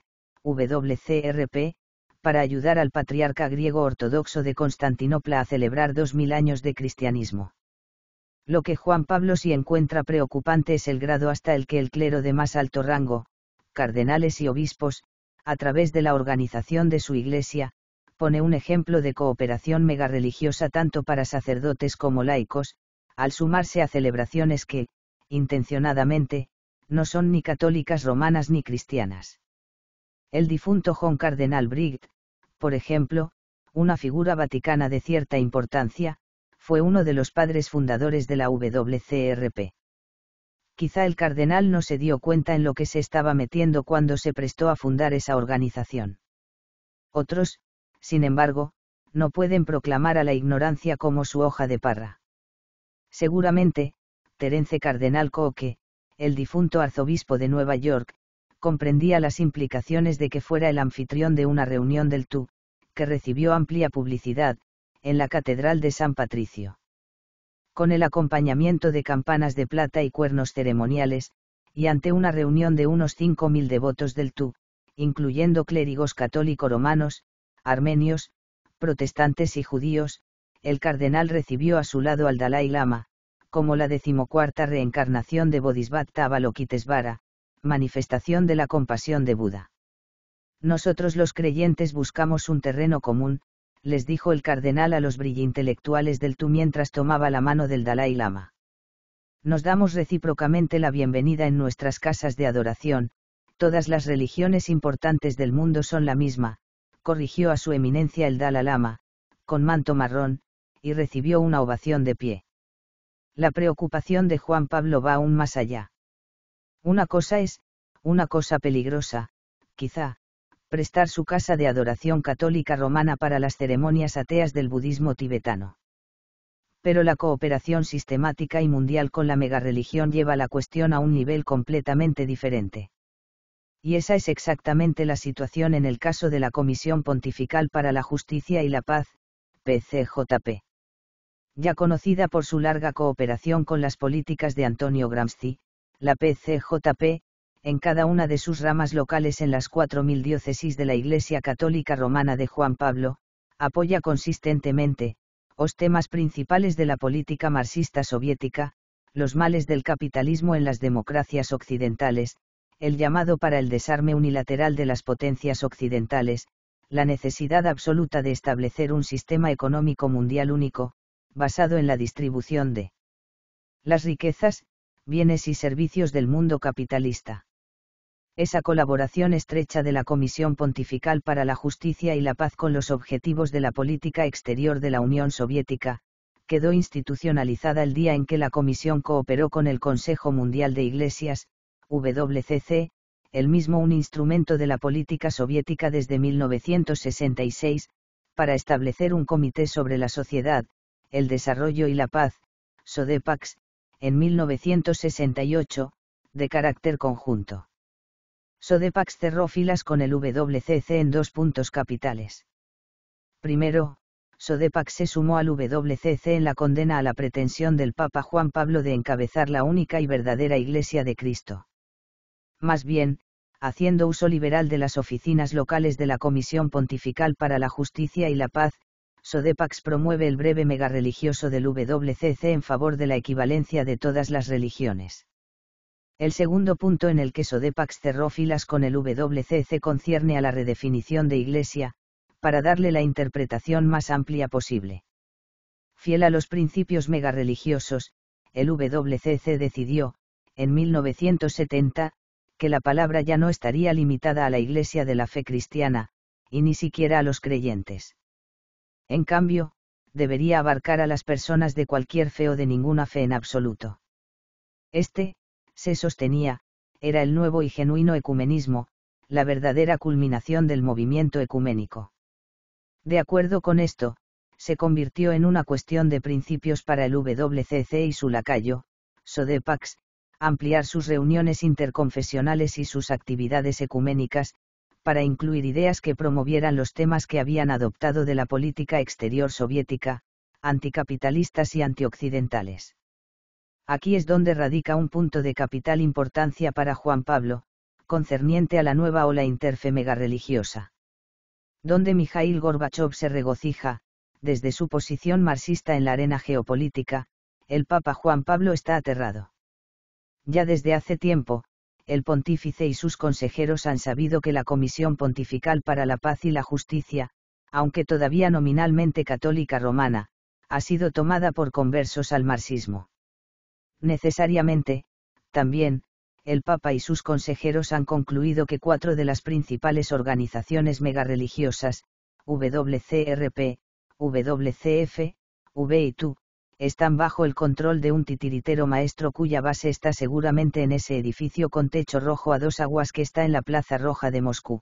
WCRP, para ayudar al patriarca griego ortodoxo de Constantinopla a celebrar dos mil años de cristianismo. Lo que Juan Pablo sí encuentra preocupante es el grado hasta el que el clero de más alto rango, cardenales y obispos, a través de la organización de su iglesia, pone un ejemplo de cooperación religiosa tanto para sacerdotes como laicos, al sumarse a celebraciones que, intencionadamente, no son ni católicas romanas ni cristianas. El difunto John Cardenal Brigt, por ejemplo, una figura vaticana de cierta importancia, fue uno de los padres fundadores de la WCRP. Quizá el cardenal no se dio cuenta en lo que se estaba metiendo cuando se prestó a fundar esa organización. Otros, sin embargo, no pueden proclamar a la ignorancia como su hoja de parra. Seguramente, Terence Cardenal Coque, el difunto arzobispo de Nueva York, comprendía las implicaciones de que fuera el anfitrión de una reunión del TU, que recibió amplia publicidad, en la Catedral de San Patricio. Con el acompañamiento de campanas de plata y cuernos ceremoniales, y ante una reunión de unos 5.000 devotos del TU, incluyendo clérigos católicos romanos, armenios, protestantes y judíos, el cardenal recibió a su lado al Dalai Lama, como la decimocuarta reencarnación de Bodhisattva Avalokitesvara, manifestación de la compasión de Buda. Nosotros los creyentes buscamos un terreno común, les dijo el cardenal a los brillintelectuales del Tú mientras tomaba la mano del Dalai Lama. Nos damos recíprocamente la bienvenida en nuestras casas de adoración, todas las religiones importantes del mundo son la misma, corrigió a su eminencia el Dalai Lama, con manto marrón, y recibió una ovación de pie. La preocupación de Juan Pablo va aún más allá. Una cosa es, una cosa peligrosa, quizá, prestar su casa de adoración católica romana para las ceremonias ateas del budismo tibetano. Pero la cooperación sistemática y mundial con la megarreligión lleva la cuestión a un nivel completamente diferente. Y esa es exactamente la situación en el caso de la Comisión Pontifical para la Justicia y la Paz, PCJP. Ya conocida por su larga cooperación con las políticas de Antonio Gramsci, la PCJP, en cada una de sus ramas locales en las 4.000 diócesis de la Iglesia Católica Romana de Juan Pablo, apoya consistentemente, los temas principales de la política marxista soviética, los males del capitalismo en las democracias occidentales, el llamado para el desarme unilateral de las potencias occidentales, la necesidad absoluta de establecer un sistema económico mundial único, basado en la distribución de las riquezas, bienes y servicios del mundo capitalista. Esa colaboración estrecha de la Comisión Pontifical para la Justicia y la Paz con los objetivos de la política exterior de la Unión Soviética, quedó institucionalizada el día en que la Comisión cooperó con el Consejo Mundial de Iglesias, WCC, el mismo un instrumento de la política soviética desde 1966, para establecer un comité sobre la sociedad, el desarrollo y la paz, SODEPAX, en 1968, de carácter conjunto. Sodepax cerró filas con el WCC en dos puntos capitales. Primero, Sodepax se sumó al WCC en la condena a la pretensión del Papa Juan Pablo de encabezar la única y verdadera Iglesia de Cristo. Más bien, haciendo uso liberal de las oficinas locales de la Comisión Pontifical para la Justicia y la Paz, Sodepax promueve el breve mega religioso del WCC en favor de la equivalencia de todas las religiones. El segundo punto en el que Sodepax cerró filas con el WCC concierne a la redefinición de Iglesia, para darle la interpretación más amplia posible. Fiel a los principios religiosos, el WCC decidió, en 1970, que la palabra ya no estaría limitada a la Iglesia de la fe cristiana, y ni siquiera a los creyentes. En cambio, debería abarcar a las personas de cualquier fe o de ninguna fe en absoluto. Este, se sostenía, era el nuevo y genuino ecumenismo, la verdadera culminación del movimiento ecuménico. De acuerdo con esto, se convirtió en una cuestión de principios para el WCC y su lacayo, Sodepax, ampliar sus reuniones interconfesionales y sus actividades ecuménicas, para incluir ideas que promovieran los temas que habían adoptado de la política exterior soviética, anticapitalistas y antioccidentales. Aquí es donde radica un punto de capital importancia para Juan Pablo, concerniente a la nueva ola interfemega religiosa. Donde Mijail Gorbachev se regocija, desde su posición marxista en la arena geopolítica, el Papa Juan Pablo está aterrado. Ya desde hace tiempo, el pontífice y sus consejeros han sabido que la Comisión Pontifical para la Paz y la Justicia, aunque todavía nominalmente católica romana, ha sido tomada por conversos al marxismo. Necesariamente, también, el Papa y sus consejeros han concluido que cuatro de las principales organizaciones megarreligiosas, WCRP, WCF, WITU, están bajo el control de un titiritero maestro cuya base está seguramente en ese edificio con techo rojo a dos aguas que está en la Plaza Roja de Moscú.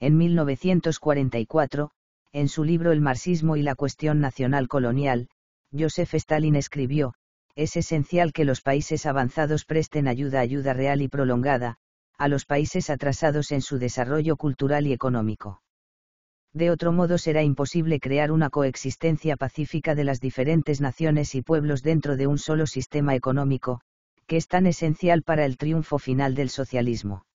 En 1944, en su libro El marxismo y la cuestión nacional colonial, Joseph Stalin escribió, es esencial que los países avanzados presten ayuda, ayuda real y prolongada, a los países atrasados en su desarrollo cultural y económico de otro modo será imposible crear una coexistencia pacífica de las diferentes naciones y pueblos dentro de un solo sistema económico, que es tan esencial para el triunfo final del socialismo.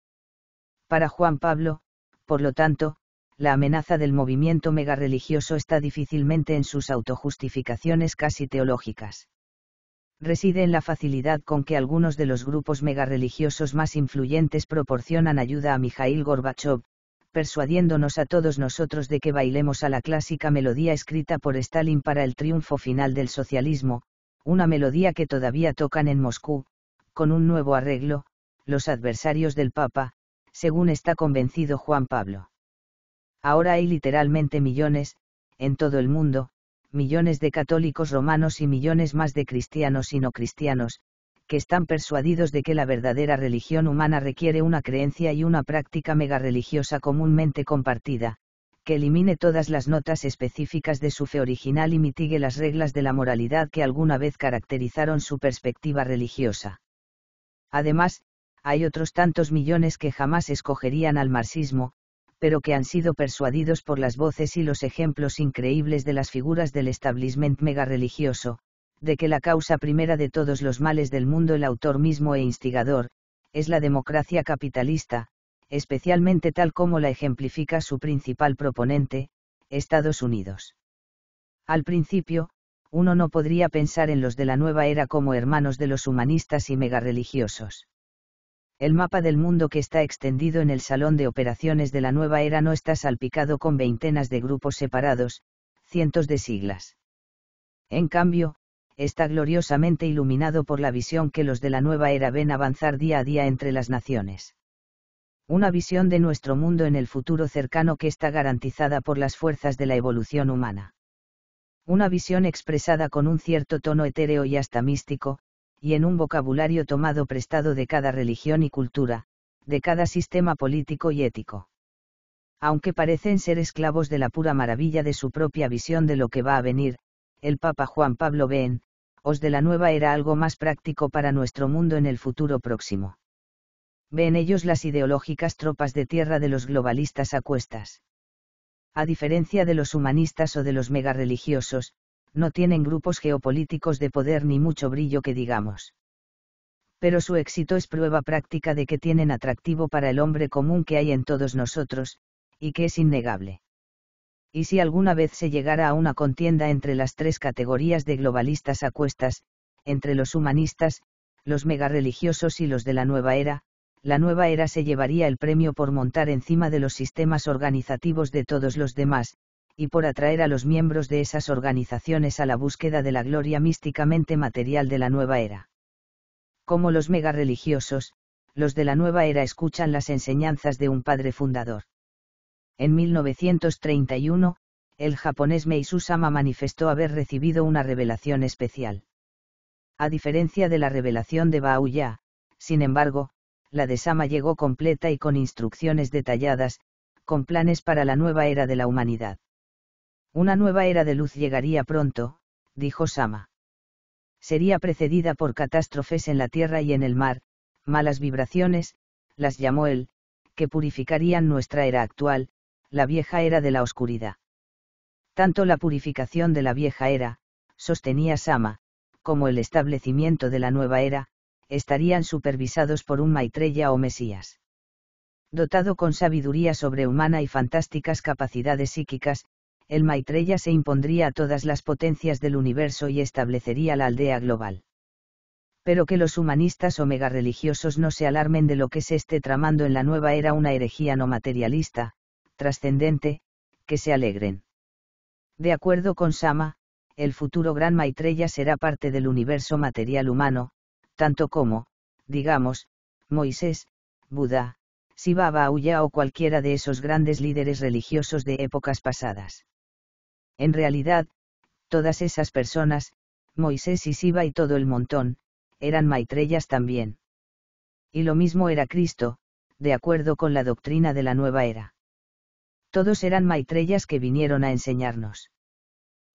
Para Juan Pablo, por lo tanto, la amenaza del movimiento megarreligioso está difícilmente en sus autojustificaciones casi teológicas. Reside en la facilidad con que algunos de los grupos megarreligiosos más influyentes proporcionan ayuda a Mikhail Gorbachev, persuadiéndonos a todos nosotros de que bailemos a la clásica melodía escrita por Stalin para el triunfo final del socialismo, una melodía que todavía tocan en Moscú, con un nuevo arreglo, los adversarios del Papa, según está convencido Juan Pablo. Ahora hay literalmente millones, en todo el mundo, millones de católicos romanos y millones más de cristianos y no cristianos, que están persuadidos de que la verdadera religión humana requiere una creencia y una práctica religiosa comúnmente compartida, que elimine todas las notas específicas de su fe original y mitigue las reglas de la moralidad que alguna vez caracterizaron su perspectiva religiosa. Además, hay otros tantos millones que jamás escogerían al marxismo, pero que han sido persuadidos por las voces y los ejemplos increíbles de las figuras del establishment religioso de que la causa primera de todos los males del mundo, el autor mismo e instigador, es la democracia capitalista, especialmente tal como la ejemplifica su principal proponente, Estados Unidos. Al principio, uno no podría pensar en los de la nueva era como hermanos de los humanistas y megarreligiosos. El mapa del mundo que está extendido en el salón de operaciones de la nueva era no está salpicado con veintenas de grupos separados, cientos de siglas. En cambio, está gloriosamente iluminado por la visión que los de la nueva era ven avanzar día a día entre las naciones. Una visión de nuestro mundo en el futuro cercano que está garantizada por las fuerzas de la evolución humana. Una visión expresada con un cierto tono etéreo y hasta místico, y en un vocabulario tomado prestado de cada religión y cultura, de cada sistema político y ético. Aunque parecen ser esclavos de la pura maravilla de su propia visión de lo que va a venir, el Papa Juan Pablo Ben, os de la nueva era algo más práctico para nuestro mundo en el futuro próximo. Ven ellos las ideológicas tropas de tierra de los globalistas a cuestas. A diferencia de los humanistas o de los megarreligiosos, no tienen grupos geopolíticos de poder ni mucho brillo que digamos. Pero su éxito es prueba práctica de que tienen atractivo para el hombre común que hay en todos nosotros, y que es innegable y si alguna vez se llegara a una contienda entre las tres categorías de globalistas a entre los humanistas, los megarreligiosos y los de la nueva era, la nueva era se llevaría el premio por montar encima de los sistemas organizativos de todos los demás, y por atraer a los miembros de esas organizaciones a la búsqueda de la gloria místicamente material de la nueva era. Como los megarreligiosos, los de la nueva era escuchan las enseñanzas de un padre fundador. En 1931, el japonés Meisu Sama manifestó haber recibido una revelación especial. A diferencia de la revelación de Baoya, sin embargo, la de Sama llegó completa y con instrucciones detalladas, con planes para la nueva era de la humanidad. Una nueva era de luz llegaría pronto, dijo Sama. Sería precedida por catástrofes en la tierra y en el mar, malas vibraciones, las llamó él, que purificarían nuestra era actual, la vieja era de la oscuridad. Tanto la purificación de la vieja era, sostenía Sama, como el establecimiento de la nueva era, estarían supervisados por un Maitreya o Mesías. Dotado con sabiduría sobrehumana y fantásticas capacidades psíquicas, el Maitreya se impondría a todas las potencias del universo y establecería la aldea global. Pero que los humanistas o megarreligiosos no se alarmen de lo que se esté tramando en la nueva era una herejía no materialista, trascendente, que se alegren. De acuerdo con Sama, el futuro gran Maitreya será parte del universo material humano, tanto como, digamos, Moisés, Buda, Siva Bauya o cualquiera de esos grandes líderes religiosos de épocas pasadas. En realidad, todas esas personas, Moisés y Siva y todo el montón, eran Maitreyas también. Y lo mismo era Cristo, de acuerdo con la doctrina de la nueva era todos eran maitrellas que vinieron a enseñarnos.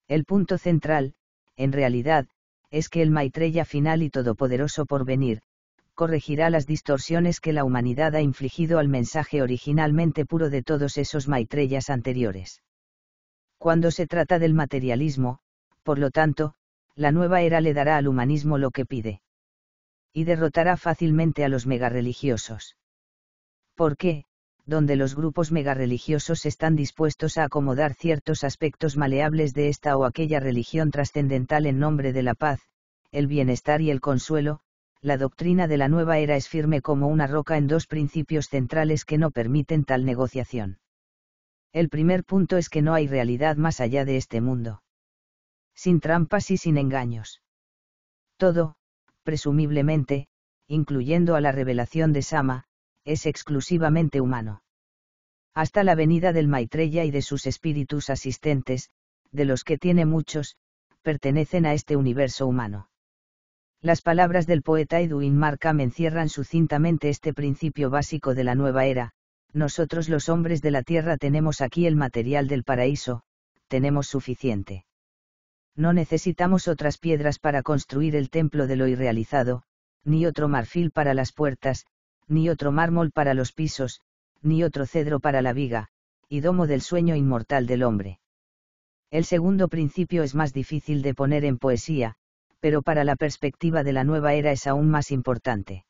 El punto central, en realidad, es que el maitrella final y todopoderoso por venir, corregirá las distorsiones que la humanidad ha infligido al mensaje originalmente puro de todos esos maitrellas anteriores. Cuando se trata del materialismo, por lo tanto, la nueva era le dará al humanismo lo que pide. Y derrotará fácilmente a los megarreligiosos. ¿Por qué? donde los grupos religiosos están dispuestos a acomodar ciertos aspectos maleables de esta o aquella religión trascendental en nombre de la paz, el bienestar y el consuelo, la doctrina de la nueva era es firme como una roca en dos principios centrales que no permiten tal negociación. El primer punto es que no hay realidad más allá de este mundo. Sin trampas y sin engaños. Todo, presumiblemente, incluyendo a la revelación de Sama, es exclusivamente humano. Hasta la venida del Maitreya y de sus espíritus asistentes, de los que tiene muchos, pertenecen a este universo humano. Las palabras del poeta Edwin Markham encierran sucintamente este principio básico de la nueva era, nosotros los hombres de la tierra tenemos aquí el material del paraíso, tenemos suficiente. No necesitamos otras piedras para construir el templo de lo irrealizado, ni otro marfil para las puertas, ni otro mármol para los pisos, ni otro cedro para la viga, y domo del sueño inmortal del hombre. El segundo principio es más difícil de poner en poesía, pero para la perspectiva de la nueva era es aún más importante.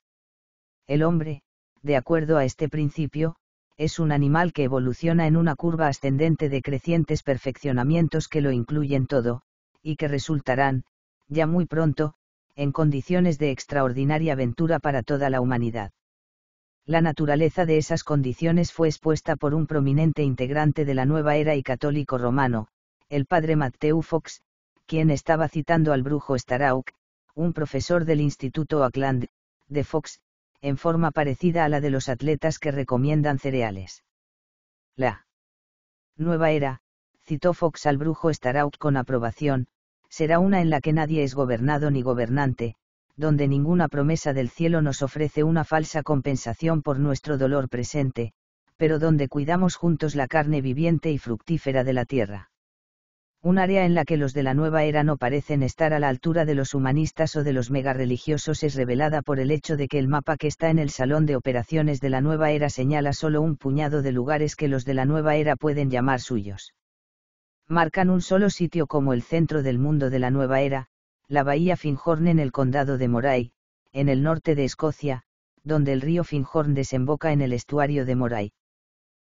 El hombre, de acuerdo a este principio, es un animal que evoluciona en una curva ascendente de crecientes perfeccionamientos que lo incluyen todo, y que resultarán, ya muy pronto, en condiciones de extraordinaria aventura para toda la humanidad. La naturaleza de esas condiciones fue expuesta por un prominente integrante de la nueva era y católico romano, el padre Matthew Fox, quien estaba citando al brujo Starauk, un profesor del Instituto Oakland, de Fox, en forma parecida a la de los atletas que recomiendan cereales. La nueva era, citó Fox al brujo Starauk con aprobación, será una en la que nadie es gobernado ni gobernante, donde ninguna promesa del cielo nos ofrece una falsa compensación por nuestro dolor presente, pero donde cuidamos juntos la carne viviente y fructífera de la tierra. Un área en la que los de la nueva era no parecen estar a la altura de los humanistas o de los mega religiosos es revelada por el hecho de que el mapa que está en el salón de operaciones de la nueva era señala solo un puñado de lugares que los de la nueva era pueden llamar suyos. Marcan un solo sitio como el centro del mundo de la nueva era, la bahía Finhorn en el condado de Moray, en el norte de Escocia, donde el río Finhorn desemboca en el estuario de Moray.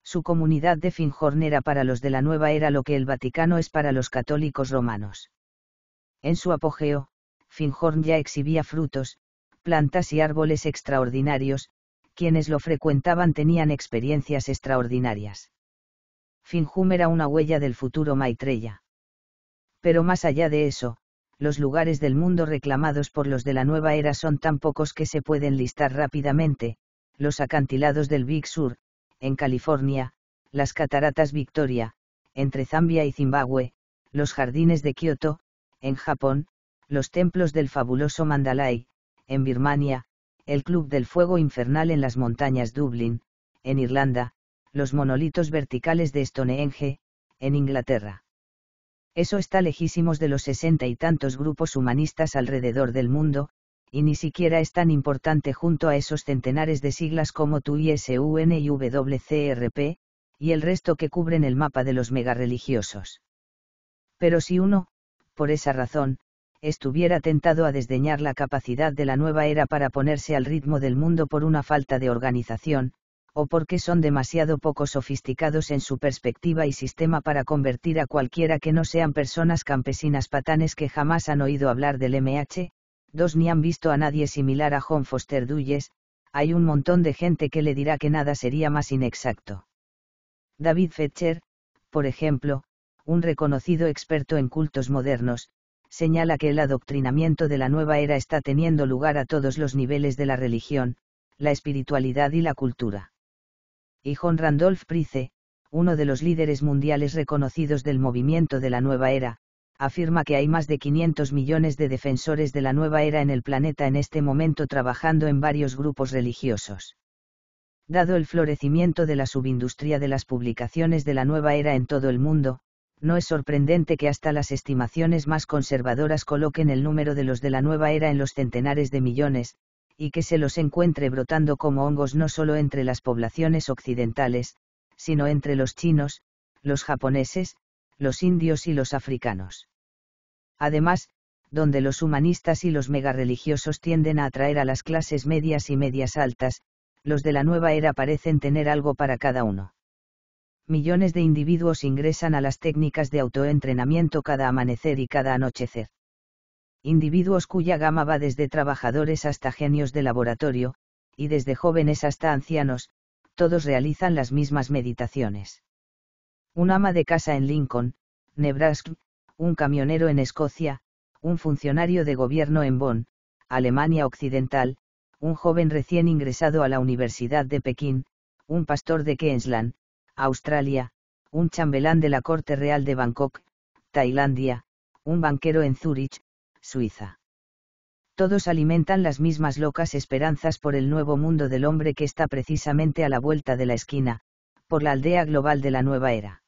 Su comunidad de Finhorn era para los de la nueva era lo que el Vaticano es para los católicos romanos. En su apogeo, Finhorn ya exhibía frutos, plantas y árboles extraordinarios, quienes lo frecuentaban tenían experiencias extraordinarias. Finjum era una huella del futuro Maitreya. Pero más allá de eso, los lugares del mundo reclamados por los de la nueva era son tan pocos que se pueden listar rápidamente, los acantilados del Big Sur, en California, las cataratas Victoria, entre Zambia y Zimbabue, los jardines de Kioto, en Japón, los templos del fabuloso Mandalay, en Birmania, el Club del Fuego Infernal en las montañas Dublín, en Irlanda, los monolitos verticales de Stonehenge, en Inglaterra. Eso está lejísimos de los sesenta y tantos grupos humanistas alrededor del mundo, y ni siquiera es tan importante junto a esos centenares de siglas como ISUN y WCRP, y el resto que cubren el mapa de los religiosos. Pero si uno, por esa razón, estuviera tentado a desdeñar la capacidad de la nueva era para ponerse al ritmo del mundo por una falta de organización, o porque son demasiado poco sofisticados en su perspectiva y sistema para convertir a cualquiera que no sean personas campesinas patanes que jamás han oído hablar del MH, dos ni han visto a nadie similar a John Foster Dulles, hay un montón de gente que le dirá que nada sería más inexacto. David Fetcher, por ejemplo, un reconocido experto en cultos modernos, señala que el adoctrinamiento de la nueva era está teniendo lugar a todos los niveles de la religión, la espiritualidad y la cultura y John Randolph Price, uno de los líderes mundiales reconocidos del movimiento de la nueva era, afirma que hay más de 500 millones de defensores de la nueva era en el planeta en este momento trabajando en varios grupos religiosos. Dado el florecimiento de la subindustria de las publicaciones de la nueva era en todo el mundo, no es sorprendente que hasta las estimaciones más conservadoras coloquen el número de los de la nueva era en los centenares de millones, y que se los encuentre brotando como hongos no solo entre las poblaciones occidentales, sino entre los chinos, los japoneses, los indios y los africanos. Además, donde los humanistas y los religiosos tienden a atraer a las clases medias y medias altas, los de la nueva era parecen tener algo para cada uno. Millones de individuos ingresan a las técnicas de autoentrenamiento cada amanecer y cada anochecer individuos cuya gama va desde trabajadores hasta genios de laboratorio, y desde jóvenes hasta ancianos, todos realizan las mismas meditaciones. Un ama de casa en Lincoln, Nebraska, un camionero en Escocia, un funcionario de gobierno en Bonn, Alemania Occidental, un joven recién ingresado a la Universidad de Pekín, un pastor de Queensland, Australia, un chambelán de la Corte Real de Bangkok, Tailandia, un banquero en Zúrich, Suiza. Todos alimentan las mismas locas esperanzas por el nuevo mundo del hombre que está precisamente a la vuelta de la esquina, por la aldea global de la nueva era.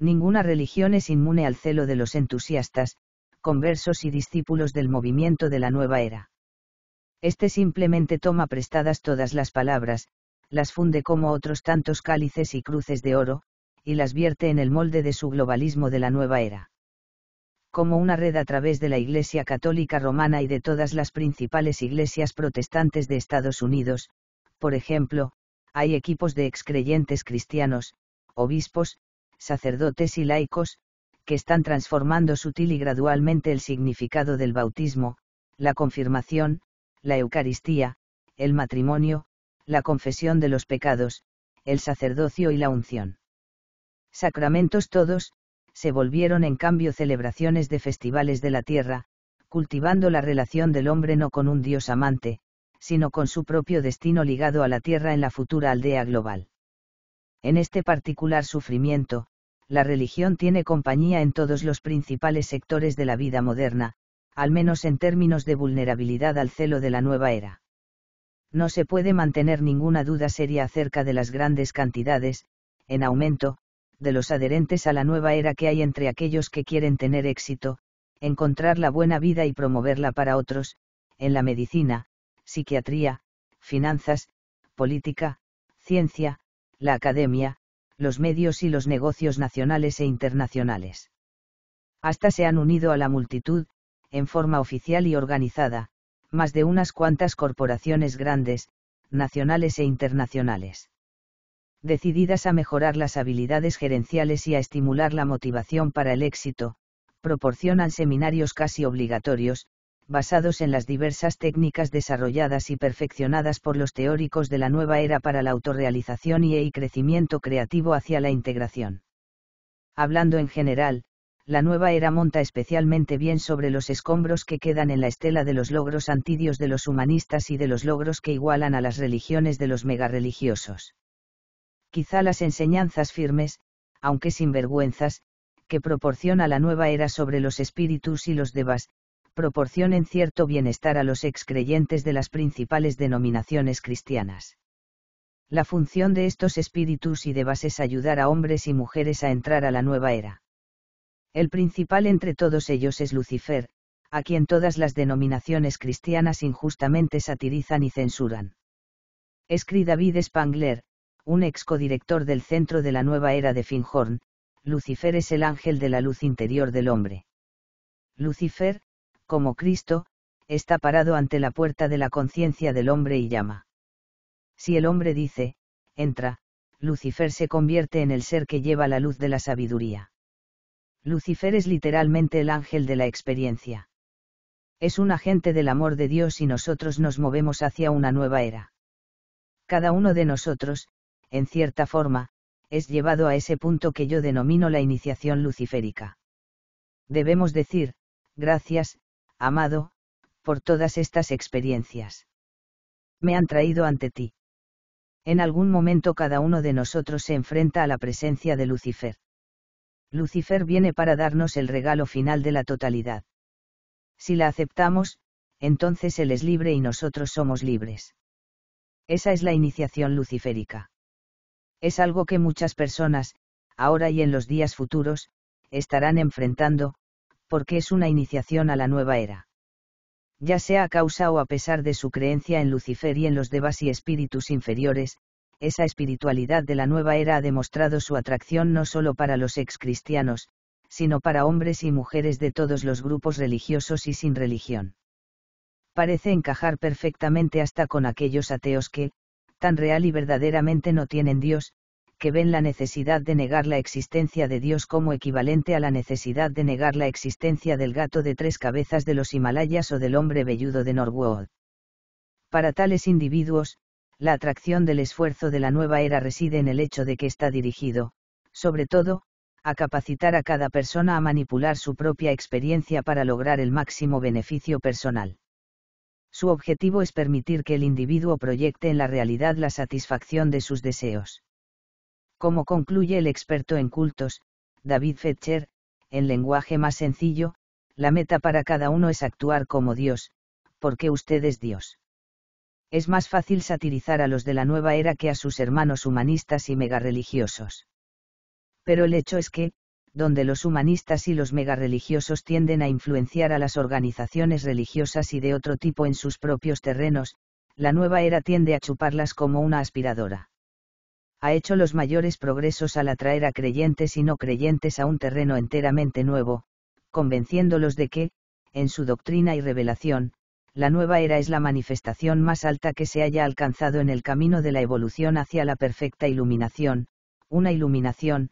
Ninguna religión es inmune al celo de los entusiastas, conversos y discípulos del movimiento de la nueva era. Este simplemente toma prestadas todas las palabras, las funde como otros tantos cálices y cruces de oro, y las vierte en el molde de su globalismo de la nueva era como una red a través de la Iglesia Católica Romana y de todas las principales iglesias protestantes de Estados Unidos, por ejemplo, hay equipos de excreyentes cristianos, obispos, sacerdotes y laicos, que están transformando sutil y gradualmente el significado del bautismo, la confirmación, la Eucaristía, el matrimonio, la confesión de los pecados, el sacerdocio y la unción. Sacramentos todos, se volvieron en cambio celebraciones de festivales de la tierra, cultivando la relación del hombre no con un dios amante, sino con su propio destino ligado a la tierra en la futura aldea global. En este particular sufrimiento, la religión tiene compañía en todos los principales sectores de la vida moderna, al menos en términos de vulnerabilidad al celo de la nueva era. No se puede mantener ninguna duda seria acerca de las grandes cantidades, en aumento, de los adherentes a la nueva era que hay entre aquellos que quieren tener éxito, encontrar la buena vida y promoverla para otros, en la medicina, psiquiatría, finanzas, política, ciencia, la academia, los medios y los negocios nacionales e internacionales. Hasta se han unido a la multitud, en forma oficial y organizada, más de unas cuantas corporaciones grandes, nacionales e internacionales decididas a mejorar las habilidades gerenciales y a estimular la motivación para el éxito, proporcionan seminarios casi obligatorios, basados en las diversas técnicas desarrolladas y perfeccionadas por los teóricos de la nueva era para la autorrealización y el crecimiento creativo hacia la integración. Hablando en general, la nueva era monta especialmente bien sobre los escombros que quedan en la estela de los logros antidios de los humanistas y de los logros que igualan a las religiones de los megareligiosos quizá las enseñanzas firmes, aunque sin vergüenzas, que proporciona la nueva era sobre los espíritus y los devas, proporcionen cierto bienestar a los excreyentes de las principales denominaciones cristianas. La función de estos espíritus y devas es ayudar a hombres y mujeres a entrar a la nueva era. El principal entre todos ellos es Lucifer, a quien todas las denominaciones cristianas injustamente satirizan y censuran. Escri David Spangler, un ex codirector del Centro de la Nueva Era de Finhorn, Lucifer es el ángel de la luz interior del hombre. Lucifer, como Cristo, está parado ante la puerta de la conciencia del hombre y llama. Si el hombre dice, entra, Lucifer se convierte en el ser que lleva la luz de la sabiduría. Lucifer es literalmente el ángel de la experiencia. Es un agente del amor de Dios y nosotros nos movemos hacia una nueva era. Cada uno de nosotros, en cierta forma, es llevado a ese punto que yo denomino la iniciación luciférica. Debemos decir, gracias, amado, por todas estas experiencias. Me han traído ante ti. En algún momento cada uno de nosotros se enfrenta a la presencia de Lucifer. Lucifer viene para darnos el regalo final de la totalidad. Si la aceptamos, entonces Él es libre y nosotros somos libres. Esa es la iniciación luciférica. Es algo que muchas personas, ahora y en los días futuros, estarán enfrentando, porque es una iniciación a la nueva era. Ya sea a causa o a pesar de su creencia en Lucifer y en los devas y espíritus inferiores, esa espiritualidad de la nueva era ha demostrado su atracción no solo para los ex cristianos, sino para hombres y mujeres de todos los grupos religiosos y sin religión. Parece encajar perfectamente hasta con aquellos ateos que, tan real y verdaderamente no tienen Dios, que ven la necesidad de negar la existencia de Dios como equivalente a la necesidad de negar la existencia del gato de tres cabezas de los Himalayas o del hombre velludo de Norwood. Para tales individuos, la atracción del esfuerzo de la nueva era reside en el hecho de que está dirigido, sobre todo, a capacitar a cada persona a manipular su propia experiencia para lograr el máximo beneficio personal. Su objetivo es permitir que el individuo proyecte en la realidad la satisfacción de sus deseos. Como concluye el experto en cultos, David Fetcher, en lenguaje más sencillo, la meta para cada uno es actuar como Dios, porque usted es Dios. Es más fácil satirizar a los de la nueva era que a sus hermanos humanistas y megarreligiosos. Pero el hecho es que, donde los humanistas y los megarreligiosos tienden a influenciar a las organizaciones religiosas y de otro tipo en sus propios terrenos, la nueva era tiende a chuparlas como una aspiradora. Ha hecho los mayores progresos al atraer a creyentes y no creyentes a un terreno enteramente nuevo, convenciéndolos de que, en su doctrina y revelación, la nueva era es la manifestación más alta que se haya alcanzado en el camino de la evolución hacia la perfecta iluminación, una iluminación,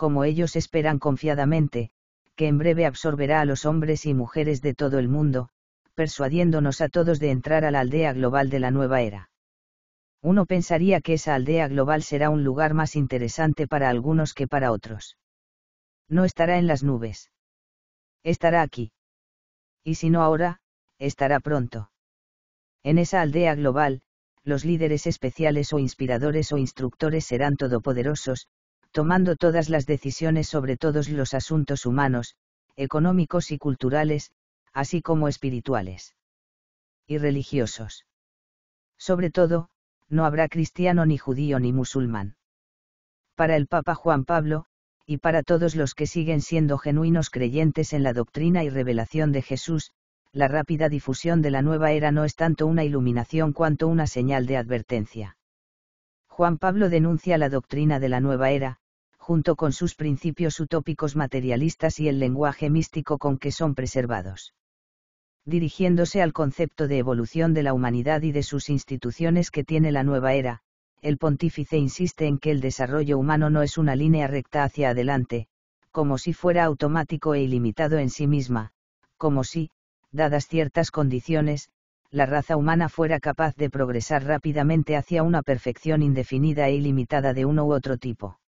como ellos esperan confiadamente, que en breve absorberá a los hombres y mujeres de todo el mundo, persuadiéndonos a todos de entrar a la aldea global de la nueva era. Uno pensaría que esa aldea global será un lugar más interesante para algunos que para otros. No estará en las nubes. Estará aquí. Y si no ahora, estará pronto. En esa aldea global, los líderes especiales o inspiradores o instructores serán todopoderosos, tomando todas las decisiones sobre todos los asuntos humanos, económicos y culturales, así como espirituales y religiosos. Sobre todo, no habrá cristiano ni judío ni musulmán. Para el Papa Juan Pablo, y para todos los que siguen siendo genuinos creyentes en la doctrina y revelación de Jesús, la rápida difusión de la nueva era no es tanto una iluminación cuanto una señal de advertencia. Juan Pablo denuncia la doctrina de la nueva era, junto con sus principios utópicos materialistas y el lenguaje místico con que son preservados. Dirigiéndose al concepto de evolución de la humanidad y de sus instituciones que tiene la nueva era, el pontífice insiste en que el desarrollo humano no es una línea recta hacia adelante, como si fuera automático e ilimitado en sí misma, como si, dadas ciertas condiciones, la raza humana fuera capaz de progresar rápidamente hacia una perfección indefinida e ilimitada de uno u otro tipo.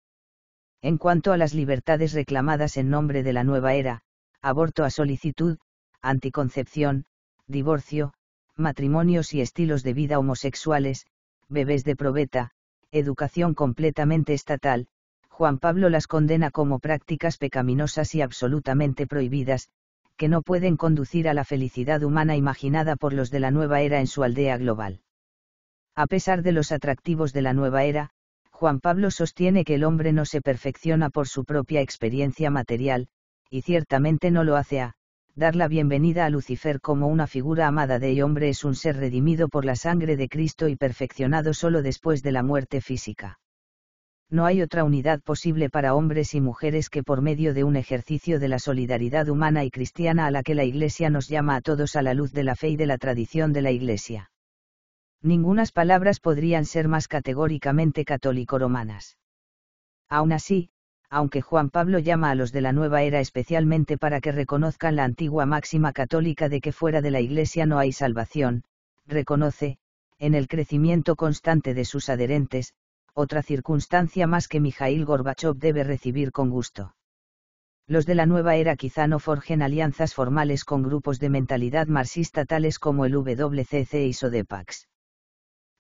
En cuanto a las libertades reclamadas en nombre de la nueva era, aborto a solicitud, anticoncepción, divorcio, matrimonios y estilos de vida homosexuales, bebés de probeta, educación completamente estatal, Juan Pablo las condena como prácticas pecaminosas y absolutamente prohibidas, que no pueden conducir a la felicidad humana imaginada por los de la nueva era en su aldea global. A pesar de los atractivos de la nueva era, Juan Pablo sostiene que el hombre no se perfecciona por su propia experiencia material, y ciertamente no lo hace a, dar la bienvenida a Lucifer como una figura amada de hombre es un ser redimido por la sangre de Cristo y perfeccionado solo después de la muerte física no hay otra unidad posible para hombres y mujeres que por medio de un ejercicio de la solidaridad humana y cristiana a la que la Iglesia nos llama a todos a la luz de la fe y de la tradición de la Iglesia. Ningunas palabras podrían ser más categóricamente católico-romanas. Aún así, aunque Juan Pablo llama a los de la nueva era especialmente para que reconozcan la antigua máxima católica de que fuera de la Iglesia no hay salvación, reconoce, en el crecimiento constante de sus adherentes, otra circunstancia más que Mijail Gorbachev debe recibir con gusto. Los de la nueva era quizá no forjen alianzas formales con grupos de mentalidad marxista tales como el WCC y Sodepax.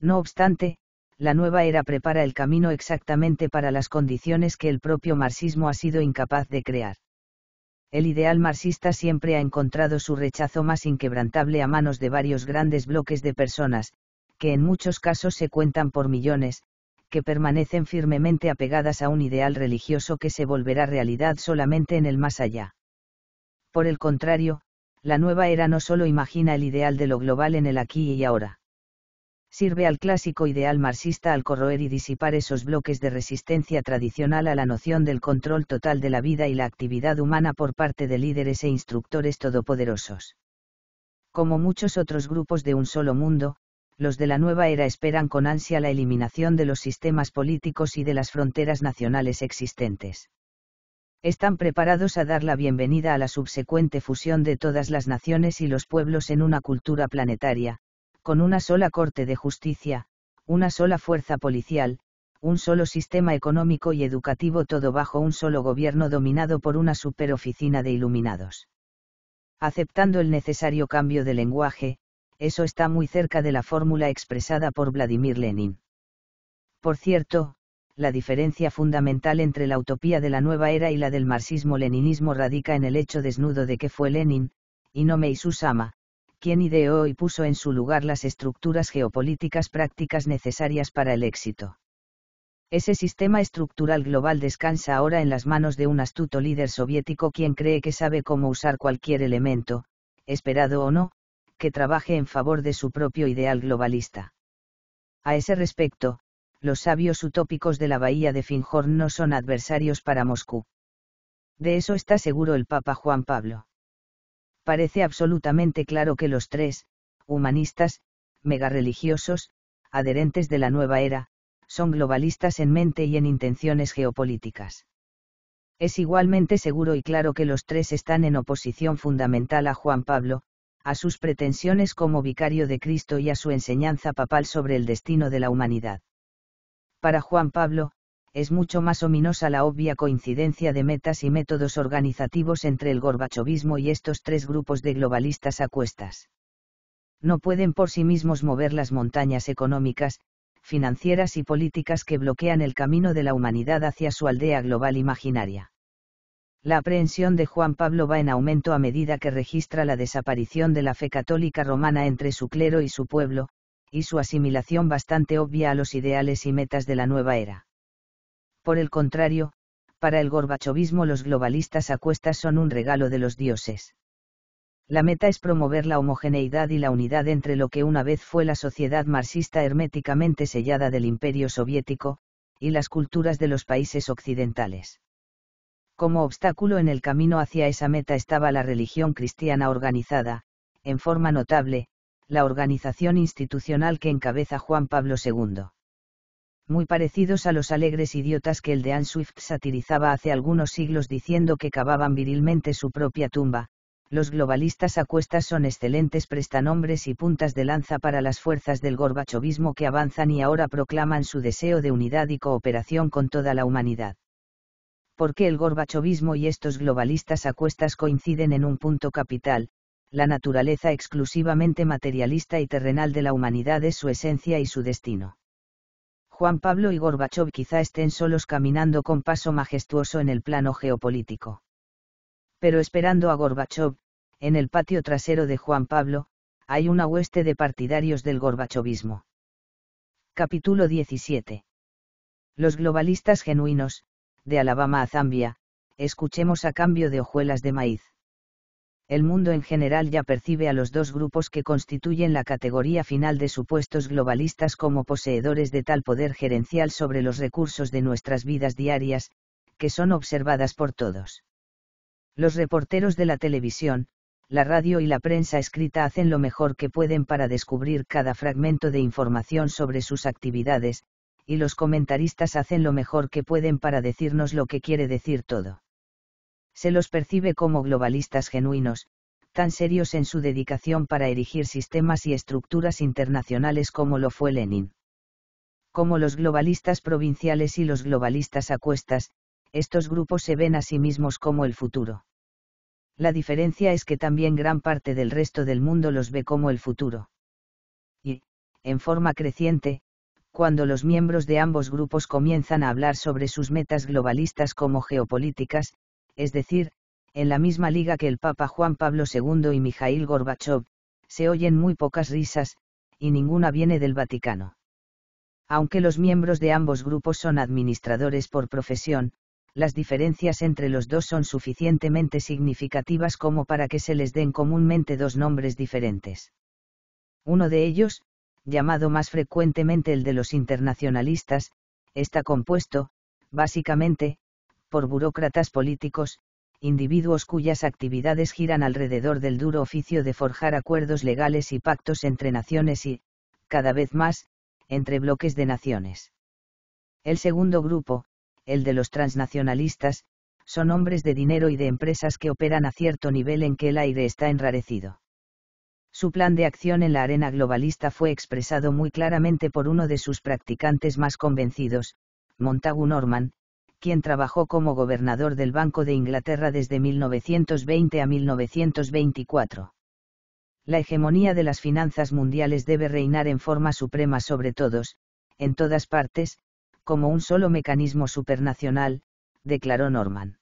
No obstante, la nueva era prepara el camino exactamente para las condiciones que el propio marxismo ha sido incapaz de crear. El ideal marxista siempre ha encontrado su rechazo más inquebrantable a manos de varios grandes bloques de personas, que en muchos casos se cuentan por millones, que permanecen firmemente apegadas a un ideal religioso que se volverá realidad solamente en el más allá. Por el contrario, la nueva era no solo imagina el ideal de lo global en el aquí y ahora. Sirve al clásico ideal marxista al corroer y disipar esos bloques de resistencia tradicional a la noción del control total de la vida y la actividad humana por parte de líderes e instructores todopoderosos. Como muchos otros grupos de un solo mundo, los de la nueva era esperan con ansia la eliminación de los sistemas políticos y de las fronteras nacionales existentes. Están preparados a dar la bienvenida a la subsecuente fusión de todas las naciones y los pueblos en una cultura planetaria, con una sola corte de justicia, una sola fuerza policial, un solo sistema económico y educativo todo bajo un solo gobierno dominado por una superoficina de iluminados. Aceptando el necesario cambio de lenguaje, eso está muy cerca de la fórmula expresada por Vladimir Lenin. Por cierto, la diferencia fundamental entre la utopía de la nueva era y la del marxismo-leninismo radica en el hecho desnudo de que fue Lenin, y no Sama, quien ideó y puso en su lugar las estructuras geopolíticas prácticas necesarias para el éxito. Ese sistema estructural global descansa ahora en las manos de un astuto líder soviético quien cree que sabe cómo usar cualquier elemento, esperado o no, que trabaje en favor de su propio ideal globalista. A ese respecto, los sabios utópicos de la bahía de Finjorn no son adversarios para Moscú. De eso está seguro el Papa Juan Pablo. Parece absolutamente claro que los tres, humanistas, megarreligiosos, adherentes de la nueva era, son globalistas en mente y en intenciones geopolíticas. Es igualmente seguro y claro que los tres están en oposición fundamental a Juan Pablo, a sus pretensiones como vicario de Cristo y a su enseñanza papal sobre el destino de la humanidad. Para Juan Pablo, es mucho más ominosa la obvia coincidencia de metas y métodos organizativos entre el gorbachovismo y estos tres grupos de globalistas a cuestas. No pueden por sí mismos mover las montañas económicas, financieras y políticas que bloquean el camino de la humanidad hacia su aldea global imaginaria. La aprehensión de Juan Pablo va en aumento a medida que registra la desaparición de la fe católica romana entre su clero y su pueblo, y su asimilación bastante obvia a los ideales y metas de la nueva era. Por el contrario, para el gorbachovismo los globalistas a cuestas son un regalo de los dioses. La meta es promover la homogeneidad y la unidad entre lo que una vez fue la sociedad marxista herméticamente sellada del imperio soviético, y las culturas de los países occidentales. Como obstáculo en el camino hacia esa meta estaba la religión cristiana organizada, en forma notable, la organización institucional que encabeza Juan Pablo II. Muy parecidos a los alegres idiotas que el de Anne Swift satirizaba hace algunos siglos diciendo que cavaban virilmente su propia tumba, los globalistas a cuestas son excelentes prestanombres y puntas de lanza para las fuerzas del gorbachovismo que avanzan y ahora proclaman su deseo de unidad y cooperación con toda la humanidad qué el gorbachovismo y estos globalistas a cuestas coinciden en un punto capital, la naturaleza exclusivamente materialista y terrenal de la humanidad es su esencia y su destino. Juan Pablo y Gorbachov quizá estén solos caminando con paso majestuoso en el plano geopolítico. Pero esperando a Gorbachov, en el patio trasero de Juan Pablo, hay una hueste de partidarios del gorbachovismo. Capítulo 17. Los globalistas genuinos, de Alabama a Zambia, escuchemos a cambio de hojuelas de maíz. El mundo en general ya percibe a los dos grupos que constituyen la categoría final de supuestos globalistas como poseedores de tal poder gerencial sobre los recursos de nuestras vidas diarias, que son observadas por todos. Los reporteros de la televisión, la radio y la prensa escrita hacen lo mejor que pueden para descubrir cada fragmento de información sobre sus actividades, y los comentaristas hacen lo mejor que pueden para decirnos lo que quiere decir todo. Se los percibe como globalistas genuinos, tan serios en su dedicación para erigir sistemas y estructuras internacionales como lo fue Lenin. Como los globalistas provinciales y los globalistas a cuestas, estos grupos se ven a sí mismos como el futuro. La diferencia es que también gran parte del resto del mundo los ve como el futuro. Y, en forma creciente, cuando los miembros de ambos grupos comienzan a hablar sobre sus metas globalistas como geopolíticas, es decir, en la misma liga que el Papa Juan Pablo II y Mijail Gorbachev, se oyen muy pocas risas, y ninguna viene del Vaticano. Aunque los miembros de ambos grupos son administradores por profesión, las diferencias entre los dos son suficientemente significativas como para que se les den comúnmente dos nombres diferentes. Uno de ellos, llamado más frecuentemente el de los internacionalistas, está compuesto, básicamente, por burócratas políticos, individuos cuyas actividades giran alrededor del duro oficio de forjar acuerdos legales y pactos entre naciones y, cada vez más, entre bloques de naciones. El segundo grupo, el de los transnacionalistas, son hombres de dinero y de empresas que operan a cierto nivel en que el aire está enrarecido. Su plan de acción en la arena globalista fue expresado muy claramente por uno de sus practicantes más convencidos, Montagu Norman, quien trabajó como gobernador del Banco de Inglaterra desde 1920 a 1924. La hegemonía de las finanzas mundiales debe reinar en forma suprema sobre todos, en todas partes, como un solo mecanismo supernacional, declaró Norman.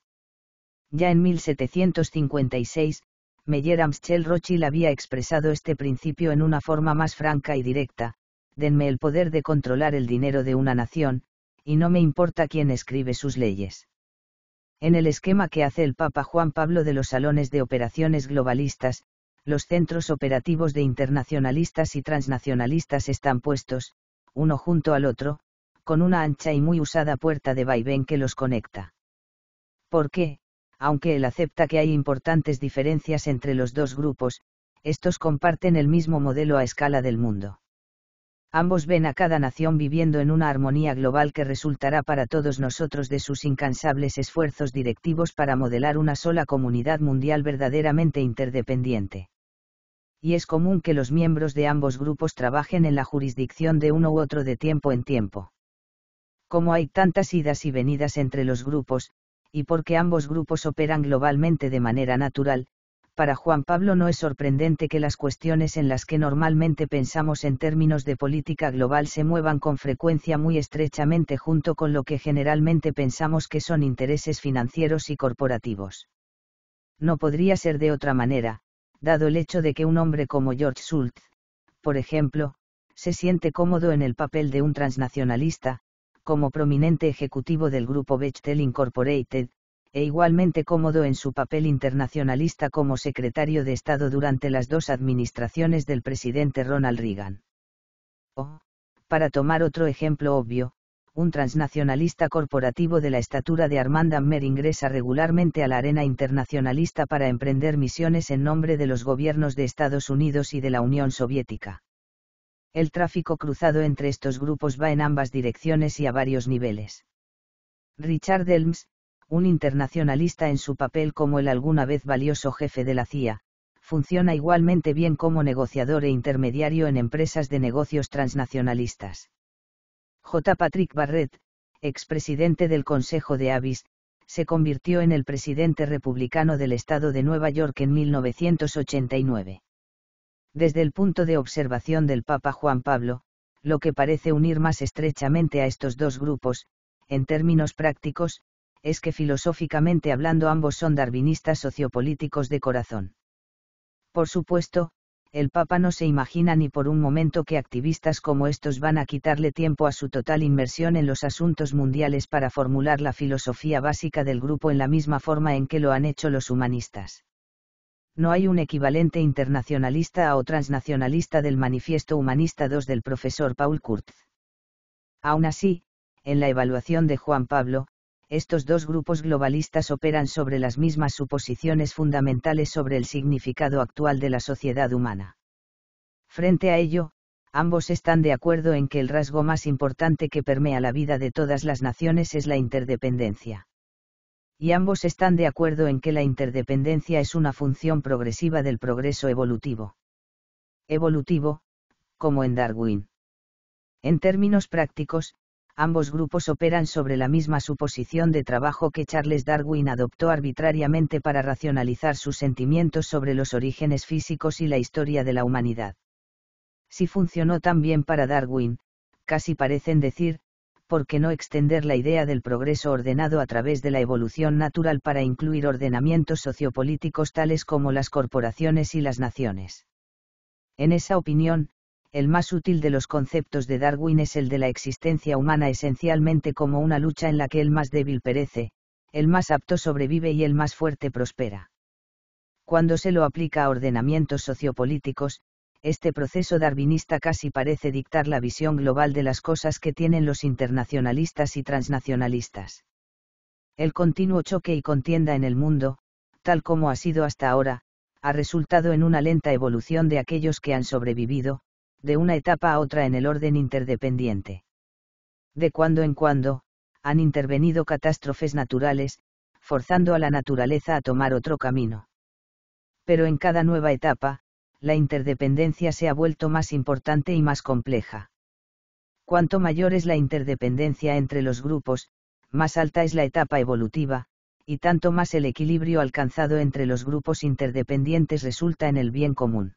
Ya en 1756, Meyer Amschel Rochil había expresado este principio en una forma más franca y directa, denme el poder de controlar el dinero de una nación, y no me importa quién escribe sus leyes. En el esquema que hace el Papa Juan Pablo de los salones de operaciones globalistas, los centros operativos de internacionalistas y transnacionalistas están puestos, uno junto al otro, con una ancha y muy usada puerta de vaivén que los conecta. ¿Por qué? aunque él acepta que hay importantes diferencias entre los dos grupos, estos comparten el mismo modelo a escala del mundo. Ambos ven a cada nación viviendo en una armonía global que resultará para todos nosotros de sus incansables esfuerzos directivos para modelar una sola comunidad mundial verdaderamente interdependiente. Y es común que los miembros de ambos grupos trabajen en la jurisdicción de uno u otro de tiempo en tiempo. Como hay tantas idas y venidas entre los grupos, y porque ambos grupos operan globalmente de manera natural, para Juan Pablo no es sorprendente que las cuestiones en las que normalmente pensamos en términos de política global se muevan con frecuencia muy estrechamente junto con lo que generalmente pensamos que son intereses financieros y corporativos. No podría ser de otra manera, dado el hecho de que un hombre como George Schultz, por ejemplo, se siente cómodo en el papel de un transnacionalista, como prominente ejecutivo del grupo Bechtel Incorporated, e igualmente cómodo en su papel internacionalista como secretario de Estado durante las dos administraciones del presidente Ronald Reagan. O, oh, para tomar otro ejemplo obvio, un transnacionalista corporativo de la estatura de Armand Ammer ingresa regularmente a la arena internacionalista para emprender misiones en nombre de los gobiernos de Estados Unidos y de la Unión Soviética. El tráfico cruzado entre estos grupos va en ambas direcciones y a varios niveles. Richard Elms, un internacionalista en su papel como el alguna vez valioso jefe de la CIA, funciona igualmente bien como negociador e intermediario en empresas de negocios transnacionalistas. J. Patrick Barrett, expresidente del Consejo de Avis, se convirtió en el presidente republicano del estado de Nueva York en 1989 desde el punto de observación del Papa Juan Pablo, lo que parece unir más estrechamente a estos dos grupos, en términos prácticos, es que filosóficamente hablando ambos son darwinistas sociopolíticos de corazón. Por supuesto, el Papa no se imagina ni por un momento que activistas como estos van a quitarle tiempo a su total inmersión en los asuntos mundiales para formular la filosofía básica del grupo en la misma forma en que lo han hecho los humanistas no hay un equivalente internacionalista o transnacionalista del Manifiesto Humanista 2 del profesor Paul Kurtz. Aún así, en la evaluación de Juan Pablo, estos dos grupos globalistas operan sobre las mismas suposiciones fundamentales sobre el significado actual de la sociedad humana. Frente a ello, ambos están de acuerdo en que el rasgo más importante que permea la vida de todas las naciones es la interdependencia y ambos están de acuerdo en que la interdependencia es una función progresiva del progreso evolutivo. Evolutivo, como en Darwin. En términos prácticos, ambos grupos operan sobre la misma suposición de trabajo que Charles Darwin adoptó arbitrariamente para racionalizar sus sentimientos sobre los orígenes físicos y la historia de la humanidad. Si funcionó tan bien para Darwin, casi parecen decir, ¿por qué no extender la idea del progreso ordenado a través de la evolución natural para incluir ordenamientos sociopolíticos tales como las corporaciones y las naciones? En esa opinión, el más útil de los conceptos de Darwin es el de la existencia humana esencialmente como una lucha en la que el más débil perece, el más apto sobrevive y el más fuerte prospera. Cuando se lo aplica a ordenamientos sociopolíticos, este proceso darwinista casi parece dictar la visión global de las cosas que tienen los internacionalistas y transnacionalistas. El continuo choque y contienda en el mundo, tal como ha sido hasta ahora, ha resultado en una lenta evolución de aquellos que han sobrevivido, de una etapa a otra en el orden interdependiente. De cuando en cuando, han intervenido catástrofes naturales, forzando a la naturaleza a tomar otro camino. Pero en cada nueva etapa, la interdependencia se ha vuelto más importante y más compleja. Cuanto mayor es la interdependencia entre los grupos, más alta es la etapa evolutiva, y tanto más el equilibrio alcanzado entre los grupos interdependientes resulta en el bien común.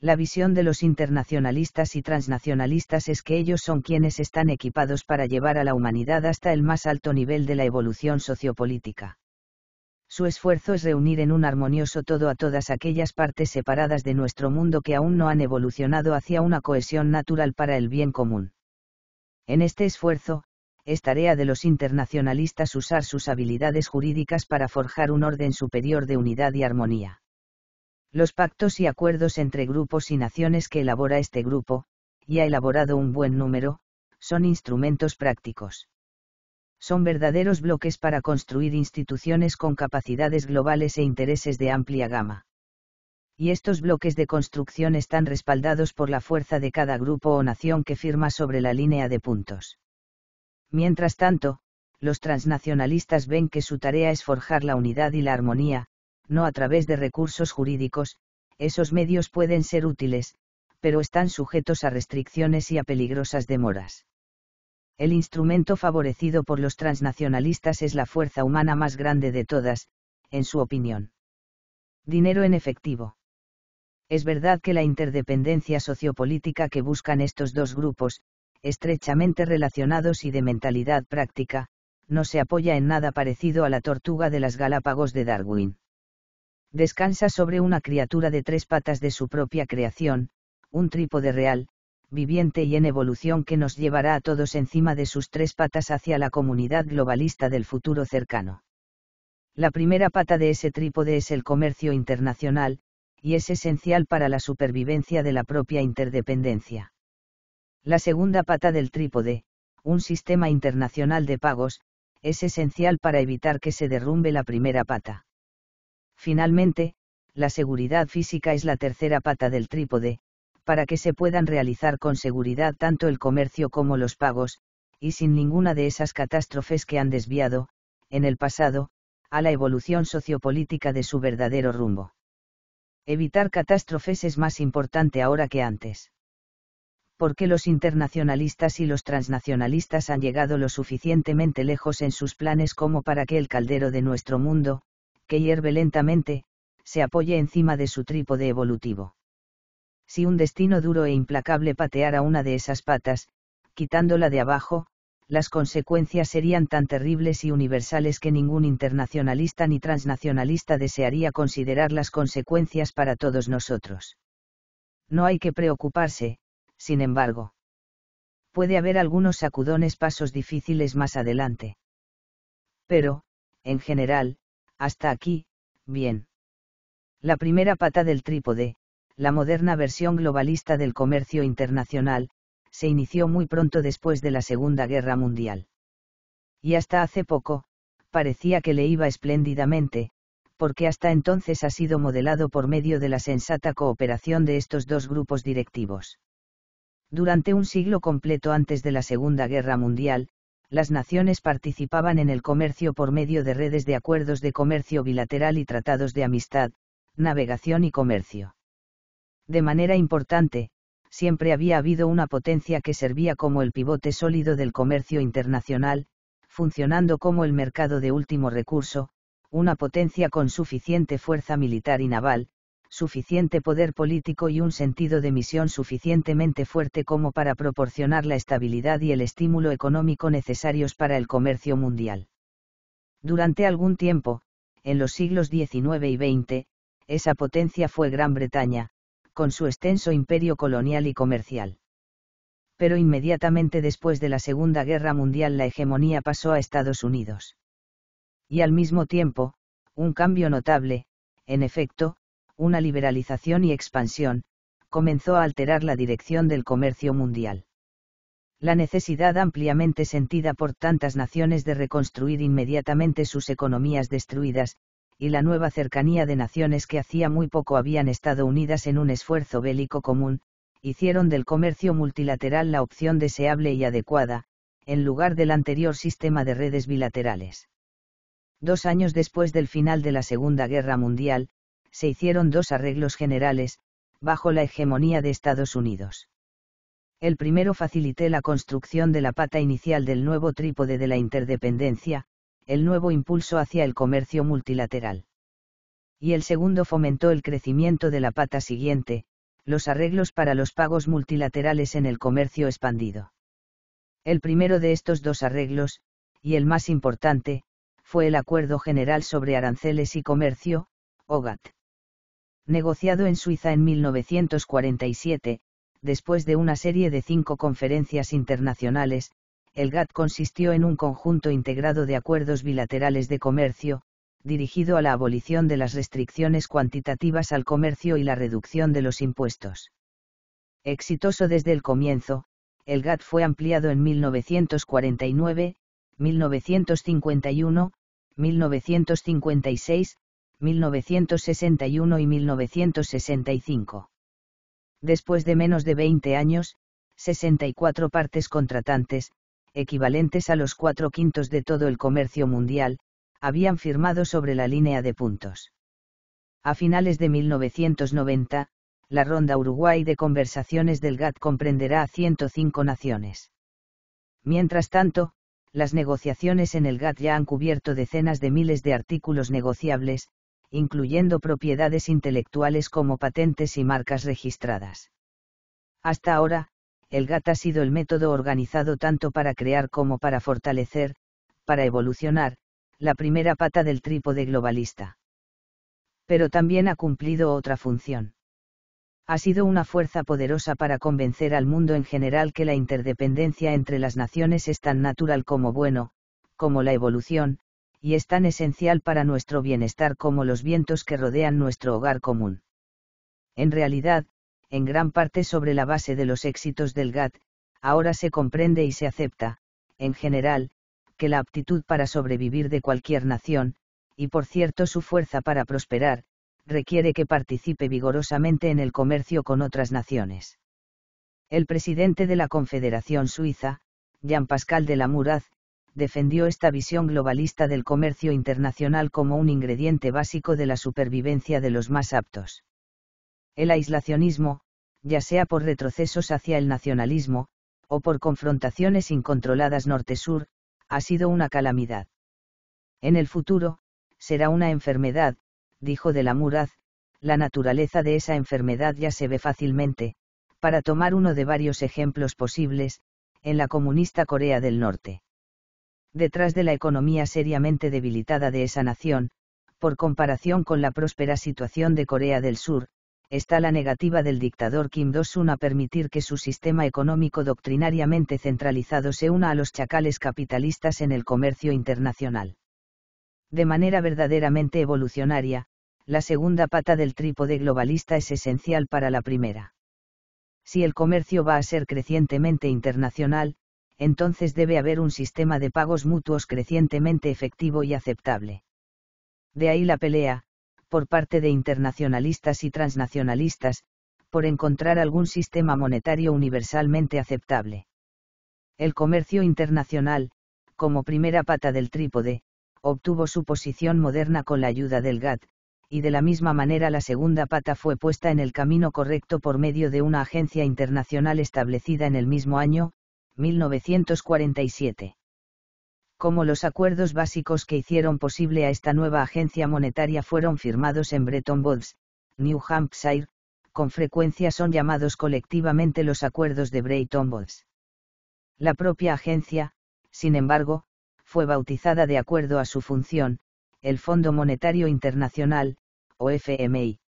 La visión de los internacionalistas y transnacionalistas es que ellos son quienes están equipados para llevar a la humanidad hasta el más alto nivel de la evolución sociopolítica. Su esfuerzo es reunir en un armonioso todo a todas aquellas partes separadas de nuestro mundo que aún no han evolucionado hacia una cohesión natural para el bien común. En este esfuerzo, es tarea de los internacionalistas usar sus habilidades jurídicas para forjar un orden superior de unidad y armonía. Los pactos y acuerdos entre grupos y naciones que elabora este grupo, y ha elaborado un buen número, son instrumentos prácticos son verdaderos bloques para construir instituciones con capacidades globales e intereses de amplia gama. Y estos bloques de construcción están respaldados por la fuerza de cada grupo o nación que firma sobre la línea de puntos. Mientras tanto, los transnacionalistas ven que su tarea es forjar la unidad y la armonía, no a través de recursos jurídicos, esos medios pueden ser útiles, pero están sujetos a restricciones y a peligrosas demoras. El instrumento favorecido por los transnacionalistas es la fuerza humana más grande de todas, en su opinión. Dinero en efectivo. Es verdad que la interdependencia sociopolítica que buscan estos dos grupos, estrechamente relacionados y de mentalidad práctica, no se apoya en nada parecido a la tortuga de las Galápagos de Darwin. Descansa sobre una criatura de tres patas de su propia creación, un trípode real, viviente y en evolución que nos llevará a todos encima de sus tres patas hacia la comunidad globalista del futuro cercano. La primera pata de ese trípode es el comercio internacional, y es esencial para la supervivencia de la propia interdependencia. La segunda pata del trípode, un sistema internacional de pagos, es esencial para evitar que se derrumbe la primera pata. Finalmente, la seguridad física es la tercera pata del trípode, para que se puedan realizar con seguridad tanto el comercio como los pagos, y sin ninguna de esas catástrofes que han desviado, en el pasado, a la evolución sociopolítica de su verdadero rumbo. Evitar catástrofes es más importante ahora que antes. Porque los internacionalistas y los transnacionalistas han llegado lo suficientemente lejos en sus planes como para que el caldero de nuestro mundo, que hierve lentamente, se apoye encima de su trípode evolutivo si un destino duro e implacable pateara una de esas patas, quitándola de abajo, las consecuencias serían tan terribles y universales que ningún internacionalista ni transnacionalista desearía considerar las consecuencias para todos nosotros. No hay que preocuparse, sin embargo. Puede haber algunos sacudones pasos difíciles más adelante. Pero, en general, hasta aquí, bien. La primera pata del trípode, la moderna versión globalista del comercio internacional, se inició muy pronto después de la Segunda Guerra Mundial. Y hasta hace poco, parecía que le iba espléndidamente, porque hasta entonces ha sido modelado por medio de la sensata cooperación de estos dos grupos directivos. Durante un siglo completo antes de la Segunda Guerra Mundial, las naciones participaban en el comercio por medio de redes de acuerdos de comercio bilateral y tratados de amistad, navegación y comercio. De manera importante, siempre había habido una potencia que servía como el pivote sólido del comercio internacional, funcionando como el mercado de último recurso, una potencia con suficiente fuerza militar y naval, suficiente poder político y un sentido de misión suficientemente fuerte como para proporcionar la estabilidad y el estímulo económico necesarios para el comercio mundial. Durante algún tiempo, en los siglos XIX y XX, esa potencia fue Gran Bretaña, con su extenso imperio colonial y comercial. Pero inmediatamente después de la Segunda Guerra Mundial la hegemonía pasó a Estados Unidos. Y al mismo tiempo, un cambio notable, en efecto, una liberalización y expansión, comenzó a alterar la dirección del comercio mundial. La necesidad ampliamente sentida por tantas naciones de reconstruir inmediatamente sus economías destruidas, y la nueva cercanía de naciones que hacía muy poco habían estado unidas en un esfuerzo bélico común, hicieron del comercio multilateral la opción deseable y adecuada, en lugar del anterior sistema de redes bilaterales. Dos años después del final de la Segunda Guerra Mundial, se hicieron dos arreglos generales, bajo la hegemonía de Estados Unidos. El primero facilité la construcción de la pata inicial del nuevo trípode de la interdependencia, el nuevo impulso hacia el comercio multilateral. Y el segundo fomentó el crecimiento de la pata siguiente, los arreglos para los pagos multilaterales en el comercio expandido. El primero de estos dos arreglos, y el más importante, fue el Acuerdo General sobre Aranceles y Comercio, OGAT. Negociado en Suiza en 1947, después de una serie de cinco conferencias internacionales, el GATT consistió en un conjunto integrado de acuerdos bilaterales de comercio, dirigido a la abolición de las restricciones cuantitativas al comercio y la reducción de los impuestos. Exitoso desde el comienzo, el GATT fue ampliado en 1949, 1951, 1956, 1961 y 1965. Después de menos de 20 años, 64 partes contratantes, equivalentes a los cuatro quintos de todo el comercio mundial, habían firmado sobre la línea de puntos. A finales de 1990, la ronda Uruguay de conversaciones del GATT comprenderá a 105 naciones. Mientras tanto, las negociaciones en el GATT ya han cubierto decenas de miles de artículos negociables, incluyendo propiedades intelectuales como patentes y marcas registradas. Hasta ahora, el GATT ha sido el método organizado tanto para crear como para fortalecer, para evolucionar, la primera pata del trípode globalista. Pero también ha cumplido otra función. Ha sido una fuerza poderosa para convencer al mundo en general que la interdependencia entre las naciones es tan natural como bueno, como la evolución, y es tan esencial para nuestro bienestar como los vientos que rodean nuestro hogar común. En realidad, en gran parte sobre la base de los éxitos del GATT, ahora se comprende y se acepta, en general, que la aptitud para sobrevivir de cualquier nación, y por cierto su fuerza para prosperar, requiere que participe vigorosamente en el comercio con otras naciones. El presidente de la Confederación Suiza, Jean-Pascal de la Muraz, defendió esta visión globalista del comercio internacional como un ingrediente básico de la supervivencia de los más aptos. El aislacionismo, ya sea por retrocesos hacia el nacionalismo, o por confrontaciones incontroladas norte-sur, ha sido una calamidad. En el futuro, será una enfermedad, dijo de la Muraz, la naturaleza de esa enfermedad ya se ve fácilmente, para tomar uno de varios ejemplos posibles, en la comunista Corea del Norte. Detrás de la economía seriamente debilitada de esa nación, por comparación con la próspera situación de Corea del Sur, está la negativa del dictador Kim Do-sun a permitir que su sistema económico doctrinariamente centralizado se una a los chacales capitalistas en el comercio internacional. De manera verdaderamente evolucionaria, la segunda pata del trípode globalista es esencial para la primera. Si el comercio va a ser crecientemente internacional, entonces debe haber un sistema de pagos mutuos crecientemente efectivo y aceptable. De ahí la pelea, por parte de internacionalistas y transnacionalistas, por encontrar algún sistema monetario universalmente aceptable. El comercio internacional, como primera pata del trípode, obtuvo su posición moderna con la ayuda del GATT, y de la misma manera la segunda pata fue puesta en el camino correcto por medio de una agencia internacional establecida en el mismo año, 1947 como los acuerdos básicos que hicieron posible a esta nueva agencia monetaria fueron firmados en Bretton Woods, New Hampshire, con frecuencia son llamados colectivamente los acuerdos de Bretton Woods. La propia agencia, sin embargo, fue bautizada de acuerdo a su función, el Fondo Monetario Internacional, o FMI.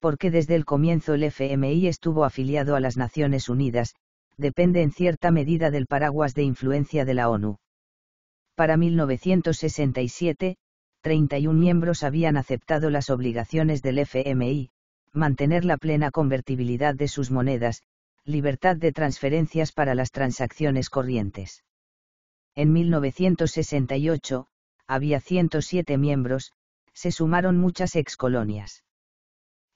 Porque desde el comienzo el FMI estuvo afiliado a las Naciones Unidas, depende en cierta medida del paraguas de influencia de la ONU para 1967, 31 miembros habían aceptado las obligaciones del FMI, mantener la plena convertibilidad de sus monedas, libertad de transferencias para las transacciones corrientes. En 1968, había 107 miembros, se sumaron muchas excolonias.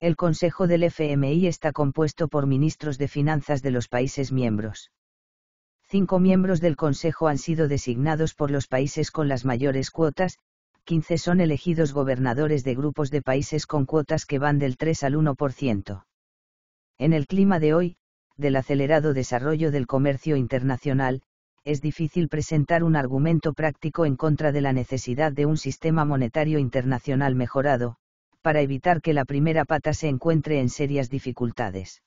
El Consejo del FMI está compuesto por ministros de finanzas de los países miembros cinco miembros del Consejo han sido designados por los países con las mayores cuotas, 15 son elegidos gobernadores de grupos de países con cuotas que van del 3 al 1%. En el clima de hoy, del acelerado desarrollo del comercio internacional, es difícil presentar un argumento práctico en contra de la necesidad de un sistema monetario internacional mejorado, para evitar que la primera pata se encuentre en serias dificultades.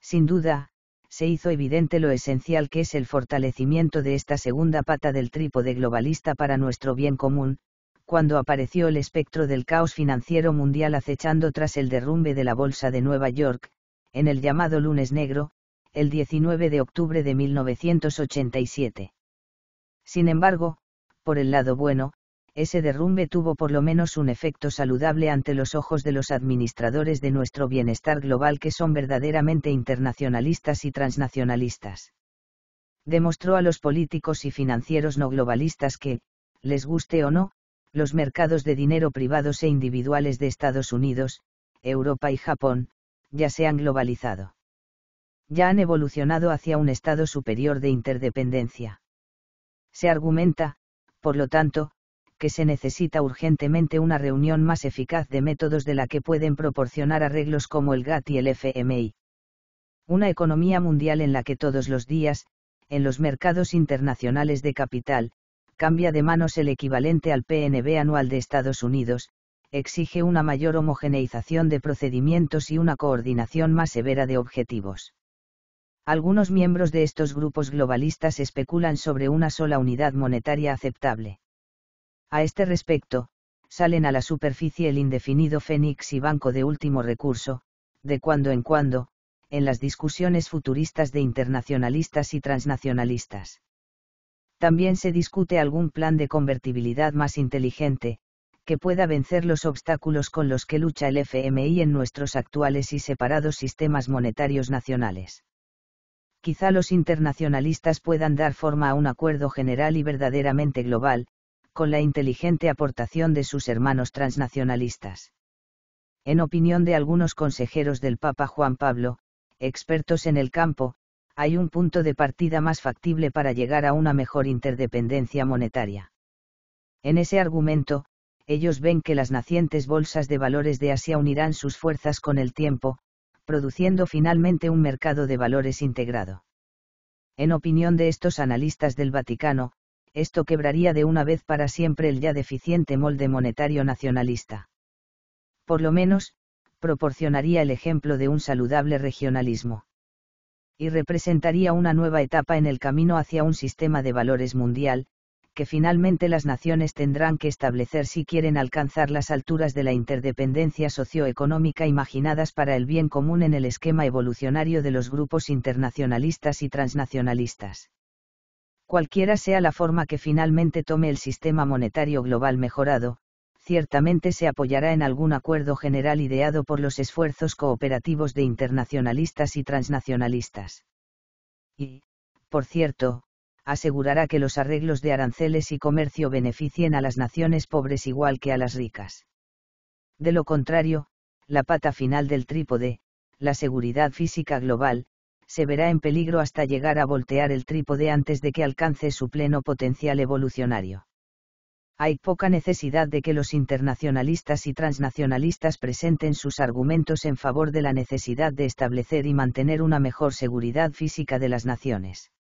Sin duda, se hizo evidente lo esencial que es el fortalecimiento de esta segunda pata del trípode globalista para nuestro bien común, cuando apareció el espectro del caos financiero mundial acechando tras el derrumbe de la Bolsa de Nueva York, en el llamado lunes negro, el 19 de octubre de 1987. Sin embargo, por el lado bueno, ese derrumbe tuvo por lo menos un efecto saludable ante los ojos de los administradores de nuestro bienestar global que son verdaderamente internacionalistas y transnacionalistas. Demostró a los políticos y financieros no globalistas que, les guste o no, los mercados de dinero privados e individuales de Estados Unidos, Europa y Japón, ya se han globalizado. Ya han evolucionado hacia un estado superior de interdependencia. Se argumenta, por lo tanto, que se necesita urgentemente una reunión más eficaz de métodos de la que pueden proporcionar arreglos como el GATT y el FMI. Una economía mundial en la que todos los días, en los mercados internacionales de capital, cambia de manos el equivalente al PNB anual de Estados Unidos, exige una mayor homogeneización de procedimientos y una coordinación más severa de objetivos. Algunos miembros de estos grupos globalistas especulan sobre una sola unidad monetaria aceptable. A este respecto, salen a la superficie el indefinido fénix y banco de último recurso, de cuando en cuando, en las discusiones futuristas de internacionalistas y transnacionalistas. También se discute algún plan de convertibilidad más inteligente, que pueda vencer los obstáculos con los que lucha el FMI en nuestros actuales y separados sistemas monetarios nacionales. Quizá los internacionalistas puedan dar forma a un acuerdo general y verdaderamente global, con la inteligente aportación de sus hermanos transnacionalistas. En opinión de algunos consejeros del Papa Juan Pablo, expertos en el campo, hay un punto de partida más factible para llegar a una mejor interdependencia monetaria. En ese argumento, ellos ven que las nacientes bolsas de valores de Asia unirán sus fuerzas con el tiempo, produciendo finalmente un mercado de valores integrado. En opinión de estos analistas del Vaticano, esto quebraría de una vez para siempre el ya deficiente molde monetario nacionalista. Por lo menos, proporcionaría el ejemplo de un saludable regionalismo. Y representaría una nueva etapa en el camino hacia un sistema de valores mundial, que finalmente las naciones tendrán que establecer si quieren alcanzar las alturas de la interdependencia socioeconómica imaginadas para el bien común en el esquema evolucionario de los grupos internacionalistas y transnacionalistas. Cualquiera sea la forma que finalmente tome el sistema monetario global mejorado, ciertamente se apoyará en algún acuerdo general ideado por los esfuerzos cooperativos de internacionalistas y transnacionalistas. Y, por cierto, asegurará que los arreglos de aranceles y comercio beneficien a las naciones pobres igual que a las ricas. De lo contrario, la pata final del trípode, la seguridad física global, se verá en peligro hasta llegar a voltear el trípode antes de que alcance su pleno potencial evolucionario. Hay poca necesidad de que los internacionalistas y transnacionalistas presenten sus argumentos en favor de la necesidad de establecer y mantener una mejor seguridad física de las naciones.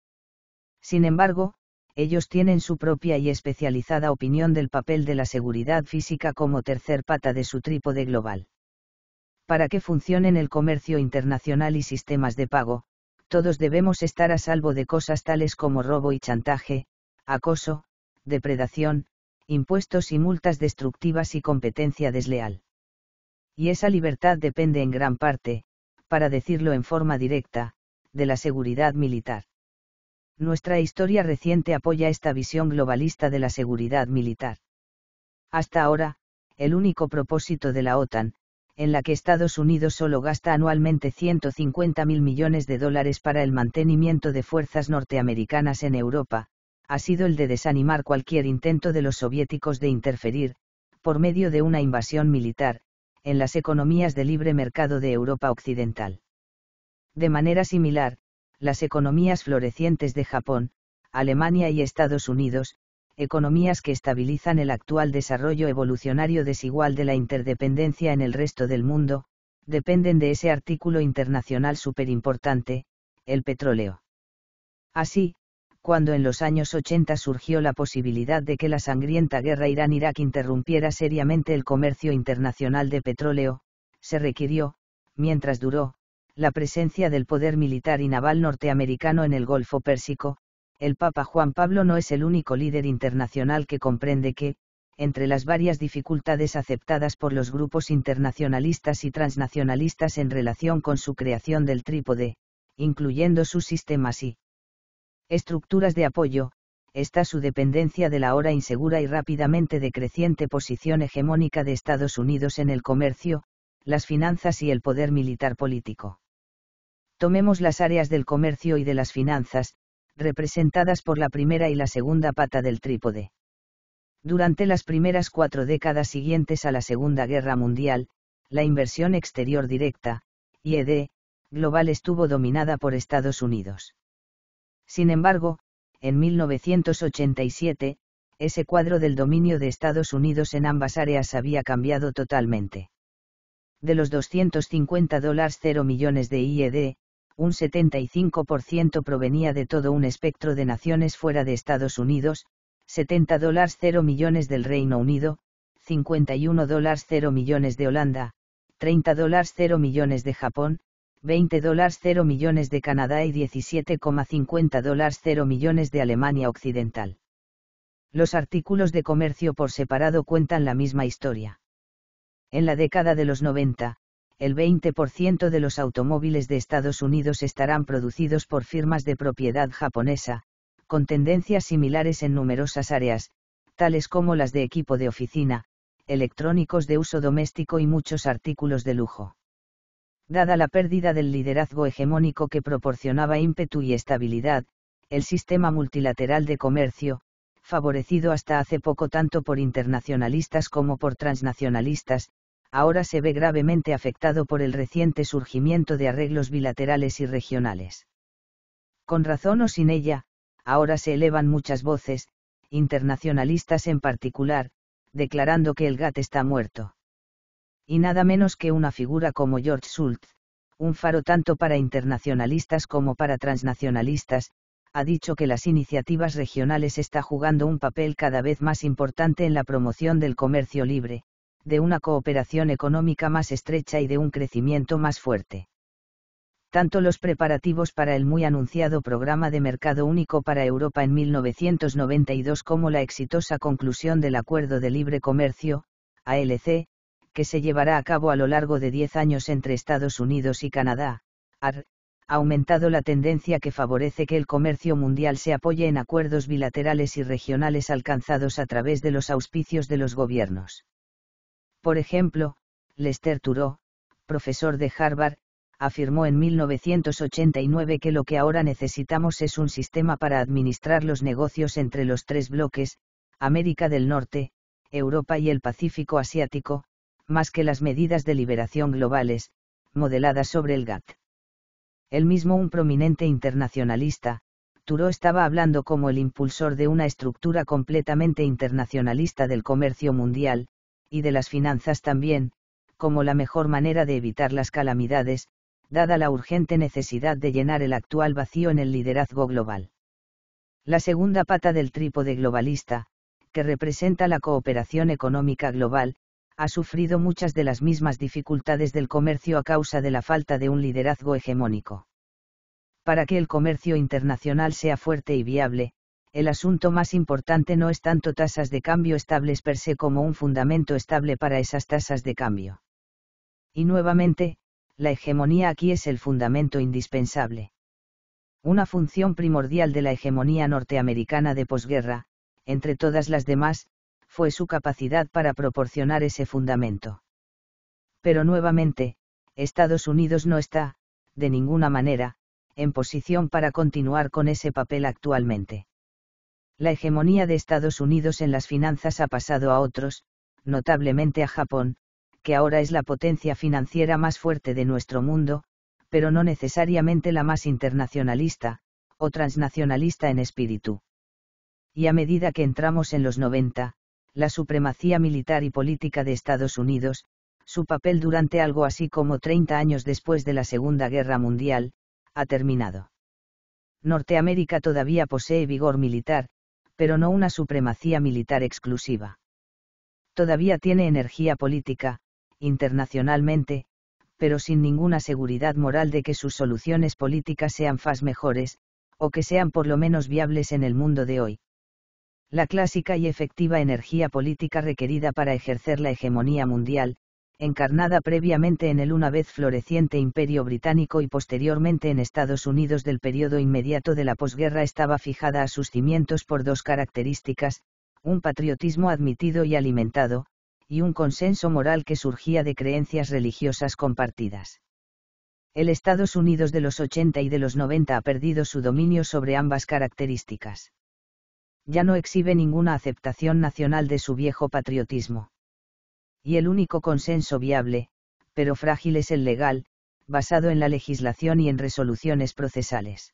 Sin embargo, ellos tienen su propia y especializada opinión del papel de la seguridad física como tercer pata de su trípode global. Para que funcionen el comercio internacional y sistemas de pago, todos debemos estar a salvo de cosas tales como robo y chantaje, acoso, depredación, impuestos y multas destructivas y competencia desleal. Y esa libertad depende en gran parte, para decirlo en forma directa, de la seguridad militar. Nuestra historia reciente apoya esta visión globalista de la seguridad militar. Hasta ahora, el único propósito de la OTAN, en la que Estados Unidos solo gasta anualmente 150 mil millones de dólares para el mantenimiento de fuerzas norteamericanas en Europa, ha sido el de desanimar cualquier intento de los soviéticos de interferir, por medio de una invasión militar, en las economías de libre mercado de Europa Occidental. De manera similar, las economías florecientes de Japón, Alemania y Estados Unidos, economías que estabilizan el actual desarrollo evolucionario desigual de la interdependencia en el resto del mundo, dependen de ese artículo internacional superimportante, el petróleo. Así, cuando en los años 80 surgió la posibilidad de que la sangrienta guerra Irán-Irak interrumpiera seriamente el comercio internacional de petróleo, se requirió, mientras duró, la presencia del poder militar y naval norteamericano en el Golfo Pérsico, el Papa Juan Pablo no es el único líder internacional que comprende que, entre las varias dificultades aceptadas por los grupos internacionalistas y transnacionalistas en relación con su creación del trípode, incluyendo sus sistemas y estructuras de apoyo, está su dependencia de la ahora insegura y rápidamente decreciente posición hegemónica de Estados Unidos en el comercio, las finanzas y el poder militar político. Tomemos las áreas del comercio y de las finanzas, representadas por la primera y la segunda pata del trípode. Durante las primeras cuatro décadas siguientes a la Segunda Guerra Mundial, la inversión exterior directa, IED, global estuvo dominada por Estados Unidos. Sin embargo, en 1987, ese cuadro del dominio de Estados Unidos en ambas áreas había cambiado totalmente. De los 250 dólares 0 millones de IED, un 75% provenía de todo un espectro de naciones fuera de Estados Unidos, 70 dólares 0 millones del Reino Unido, 51 dólares 0 millones de Holanda, 30 dólares 0 millones de Japón, 20 dólares 0 millones de Canadá y 17,50 dólares 0 millones de Alemania Occidental. Los artículos de comercio por separado cuentan la misma historia. En la década de los 90, el 20% de los automóviles de Estados Unidos estarán producidos por firmas de propiedad japonesa, con tendencias similares en numerosas áreas, tales como las de equipo de oficina, electrónicos de uso doméstico y muchos artículos de lujo. Dada la pérdida del liderazgo hegemónico que proporcionaba ímpetu y estabilidad, el sistema multilateral de comercio, favorecido hasta hace poco tanto por internacionalistas como por transnacionalistas, ahora se ve gravemente afectado por el reciente surgimiento de arreglos bilaterales y regionales. Con razón o sin ella, ahora se elevan muchas voces, internacionalistas en particular, declarando que el GATT está muerto. Y nada menos que una figura como George Schultz, un faro tanto para internacionalistas como para transnacionalistas, ha dicho que las iniciativas regionales está jugando un papel cada vez más importante en la promoción del comercio libre, de una cooperación económica más estrecha y de un crecimiento más fuerte. Tanto los preparativos para el muy anunciado programa de mercado único para Europa en 1992 como la exitosa conclusión del Acuerdo de Libre Comercio, ALC, que se llevará a cabo a lo largo de 10 años entre Estados Unidos y Canadá, ha aumentado la tendencia que favorece que el comercio mundial se apoye en acuerdos bilaterales y regionales alcanzados a través de los auspicios de los gobiernos. Por ejemplo, Lester Tureau, profesor de Harvard, afirmó en 1989 que lo que ahora necesitamos es un sistema para administrar los negocios entre los tres bloques, América del Norte, Europa y el Pacífico Asiático, más que las medidas de liberación globales, modeladas sobre el GATT. El mismo un prominente internacionalista, Turo estaba hablando como el impulsor de una estructura completamente internacionalista del comercio mundial, y de las finanzas también, como la mejor manera de evitar las calamidades, dada la urgente necesidad de llenar el actual vacío en el liderazgo global. La segunda pata del trípode globalista, que representa la cooperación económica global, ha sufrido muchas de las mismas dificultades del comercio a causa de la falta de un liderazgo hegemónico. Para que el comercio internacional sea fuerte y viable, el asunto más importante no es tanto tasas de cambio estables per se como un fundamento estable para esas tasas de cambio. Y nuevamente, la hegemonía aquí es el fundamento indispensable. Una función primordial de la hegemonía norteamericana de posguerra, entre todas las demás, fue su capacidad para proporcionar ese fundamento. Pero nuevamente, Estados Unidos no está, de ninguna manera, en posición para continuar con ese papel actualmente la hegemonía de Estados Unidos en las finanzas ha pasado a otros, notablemente a Japón, que ahora es la potencia financiera más fuerte de nuestro mundo, pero no necesariamente la más internacionalista, o transnacionalista en espíritu. Y a medida que entramos en los 90, la supremacía militar y política de Estados Unidos, su papel durante algo así como 30 años después de la Segunda Guerra Mundial, ha terminado. Norteamérica todavía posee vigor militar, pero no una supremacía militar exclusiva. Todavía tiene energía política, internacionalmente, pero sin ninguna seguridad moral de que sus soluciones políticas sean fas mejores, o que sean por lo menos viables en el mundo de hoy. La clásica y efectiva energía política requerida para ejercer la hegemonía mundial, encarnada previamente en el una vez floreciente imperio británico y posteriormente en Estados Unidos del periodo inmediato de la posguerra estaba fijada a sus cimientos por dos características, un patriotismo admitido y alimentado, y un consenso moral que surgía de creencias religiosas compartidas. El Estados Unidos de los 80 y de los 90 ha perdido su dominio sobre ambas características. Ya no exhibe ninguna aceptación nacional de su viejo patriotismo y el único consenso viable, pero frágil es el legal, basado en la legislación y en resoluciones procesales.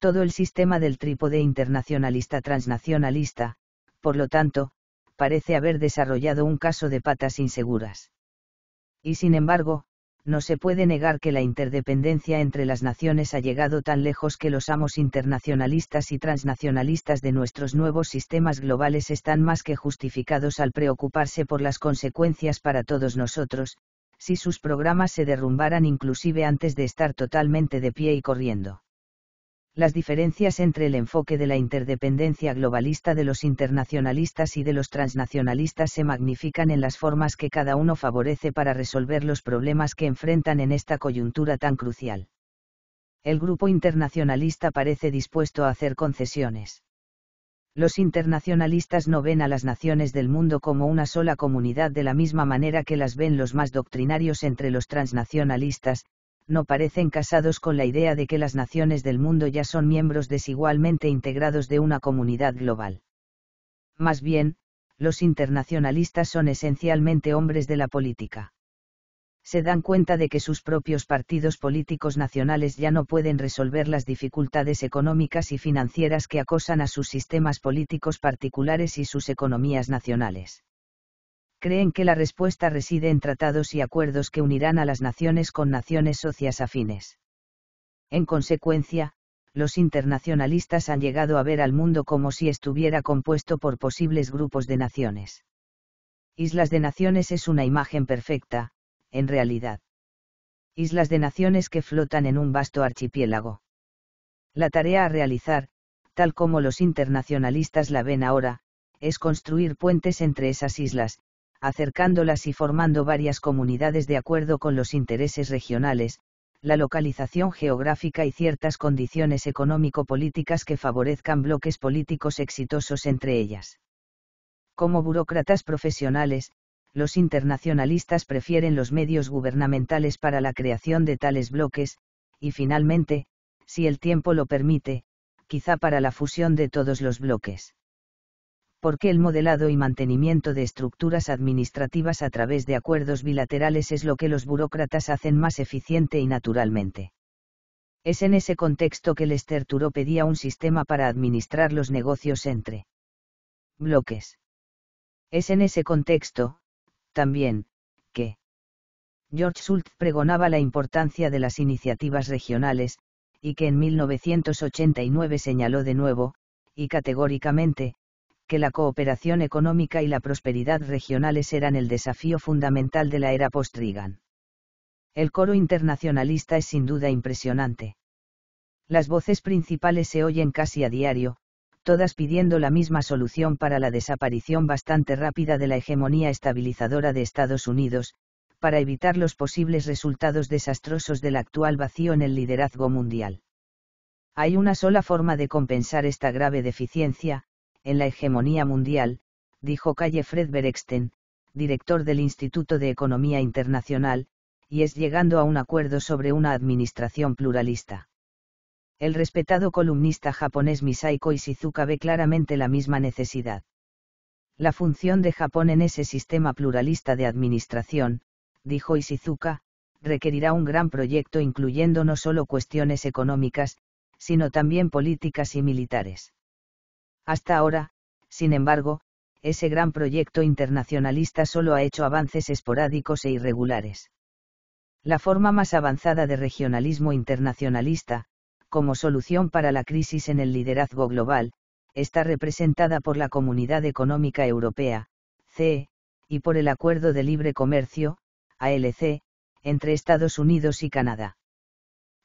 Todo el sistema del trípode internacionalista transnacionalista, por lo tanto, parece haber desarrollado un caso de patas inseguras. Y sin embargo, no se puede negar que la interdependencia entre las naciones ha llegado tan lejos que los amos internacionalistas y transnacionalistas de nuestros nuevos sistemas globales están más que justificados al preocuparse por las consecuencias para todos nosotros, si sus programas se derrumbaran inclusive antes de estar totalmente de pie y corriendo las diferencias entre el enfoque de la interdependencia globalista de los internacionalistas y de los transnacionalistas se magnifican en las formas que cada uno favorece para resolver los problemas que enfrentan en esta coyuntura tan crucial. El grupo internacionalista parece dispuesto a hacer concesiones. Los internacionalistas no ven a las naciones del mundo como una sola comunidad de la misma manera que las ven los más doctrinarios entre los transnacionalistas, no parecen casados con la idea de que las naciones del mundo ya son miembros desigualmente integrados de una comunidad global. Más bien, los internacionalistas son esencialmente hombres de la política. Se dan cuenta de que sus propios partidos políticos nacionales ya no pueden resolver las dificultades económicas y financieras que acosan a sus sistemas políticos particulares y sus economías nacionales creen que la respuesta reside en tratados y acuerdos que unirán a las naciones con naciones socias afines. En consecuencia, los internacionalistas han llegado a ver al mundo como si estuviera compuesto por posibles grupos de naciones. Islas de Naciones es una imagen perfecta, en realidad. Islas de Naciones que flotan en un vasto archipiélago. La tarea a realizar, tal como los internacionalistas la ven ahora, es construir puentes entre esas islas, acercándolas y formando varias comunidades de acuerdo con los intereses regionales, la localización geográfica y ciertas condiciones económico-políticas que favorezcan bloques políticos exitosos entre ellas. Como burócratas profesionales, los internacionalistas prefieren los medios gubernamentales para la creación de tales bloques, y finalmente, si el tiempo lo permite, quizá para la fusión de todos los bloques porque el modelado y mantenimiento de estructuras administrativas a través de acuerdos bilaterales es lo que los burócratas hacen más eficiente y naturalmente. Es en ese contexto que Lester Turo pedía un sistema para administrar los negocios entre bloques. Es en ese contexto, también, que George Schultz pregonaba la importancia de las iniciativas regionales, y que en 1989 señaló de nuevo, y categóricamente, que la cooperación económica y la prosperidad regionales eran el desafío fundamental de la era post trigan El coro internacionalista es sin duda impresionante. Las voces principales se oyen casi a diario, todas pidiendo la misma solución para la desaparición bastante rápida de la hegemonía estabilizadora de Estados Unidos, para evitar los posibles resultados desastrosos del actual vacío en el liderazgo mundial. Hay una sola forma de compensar esta grave deficiencia, en la hegemonía mundial, dijo Calle Fred Berexten, director del Instituto de Economía Internacional, y es llegando a un acuerdo sobre una administración pluralista. El respetado columnista japonés Misaiko Isizuka ve claramente la misma necesidad. La función de Japón en ese sistema pluralista de administración, dijo Isizuka, requerirá un gran proyecto incluyendo no solo cuestiones económicas, sino también políticas y militares. Hasta ahora, sin embargo, ese gran proyecto internacionalista solo ha hecho avances esporádicos e irregulares. La forma más avanzada de regionalismo internacionalista, como solución para la crisis en el liderazgo global, está representada por la Comunidad Económica Europea, CE, y por el Acuerdo de Libre Comercio, ALC, entre Estados Unidos y Canadá.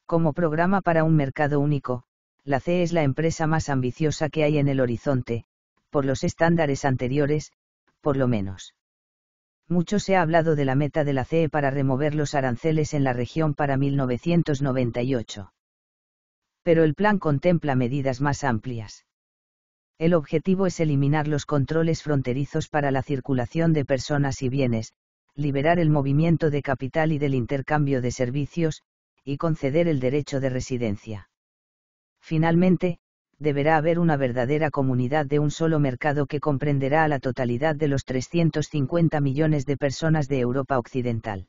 Como programa para un mercado único, la CE es la empresa más ambiciosa que hay en el horizonte, por los estándares anteriores, por lo menos. Mucho se ha hablado de la meta de la CE para remover los aranceles en la región para 1998. Pero el plan contempla medidas más amplias. El objetivo es eliminar los controles fronterizos para la circulación de personas y bienes, liberar el movimiento de capital y del intercambio de servicios, y conceder el derecho de residencia. Finalmente, deberá haber una verdadera comunidad de un solo mercado que comprenderá a la totalidad de los 350 millones de personas de Europa Occidental.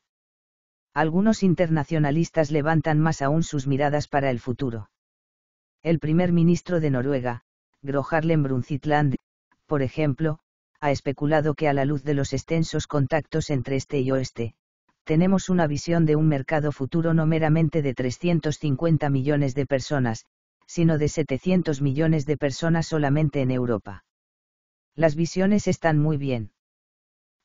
Algunos internacionalistas levantan más aún sus miradas para el futuro. El primer ministro de Noruega, Gro Harlem Brundtland, por ejemplo, ha especulado que a la luz de los extensos contactos entre este y oeste, tenemos una visión de un mercado futuro no meramente de 350 millones de personas, sino de 700 millones de personas solamente en Europa. Las visiones están muy bien.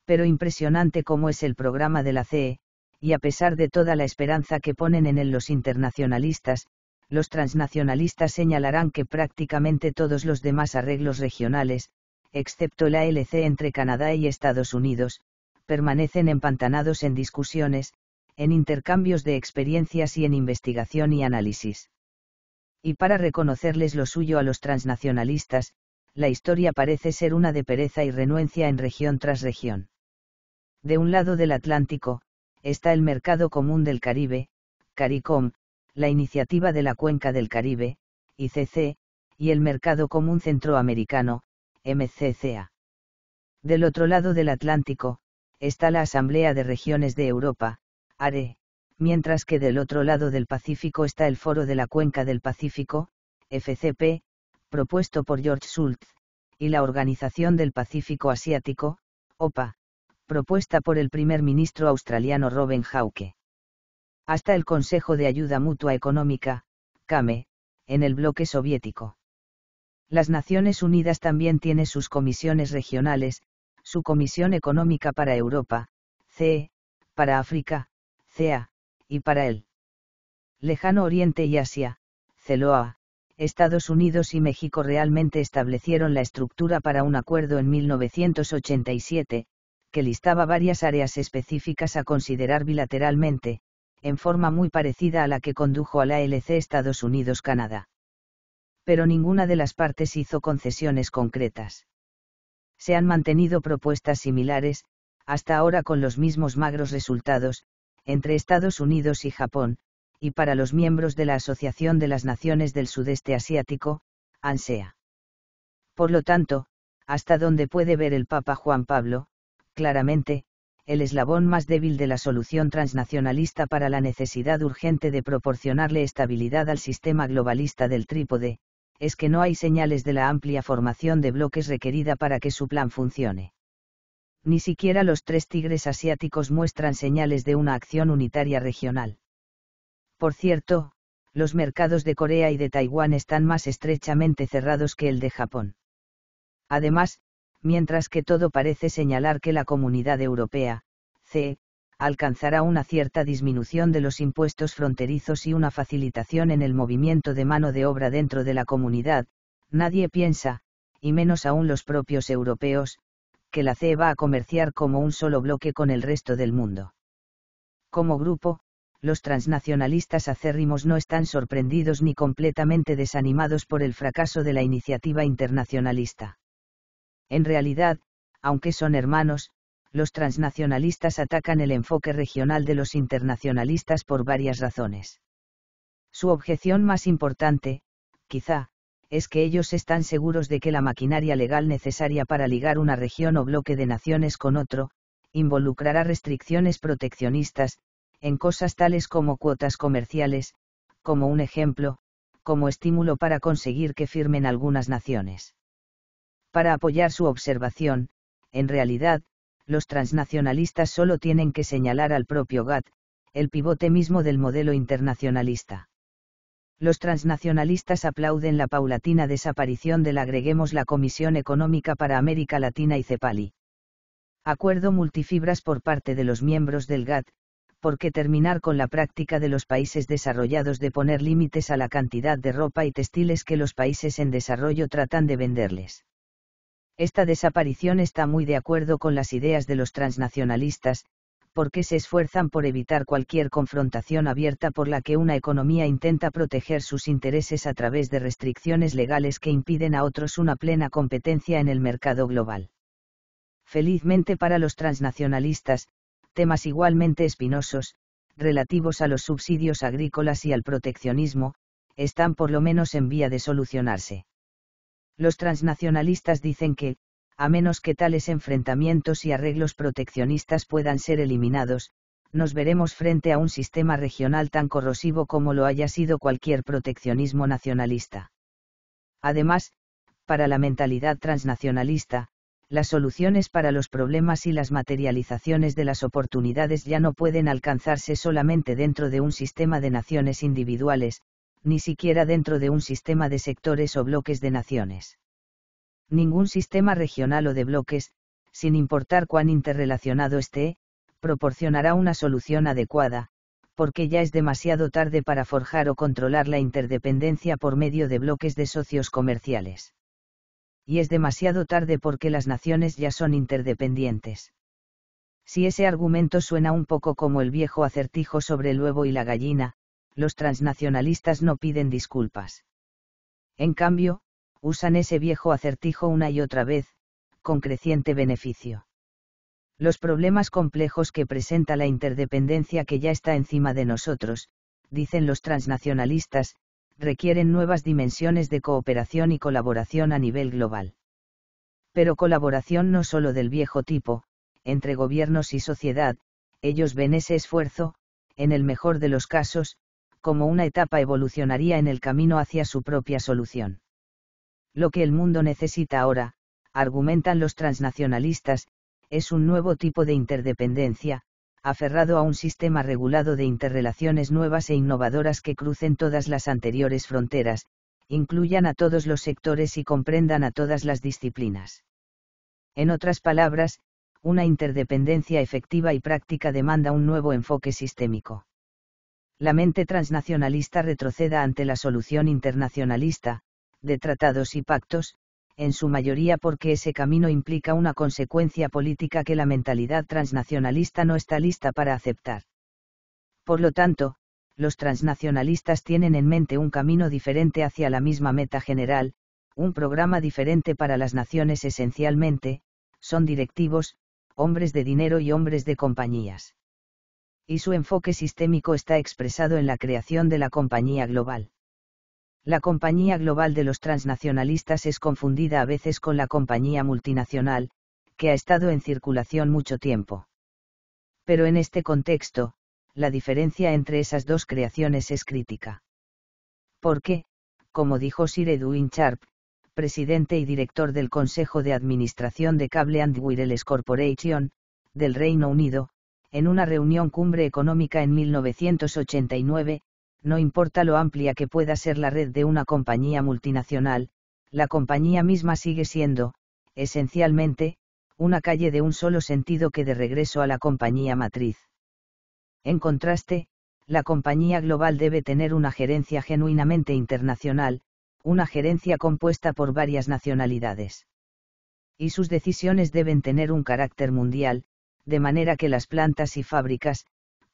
Pero impresionante como es el programa de la CE, y a pesar de toda la esperanza que ponen en él los internacionalistas, los transnacionalistas señalarán que prácticamente todos los demás arreglos regionales, excepto la LC entre Canadá y Estados Unidos, permanecen empantanados en discusiones, en intercambios de experiencias y en investigación y análisis y para reconocerles lo suyo a los transnacionalistas, la historia parece ser una de pereza y renuencia en región tras región. De un lado del Atlántico, está el Mercado Común del Caribe, CARICOM, la Iniciativa de la Cuenca del Caribe, ICC, y el Mercado Común Centroamericano, MCCA. Del otro lado del Atlántico, está la Asamblea de Regiones de Europa, ARE, mientras que del otro lado del Pacífico está el Foro de la Cuenca del Pacífico, FCP, propuesto por George Schultz, y la Organización del Pacífico Asiático, OPA, propuesta por el primer ministro australiano Robin Hauke. Hasta el Consejo de Ayuda Mutua Económica, CAME, en el bloque soviético. Las Naciones Unidas también tiene sus comisiones regionales, su Comisión Económica para Europa, CE, para África, CEA, y para él. Lejano Oriente y Asia, Celoa, Estados Unidos y México realmente establecieron la estructura para un acuerdo en 1987, que listaba varias áreas específicas a considerar bilateralmente, en forma muy parecida a la que condujo a la LC Estados Unidos-Canadá. Pero ninguna de las partes hizo concesiones concretas. Se han mantenido propuestas similares, hasta ahora con los mismos magros resultados, entre Estados Unidos y Japón, y para los miembros de la Asociación de las Naciones del Sudeste Asiático, ANSEA. Por lo tanto, hasta donde puede ver el Papa Juan Pablo, claramente, el eslabón más débil de la solución transnacionalista para la necesidad urgente de proporcionarle estabilidad al sistema globalista del trípode, es que no hay señales de la amplia formación de bloques requerida para que su plan funcione ni siquiera los tres tigres asiáticos muestran señales de una acción unitaria regional. Por cierto, los mercados de Corea y de Taiwán están más estrechamente cerrados que el de Japón. Además, mientras que todo parece señalar que la Comunidad Europea, C, alcanzará una cierta disminución de los impuestos fronterizos y una facilitación en el movimiento de mano de obra dentro de la comunidad, nadie piensa, y menos aún los propios europeos, que la CE va a comerciar como un solo bloque con el resto del mundo. Como grupo, los transnacionalistas acérrimos no están sorprendidos ni completamente desanimados por el fracaso de la iniciativa internacionalista. En realidad, aunque son hermanos, los transnacionalistas atacan el enfoque regional de los internacionalistas por varias razones. Su objeción más importante, quizá, es que ellos están seguros de que la maquinaria legal necesaria para ligar una región o bloque de naciones con otro, involucrará restricciones proteccionistas, en cosas tales como cuotas comerciales, como un ejemplo, como estímulo para conseguir que firmen algunas naciones. Para apoyar su observación, en realidad, los transnacionalistas solo tienen que señalar al propio GATT, el pivote mismo del modelo internacionalista los transnacionalistas aplauden la paulatina desaparición del agreguemos la Comisión Económica para América Latina y CEPALI. Acuerdo multifibras por parte de los miembros del GATT, porque terminar con la práctica de los países desarrollados de poner límites a la cantidad de ropa y textiles que los países en desarrollo tratan de venderles. Esta desaparición está muy de acuerdo con las ideas de los transnacionalistas, porque se esfuerzan por evitar cualquier confrontación abierta por la que una economía intenta proteger sus intereses a través de restricciones legales que impiden a otros una plena competencia en el mercado global. Felizmente para los transnacionalistas, temas igualmente espinosos, relativos a los subsidios agrícolas y al proteccionismo, están por lo menos en vía de solucionarse. Los transnacionalistas dicen que, a menos que tales enfrentamientos y arreglos proteccionistas puedan ser eliminados, nos veremos frente a un sistema regional tan corrosivo como lo haya sido cualquier proteccionismo nacionalista. Además, para la mentalidad transnacionalista, las soluciones para los problemas y las materializaciones de las oportunidades ya no pueden alcanzarse solamente dentro de un sistema de naciones individuales, ni siquiera dentro de un sistema de sectores o bloques de naciones ningún sistema regional o de bloques, sin importar cuán interrelacionado esté, proporcionará una solución adecuada, porque ya es demasiado tarde para forjar o controlar la interdependencia por medio de bloques de socios comerciales. Y es demasiado tarde porque las naciones ya son interdependientes. Si ese argumento suena un poco como el viejo acertijo sobre el huevo y la gallina, los transnacionalistas no piden disculpas. En cambio, usan ese viejo acertijo una y otra vez, con creciente beneficio. Los problemas complejos que presenta la interdependencia que ya está encima de nosotros, dicen los transnacionalistas, requieren nuevas dimensiones de cooperación y colaboración a nivel global. Pero colaboración no solo del viejo tipo, entre gobiernos y sociedad, ellos ven ese esfuerzo, en el mejor de los casos, como una etapa evolucionaria en el camino hacia su propia solución. Lo que el mundo necesita ahora, argumentan los transnacionalistas, es un nuevo tipo de interdependencia, aferrado a un sistema regulado de interrelaciones nuevas e innovadoras que crucen todas las anteriores fronteras, incluyan a todos los sectores y comprendan a todas las disciplinas. En otras palabras, una interdependencia efectiva y práctica demanda un nuevo enfoque sistémico. La mente transnacionalista retroceda ante la solución internacionalista, de tratados y pactos, en su mayoría porque ese camino implica una consecuencia política que la mentalidad transnacionalista no está lista para aceptar. Por lo tanto, los transnacionalistas tienen en mente un camino diferente hacia la misma meta general, un programa diferente para las naciones esencialmente, son directivos, hombres de dinero y hombres de compañías. Y su enfoque sistémico está expresado en la creación de la compañía global. La compañía global de los transnacionalistas es confundida a veces con la compañía multinacional, que ha estado en circulación mucho tiempo. Pero en este contexto, la diferencia entre esas dos creaciones es crítica. Porque, como dijo Sir Edwin Sharp, presidente y director del Consejo de Administración de Cable and Wireless Corporation, del Reino Unido, en una reunión cumbre económica en 1989, no importa lo amplia que pueda ser la red de una compañía multinacional, la compañía misma sigue siendo, esencialmente, una calle de un solo sentido que de regreso a la compañía matriz. En contraste, la compañía global debe tener una gerencia genuinamente internacional, una gerencia compuesta por varias nacionalidades. Y sus decisiones deben tener un carácter mundial, de manera que las plantas y fábricas,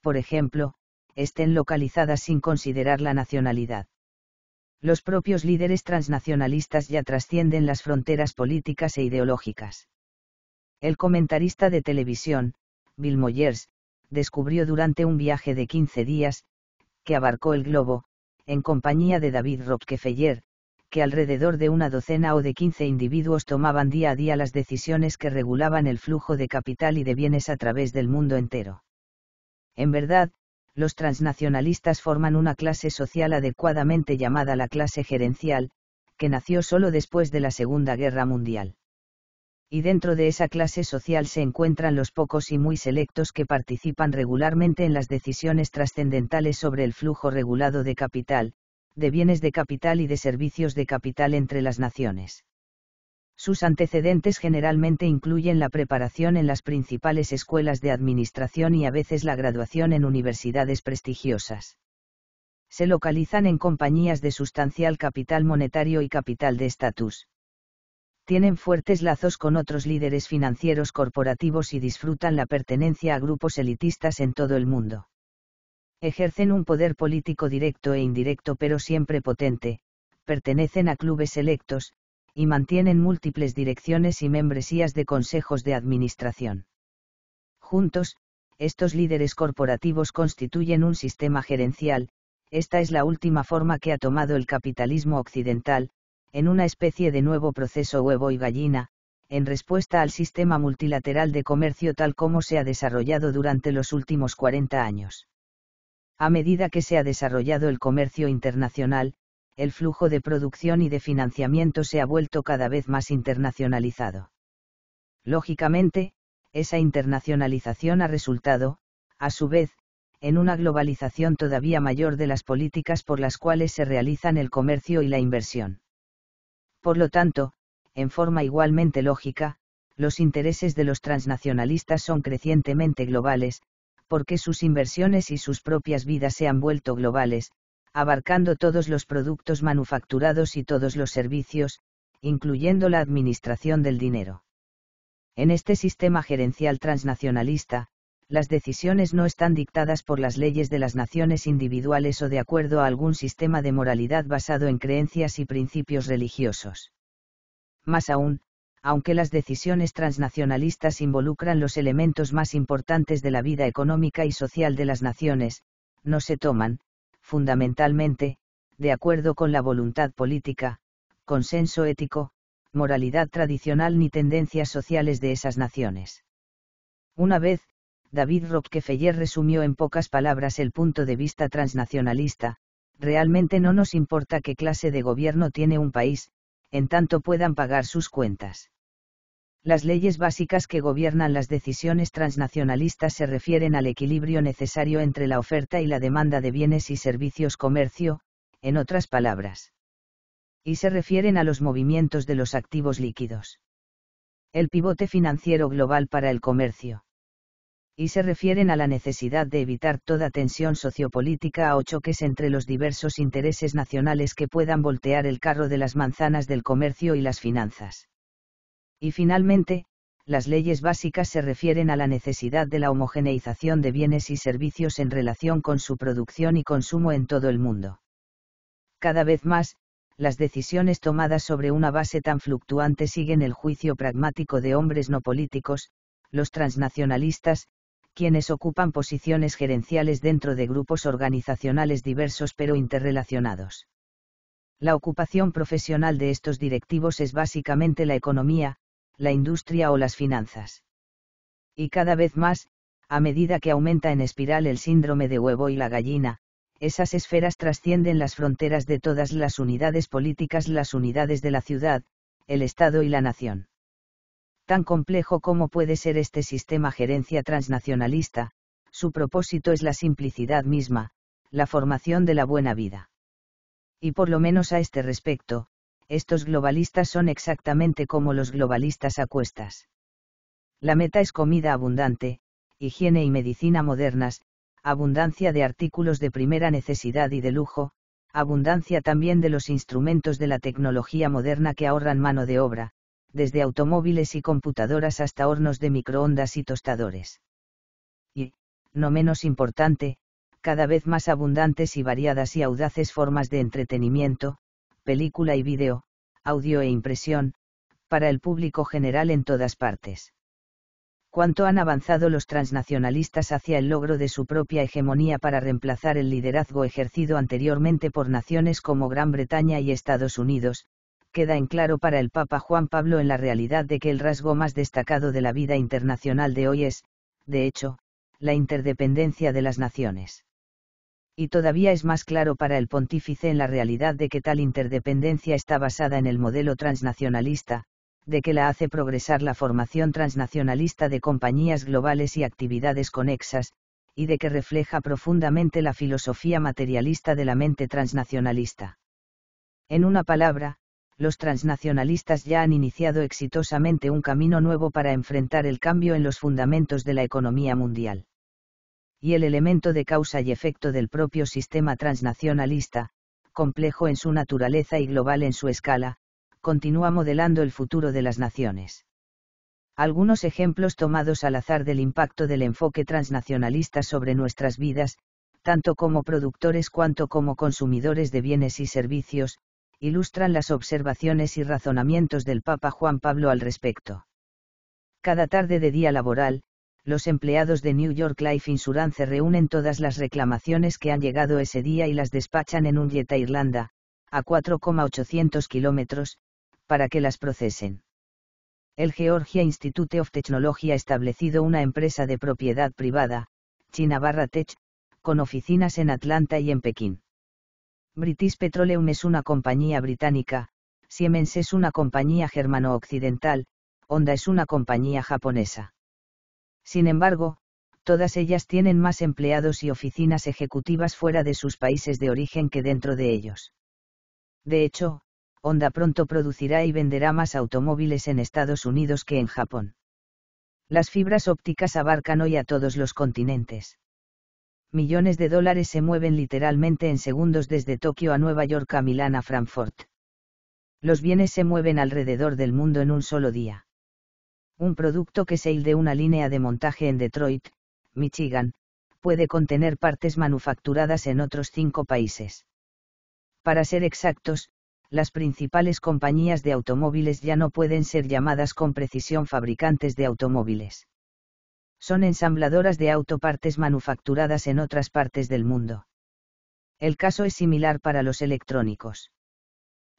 por ejemplo, estén localizadas sin considerar la nacionalidad. Los propios líderes transnacionalistas ya trascienden las fronteras políticas e ideológicas. El comentarista de televisión, Bill Moyers, descubrió durante un viaje de 15 días, que abarcó el globo, en compañía de David Rockefeller, que alrededor de una docena o de 15 individuos tomaban día a día las decisiones que regulaban el flujo de capital y de bienes a través del mundo entero. En verdad, los transnacionalistas forman una clase social adecuadamente llamada la clase gerencial, que nació solo después de la Segunda Guerra Mundial. Y dentro de esa clase social se encuentran los pocos y muy selectos que participan regularmente en las decisiones trascendentales sobre el flujo regulado de capital, de bienes de capital y de servicios de capital entre las naciones. Sus antecedentes generalmente incluyen la preparación en las principales escuelas de administración y a veces la graduación en universidades prestigiosas. Se localizan en compañías de sustancial capital monetario y capital de estatus tienen fuertes lazos con otros líderes financieros corporativos y disfrutan la pertenencia a grupos elitistas en todo el mundo. Ejercen un poder político directo e indirecto pero siempre potente, pertenecen a clubes electos, y mantienen múltiples direcciones y membresías de consejos de administración. Juntos, estos líderes corporativos constituyen un sistema gerencial, esta es la última forma que ha tomado el capitalismo occidental, en una especie de nuevo proceso huevo y gallina, en respuesta al sistema multilateral de comercio tal como se ha desarrollado durante los últimos 40 años. A medida que se ha desarrollado el comercio internacional, el flujo de producción y de financiamiento se ha vuelto cada vez más internacionalizado. Lógicamente, esa internacionalización ha resultado, a su vez, en una globalización todavía mayor de las políticas por las cuales se realizan el comercio y la inversión. Por lo tanto, en forma igualmente lógica, los intereses de los transnacionalistas son crecientemente globales, porque sus inversiones y sus propias vidas se han vuelto globales, abarcando todos los productos manufacturados y todos los servicios, incluyendo la administración del dinero. En este sistema gerencial transnacionalista, las decisiones no están dictadas por las leyes de las naciones individuales o de acuerdo a algún sistema de moralidad basado en creencias y principios religiosos. Más aún, aunque las decisiones transnacionalistas involucran los elementos más importantes de la vida económica y social de las naciones, no se toman, fundamentalmente, de acuerdo con la voluntad política, consenso ético, moralidad tradicional ni tendencias sociales de esas naciones. Una vez, David Rockefeller resumió en pocas palabras el punto de vista transnacionalista, realmente no nos importa qué clase de gobierno tiene un país, en tanto puedan pagar sus cuentas. Las leyes básicas que gobiernan las decisiones transnacionalistas se refieren al equilibrio necesario entre la oferta y la demanda de bienes y servicios comercio, en otras palabras. Y se refieren a los movimientos de los activos líquidos. El pivote financiero global para el comercio. Y se refieren a la necesidad de evitar toda tensión sociopolítica o choques entre los diversos intereses nacionales que puedan voltear el carro de las manzanas del comercio y las finanzas y finalmente, las leyes básicas se refieren a la necesidad de la homogeneización de bienes y servicios en relación con su producción y consumo en todo el mundo. Cada vez más, las decisiones tomadas sobre una base tan fluctuante siguen el juicio pragmático de hombres no políticos, los transnacionalistas, quienes ocupan posiciones gerenciales dentro de grupos organizacionales diversos pero interrelacionados. La ocupación profesional de estos directivos es básicamente la economía, la industria o las finanzas. Y cada vez más, a medida que aumenta en espiral el síndrome de huevo y la gallina, esas esferas trascienden las fronteras de todas las unidades políticas, las unidades de la ciudad, el Estado y la nación. Tan complejo como puede ser este sistema gerencia transnacionalista, su propósito es la simplicidad misma, la formación de la buena vida. Y por lo menos a este respecto, estos globalistas son exactamente como los globalistas a cuestas. La meta es comida abundante, higiene y medicina modernas, abundancia de artículos de primera necesidad y de lujo, abundancia también de los instrumentos de la tecnología moderna que ahorran mano de obra, desde automóviles y computadoras hasta hornos de microondas y tostadores. Y, no menos importante, cada vez más abundantes y variadas y audaces formas de entretenimiento, película y vídeo, audio e impresión, para el público general en todas partes. Cuánto han avanzado los transnacionalistas hacia el logro de su propia hegemonía para reemplazar el liderazgo ejercido anteriormente por naciones como Gran Bretaña y Estados Unidos, queda en claro para el Papa Juan Pablo en la realidad de que el rasgo más destacado de la vida internacional de hoy es, de hecho, la interdependencia de las naciones y todavía es más claro para el pontífice en la realidad de que tal interdependencia está basada en el modelo transnacionalista, de que la hace progresar la formación transnacionalista de compañías globales y actividades conexas, y de que refleja profundamente la filosofía materialista de la mente transnacionalista. En una palabra, los transnacionalistas ya han iniciado exitosamente un camino nuevo para enfrentar el cambio en los fundamentos de la economía mundial y el elemento de causa y efecto del propio sistema transnacionalista, complejo en su naturaleza y global en su escala, continúa modelando el futuro de las naciones. Algunos ejemplos tomados al azar del impacto del enfoque transnacionalista sobre nuestras vidas, tanto como productores cuanto como consumidores de bienes y servicios, ilustran las observaciones y razonamientos del Papa Juan Pablo al respecto. Cada tarde de día laboral, los empleados de New York Life Insurance reúnen todas las reclamaciones que han llegado ese día y las despachan en un jet a Irlanda, a 4,800 kilómetros, para que las procesen. El Georgia Institute of Technology ha establecido una empresa de propiedad privada, China Barra Tech, con oficinas en Atlanta y en Pekín. British Petroleum es una compañía británica, Siemens es una compañía germano-occidental, Honda es una compañía japonesa. Sin embargo, todas ellas tienen más empleados y oficinas ejecutivas fuera de sus países de origen que dentro de ellos. De hecho, Honda pronto producirá y venderá más automóviles en Estados Unidos que en Japón. Las fibras ópticas abarcan hoy a todos los continentes. Millones de dólares se mueven literalmente en segundos desde Tokio a Nueva York a Milán a Frankfurt. Los bienes se mueven alrededor del mundo en un solo día. Un producto que se de una línea de montaje en Detroit, Michigan, puede contener partes manufacturadas en otros cinco países. Para ser exactos, las principales compañías de automóviles ya no pueden ser llamadas con precisión fabricantes de automóviles. Son ensambladoras de autopartes manufacturadas en otras partes del mundo. El caso es similar para los electrónicos.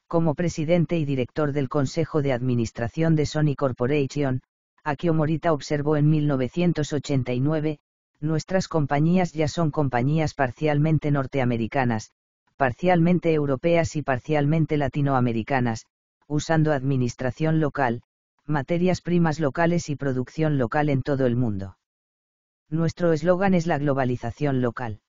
Como presidente y director del Consejo de Administración de Sony Corporation, Akio Morita observó en 1989, nuestras compañías ya son compañías parcialmente norteamericanas, parcialmente europeas y parcialmente latinoamericanas, usando administración local, materias primas locales y producción local en todo el mundo. Nuestro eslogan es la globalización local.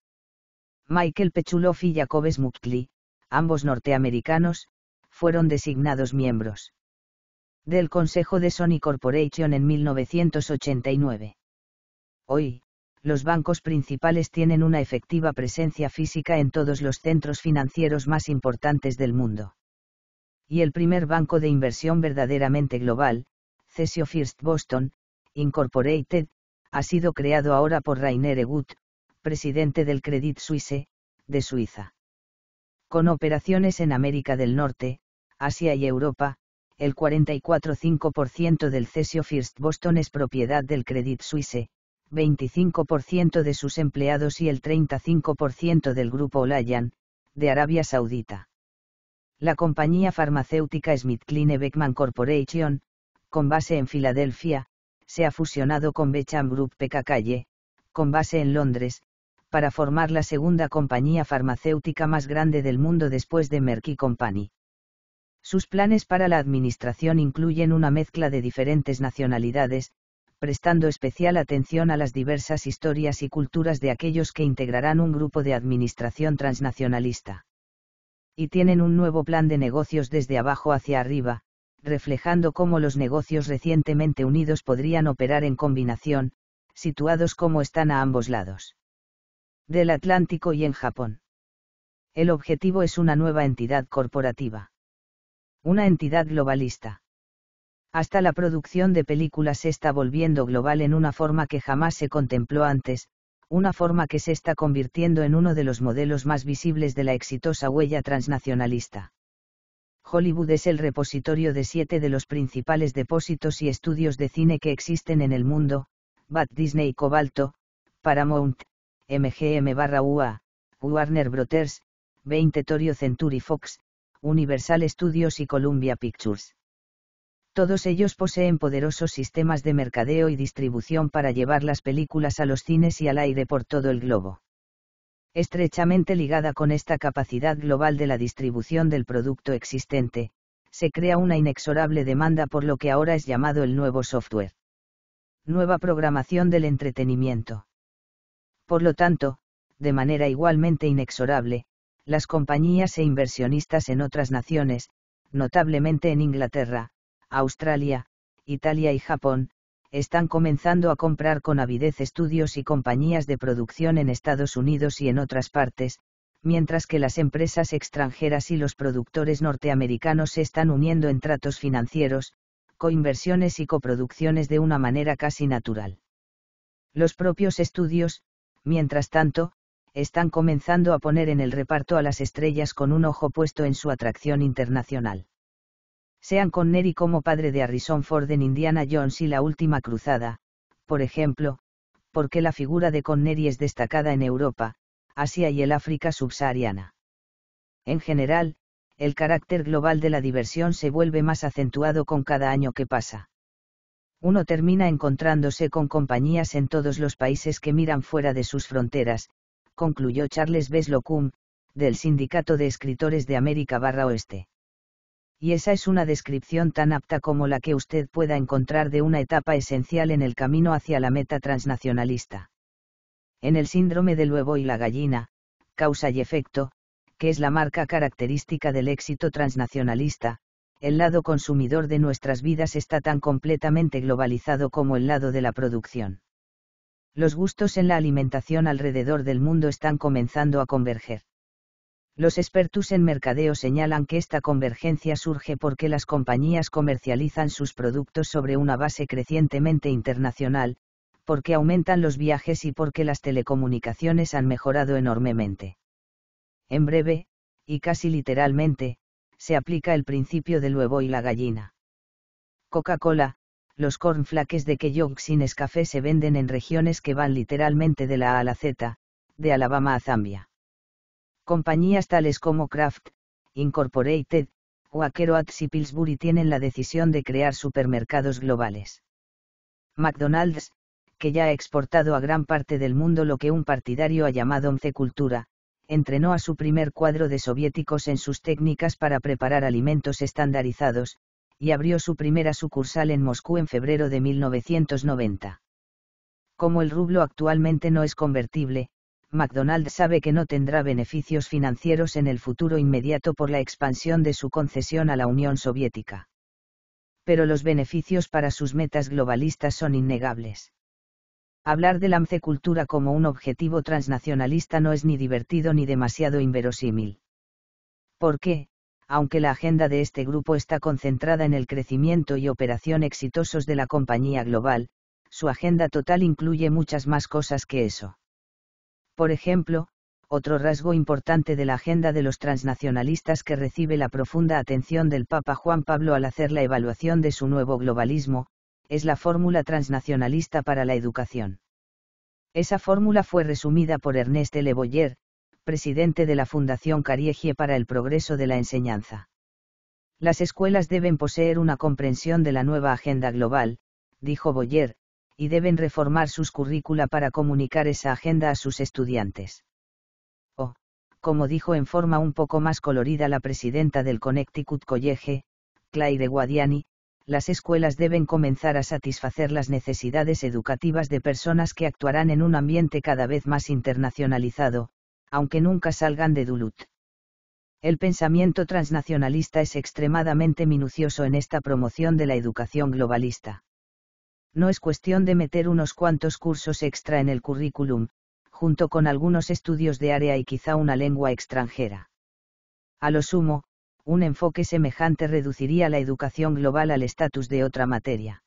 Michael Pechuloff y Jacob Smukli, ambos norteamericanos, fueron designados miembros del Consejo de Sony Corporation en 1989. Hoy, los bancos principales tienen una efectiva presencia física en todos los centros financieros más importantes del mundo. Y el primer banco de inversión verdaderamente global, Cesio First Boston, Incorporated, ha sido creado ahora por Rainer Egut, presidente del Credit Suisse, de Suiza. Con operaciones en América del Norte, Asia y Europa, el 44,5% del Cesio First Boston es propiedad del Credit Suisse, 25% de sus empleados y el 35% del grupo Olayan, de Arabia Saudita. La compañía farmacéutica Smith-Kline Beckman Corporation, con base en Filadelfia, se ha fusionado con Becham Group Calle, con base en Londres, para formar la segunda compañía farmacéutica más grande del mundo después de Merck Company. Sus planes para la administración incluyen una mezcla de diferentes nacionalidades, prestando especial atención a las diversas historias y culturas de aquellos que integrarán un grupo de administración transnacionalista. Y tienen un nuevo plan de negocios desde abajo hacia arriba, reflejando cómo los negocios recientemente unidos podrían operar en combinación, situados como están a ambos lados. Del Atlántico y en Japón. El objetivo es una nueva entidad corporativa una entidad globalista. Hasta la producción de películas se está volviendo global en una forma que jamás se contempló antes, una forma que se está convirtiendo en uno de los modelos más visibles de la exitosa huella transnacionalista. Hollywood es el repositorio de siete de los principales depósitos y estudios de cine que existen en el mundo, Bat Disney Cobalto, Paramount, MGM barra UA, Warner Brothers, 20 Torio Century Fox, Universal Studios y Columbia Pictures. Todos ellos poseen poderosos sistemas de mercadeo y distribución para llevar las películas a los cines y al aire por todo el globo. Estrechamente ligada con esta capacidad global de la distribución del producto existente, se crea una inexorable demanda por lo que ahora es llamado el nuevo software. Nueva programación del entretenimiento. Por lo tanto, de manera igualmente inexorable, las compañías e inversionistas en otras naciones, notablemente en Inglaterra, Australia, Italia y Japón, están comenzando a comprar con avidez estudios y compañías de producción en Estados Unidos y en otras partes, mientras que las empresas extranjeras y los productores norteamericanos se están uniendo en tratos financieros, coinversiones y coproducciones de una manera casi natural. Los propios estudios, mientras tanto, están comenzando a poner en el reparto a las estrellas con un ojo puesto en su atracción internacional. Sean Connery como padre de Harrison Ford en Indiana Jones y La Última Cruzada, por ejemplo, porque la figura de Connery es destacada en Europa, Asia y el África subsahariana. En general, el carácter global de la diversión se vuelve más acentuado con cada año que pasa. Uno termina encontrándose con compañías en todos los países que miran fuera de sus fronteras, concluyó Charles Beslocum, del Sindicato de Escritores de América barra Oeste. Y esa es una descripción tan apta como la que usted pueda encontrar de una etapa esencial en el camino hacia la meta transnacionalista. En el síndrome del huevo y la gallina, causa y efecto, que es la marca característica del éxito transnacionalista, el lado consumidor de nuestras vidas está tan completamente globalizado como el lado de la producción. Los gustos en la alimentación alrededor del mundo están comenzando a converger. Los expertos en mercadeo señalan que esta convergencia surge porque las compañías comercializan sus productos sobre una base crecientemente internacional, porque aumentan los viajes y porque las telecomunicaciones han mejorado enormemente. En breve, y casi literalmente, se aplica el principio del huevo y la gallina. Coca-Cola, los cornflakes de Kellogg sin Café se venden en regiones que van literalmente de la A a la Z, de Alabama a Zambia. Compañías tales como Kraft, Incorporated, Quaker y Pillsbury tienen la decisión de crear supermercados globales. McDonald's, que ya ha exportado a gran parte del mundo lo que un partidario ha llamado once cultura, entrenó a su primer cuadro de soviéticos en sus técnicas para preparar alimentos estandarizados, y abrió su primera sucursal en Moscú en febrero de 1990. Como el rublo actualmente no es convertible, McDonald's sabe que no tendrá beneficios financieros en el futuro inmediato por la expansión de su concesión a la Unión Soviética. Pero los beneficios para sus metas globalistas son innegables. Hablar de la cultura como un objetivo transnacionalista no es ni divertido ni demasiado inverosímil. ¿Por qué? aunque la agenda de este grupo está concentrada en el crecimiento y operación exitosos de la compañía global, su agenda total incluye muchas más cosas que eso. Por ejemplo, otro rasgo importante de la agenda de los transnacionalistas que recibe la profunda atención del Papa Juan Pablo al hacer la evaluación de su nuevo globalismo, es la fórmula transnacionalista para la educación. Esa fórmula fue resumida por Ernest Le Boyer, presidente de la Fundación Cariegie para el Progreso de la Enseñanza. Las escuelas deben poseer una comprensión de la nueva agenda global, dijo Boyer, y deben reformar sus currícula para comunicar esa agenda a sus estudiantes. O, oh, como dijo en forma un poco más colorida la presidenta del Connecticut College, Claire Guadiani, las escuelas deben comenzar a satisfacer las necesidades educativas de personas que actuarán en un ambiente cada vez más internacionalizado, aunque nunca salgan de Duluth. El pensamiento transnacionalista es extremadamente minucioso en esta promoción de la educación globalista. No es cuestión de meter unos cuantos cursos extra en el currículum, junto con algunos estudios de área y quizá una lengua extranjera. A lo sumo, un enfoque semejante reduciría la educación global al estatus de otra materia.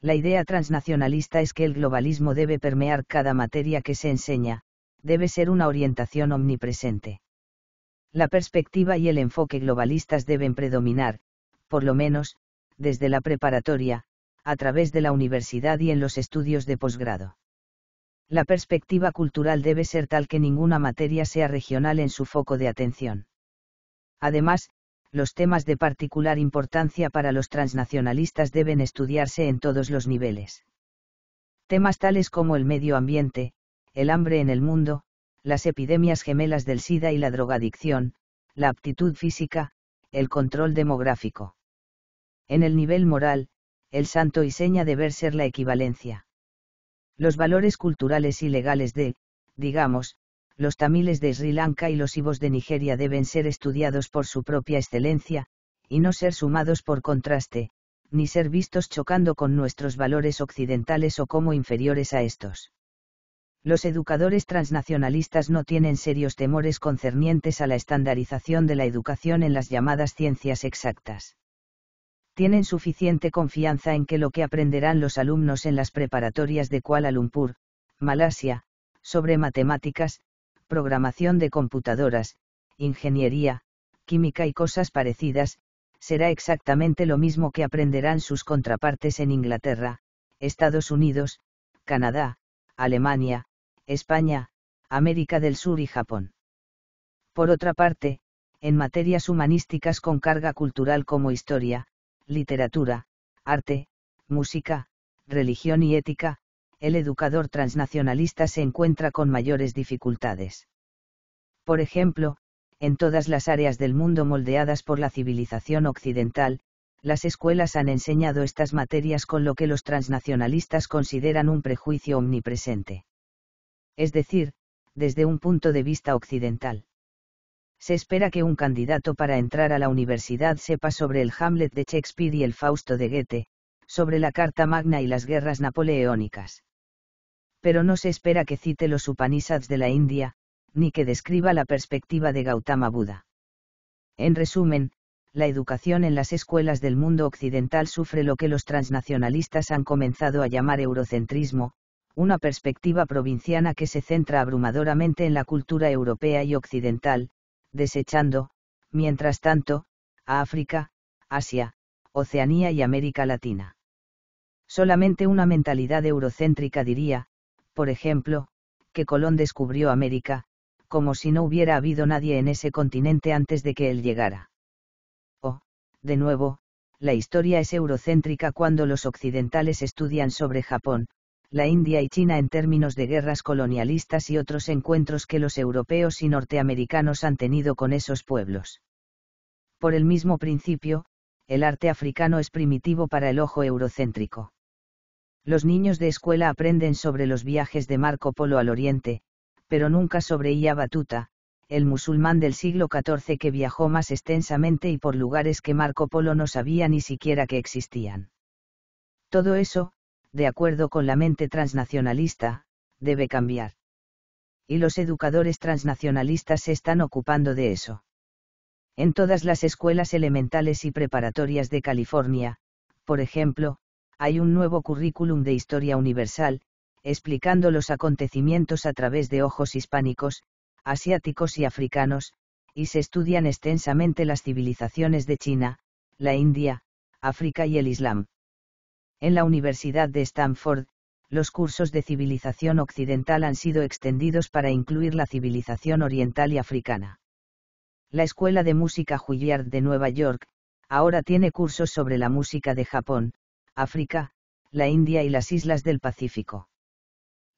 La idea transnacionalista es que el globalismo debe permear cada materia que se enseña, debe ser una orientación omnipresente. La perspectiva y el enfoque globalistas deben predominar, por lo menos, desde la preparatoria, a través de la universidad y en los estudios de posgrado. La perspectiva cultural debe ser tal que ninguna materia sea regional en su foco de atención. Además, los temas de particular importancia para los transnacionalistas deben estudiarse en todos los niveles. Temas tales como el medio ambiente, el hambre en el mundo, las epidemias gemelas del SIDA y la drogadicción, la aptitud física, el control demográfico. En el nivel moral, el santo y seña deber ser la equivalencia. Los valores culturales y legales de, digamos, los tamiles de Sri Lanka y los ibos de Nigeria deben ser estudiados por su propia excelencia, y no ser sumados por contraste, ni ser vistos chocando con nuestros valores occidentales o como inferiores a estos. Los educadores transnacionalistas no tienen serios temores concernientes a la estandarización de la educación en las llamadas ciencias exactas. Tienen suficiente confianza en que lo que aprenderán los alumnos en las preparatorias de Kuala Lumpur, Malasia, sobre matemáticas, programación de computadoras, ingeniería, química y cosas parecidas, será exactamente lo mismo que aprenderán sus contrapartes en Inglaterra, Estados Unidos, Canadá, Alemania, España, América del Sur y Japón. Por otra parte, en materias humanísticas con carga cultural como historia, literatura, arte, música, religión y ética, el educador transnacionalista se encuentra con mayores dificultades. Por ejemplo, en todas las áreas del mundo moldeadas por la civilización occidental, las escuelas han enseñado estas materias con lo que los transnacionalistas consideran un prejuicio omnipresente es decir, desde un punto de vista occidental. Se espera que un candidato para entrar a la universidad sepa sobre el Hamlet de Shakespeare y el Fausto de Goethe, sobre la Carta Magna y las guerras napoleónicas. Pero no se espera que cite los Upanishads de la India, ni que describa la perspectiva de Gautama Buda. En resumen, la educación en las escuelas del mundo occidental sufre lo que los transnacionalistas han comenzado a llamar eurocentrismo, una perspectiva provinciana que se centra abrumadoramente en la cultura europea y occidental, desechando, mientras tanto, a África, Asia, Oceanía y América Latina. Solamente una mentalidad eurocéntrica diría, por ejemplo, que Colón descubrió América, como si no hubiera habido nadie en ese continente antes de que él llegara. O, de nuevo, la historia es eurocéntrica cuando los occidentales estudian sobre Japón, la India y China en términos de guerras colonialistas y otros encuentros que los europeos y norteamericanos han tenido con esos pueblos. Por el mismo principio, el arte africano es primitivo para el ojo eurocéntrico. Los niños de escuela aprenden sobre los viajes de Marco Polo al Oriente, pero nunca sobre Iyabatuta, Batuta, el musulmán del siglo XIV que viajó más extensamente y por lugares que Marco Polo no sabía ni siquiera que existían. Todo eso, de acuerdo con la mente transnacionalista, debe cambiar. Y los educadores transnacionalistas se están ocupando de eso. En todas las escuelas elementales y preparatorias de California, por ejemplo, hay un nuevo currículum de historia universal, explicando los acontecimientos a través de ojos hispánicos, asiáticos y africanos, y se estudian extensamente las civilizaciones de China, la India, África y el Islam. En la Universidad de Stanford, los cursos de civilización occidental han sido extendidos para incluir la civilización oriental y africana. La Escuela de Música Juilliard de Nueva York, ahora tiene cursos sobre la música de Japón, África, la India y las islas del Pacífico.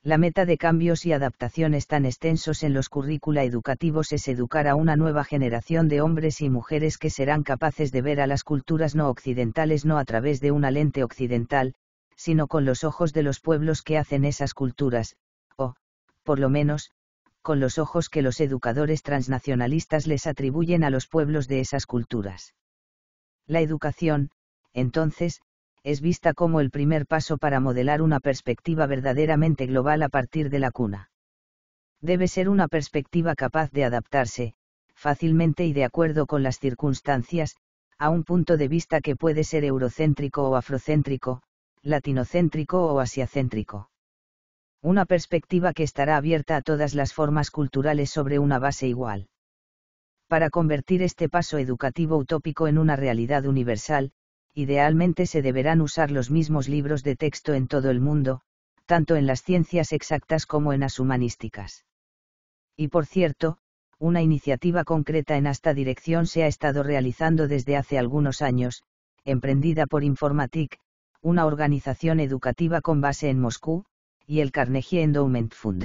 La meta de cambios y adaptaciones tan extensos en los currícula educativos es educar a una nueva generación de hombres y mujeres que serán capaces de ver a las culturas no occidentales no a través de una lente occidental, sino con los ojos de los pueblos que hacen esas culturas, o, por lo menos, con los ojos que los educadores transnacionalistas les atribuyen a los pueblos de esas culturas. La educación, entonces, es vista como el primer paso para modelar una perspectiva verdaderamente global a partir de la cuna. Debe ser una perspectiva capaz de adaptarse, fácilmente y de acuerdo con las circunstancias, a un punto de vista que puede ser eurocéntrico o afrocéntrico, latinocéntrico o asiacéntrico. Una perspectiva que estará abierta a todas las formas culturales sobre una base igual. Para convertir este paso educativo utópico en una realidad universal, idealmente se deberán usar los mismos libros de texto en todo el mundo, tanto en las ciencias exactas como en las humanísticas. Y por cierto, una iniciativa concreta en esta dirección se ha estado realizando desde hace algunos años, emprendida por Informatic, una organización educativa con base en Moscú, y el Carnegie Endowment Fund.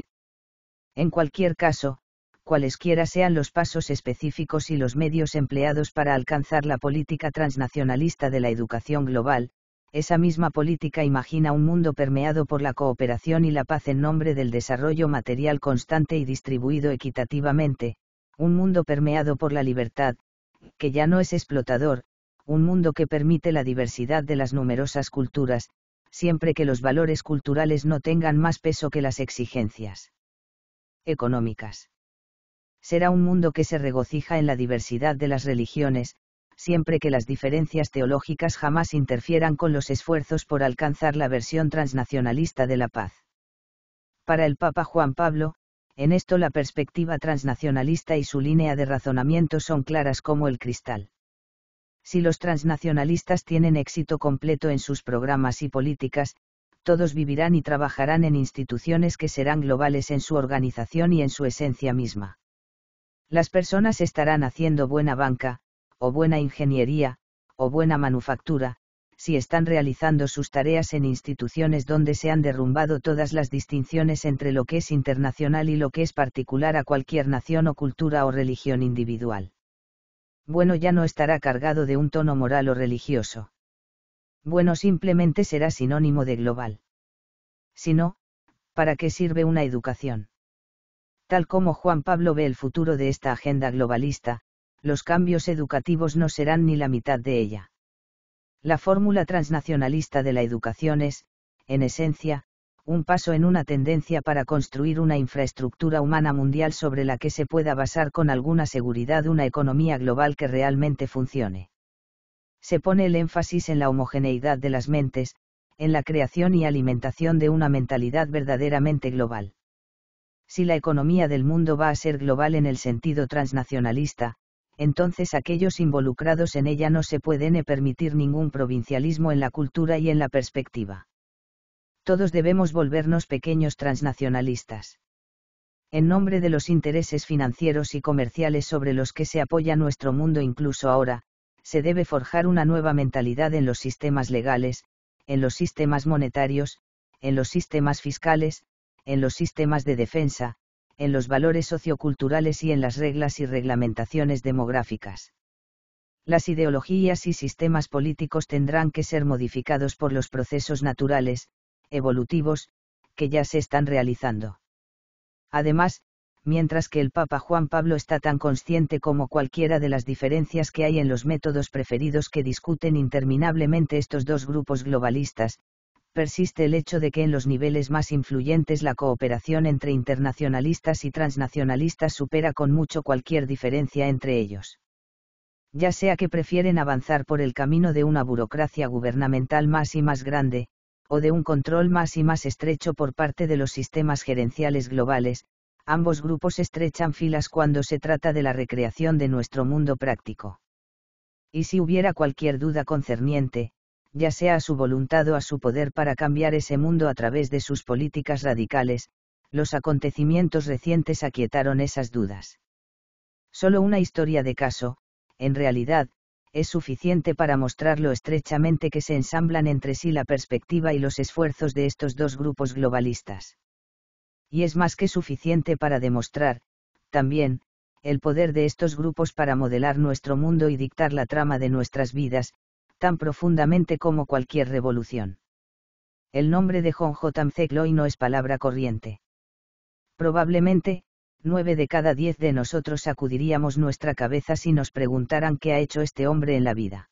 En cualquier caso, cualesquiera sean los pasos específicos y los medios empleados para alcanzar la política transnacionalista de la educación global, esa misma política imagina un mundo permeado por la cooperación y la paz en nombre del desarrollo material constante y distribuido equitativamente, un mundo permeado por la libertad, que ya no es explotador, un mundo que permite la diversidad de las numerosas culturas, siempre que los valores culturales no tengan más peso que las exigencias económicas será un mundo que se regocija en la diversidad de las religiones, siempre que las diferencias teológicas jamás interfieran con los esfuerzos por alcanzar la versión transnacionalista de la paz. Para el Papa Juan Pablo, en esto la perspectiva transnacionalista y su línea de razonamiento son claras como el cristal. Si los transnacionalistas tienen éxito completo en sus programas y políticas, todos vivirán y trabajarán en instituciones que serán globales en su organización y en su esencia misma. Las personas estarán haciendo buena banca, o buena ingeniería, o buena manufactura, si están realizando sus tareas en instituciones donde se han derrumbado todas las distinciones entre lo que es internacional y lo que es particular a cualquier nación o cultura o religión individual. Bueno ya no estará cargado de un tono moral o religioso. Bueno simplemente será sinónimo de global. Si no, ¿para qué sirve una educación? Tal como Juan Pablo ve el futuro de esta agenda globalista, los cambios educativos no serán ni la mitad de ella. La fórmula transnacionalista de la educación es, en esencia, un paso en una tendencia para construir una infraestructura humana mundial sobre la que se pueda basar con alguna seguridad una economía global que realmente funcione. Se pone el énfasis en la homogeneidad de las mentes, en la creación y alimentación de una mentalidad verdaderamente global. Si la economía del mundo va a ser global en el sentido transnacionalista, entonces aquellos involucrados en ella no se pueden permitir ningún provincialismo en la cultura y en la perspectiva. Todos debemos volvernos pequeños transnacionalistas. En nombre de los intereses financieros y comerciales sobre los que se apoya nuestro mundo incluso ahora, se debe forjar una nueva mentalidad en los sistemas legales, en los sistemas monetarios, en los sistemas fiscales, en los sistemas de defensa, en los valores socioculturales y en las reglas y reglamentaciones demográficas. Las ideologías y sistemas políticos tendrán que ser modificados por los procesos naturales, evolutivos, que ya se están realizando. Además, mientras que el Papa Juan Pablo está tan consciente como cualquiera de las diferencias que hay en los métodos preferidos que discuten interminablemente estos dos grupos globalistas, persiste el hecho de que en los niveles más influyentes la cooperación entre internacionalistas y transnacionalistas supera con mucho cualquier diferencia entre ellos. Ya sea que prefieren avanzar por el camino de una burocracia gubernamental más y más grande, o de un control más y más estrecho por parte de los sistemas gerenciales globales, ambos grupos estrechan filas cuando se trata de la recreación de nuestro mundo práctico. Y si hubiera cualquier duda concerniente, ya sea a su voluntad o a su poder para cambiar ese mundo a través de sus políticas radicales, los acontecimientos recientes aquietaron esas dudas. Solo una historia de caso, en realidad, es suficiente para mostrar lo estrechamente que se ensamblan entre sí la perspectiva y los esfuerzos de estos dos grupos globalistas. Y es más que suficiente para demostrar, también, el poder de estos grupos para modelar nuestro mundo y dictar la trama de nuestras vidas, tan profundamente como cualquier revolución. El nombre de John J. Mcegloy no es palabra corriente. Probablemente, nueve de cada diez de nosotros sacudiríamos nuestra cabeza si nos preguntaran qué ha hecho este hombre en la vida.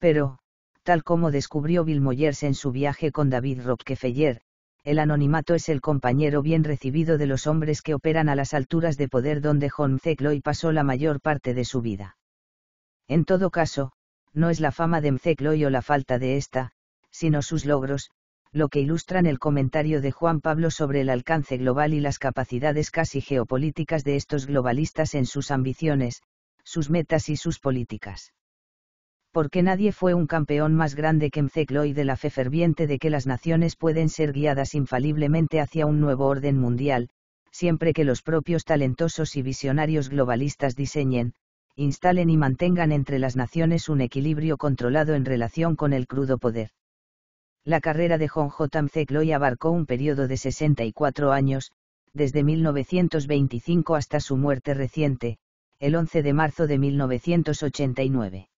Pero, tal como descubrió Bill Moyers en su viaje con David Rockefeller, el anonimato es el compañero bien recibido de los hombres que operan a las alturas de poder donde John Mcegloy pasó la mayor parte de su vida. En todo caso, no es la fama de Mcecloy o la falta de esta, sino sus logros, lo que ilustran el comentario de Juan Pablo sobre el alcance global y las capacidades casi geopolíticas de estos globalistas en sus ambiciones, sus metas y sus políticas. Porque nadie fue un campeón más grande que Mcecloy de la fe ferviente de que las naciones pueden ser guiadas infaliblemente hacia un nuevo orden mundial, siempre que los propios talentosos y visionarios globalistas diseñen, instalen y mantengan entre las naciones un equilibrio controlado en relación con el crudo poder. La carrera de John J. Cloy abarcó un periodo de 64 años, desde 1925 hasta su muerte reciente, el 11 de marzo de 1989.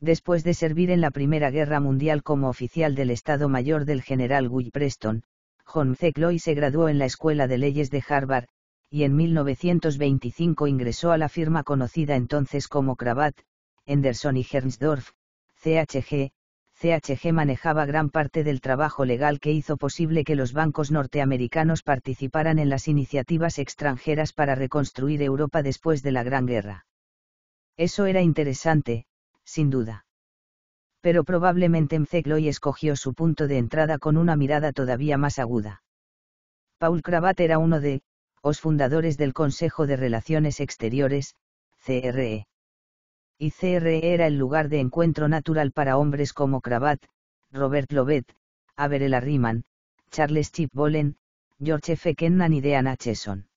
Después de servir en la Primera Guerra Mundial como oficial del Estado Mayor del general Guy Preston, John McCloy se graduó en la Escuela de Leyes de Harvard, y en 1925 ingresó a la firma conocida entonces como Cravat, Henderson y Hernsdorf, CHG. CHG manejaba gran parte del trabajo legal que hizo posible que los bancos norteamericanos participaran en las iniciativas extranjeras para reconstruir Europa después de la Gran Guerra. Eso era interesante, sin duda. Pero probablemente Mcegloy escogió su punto de entrada con una mirada todavía más aguda. Paul Cravat era uno de os fundadores del Consejo de Relaciones Exteriores, CRE. Y CRE era el lugar de encuentro natural para hombres como Cravat, Robert Lovett, Averell Riemann, Charles Chip Bolen, George F. Kennan y Dean Acheson.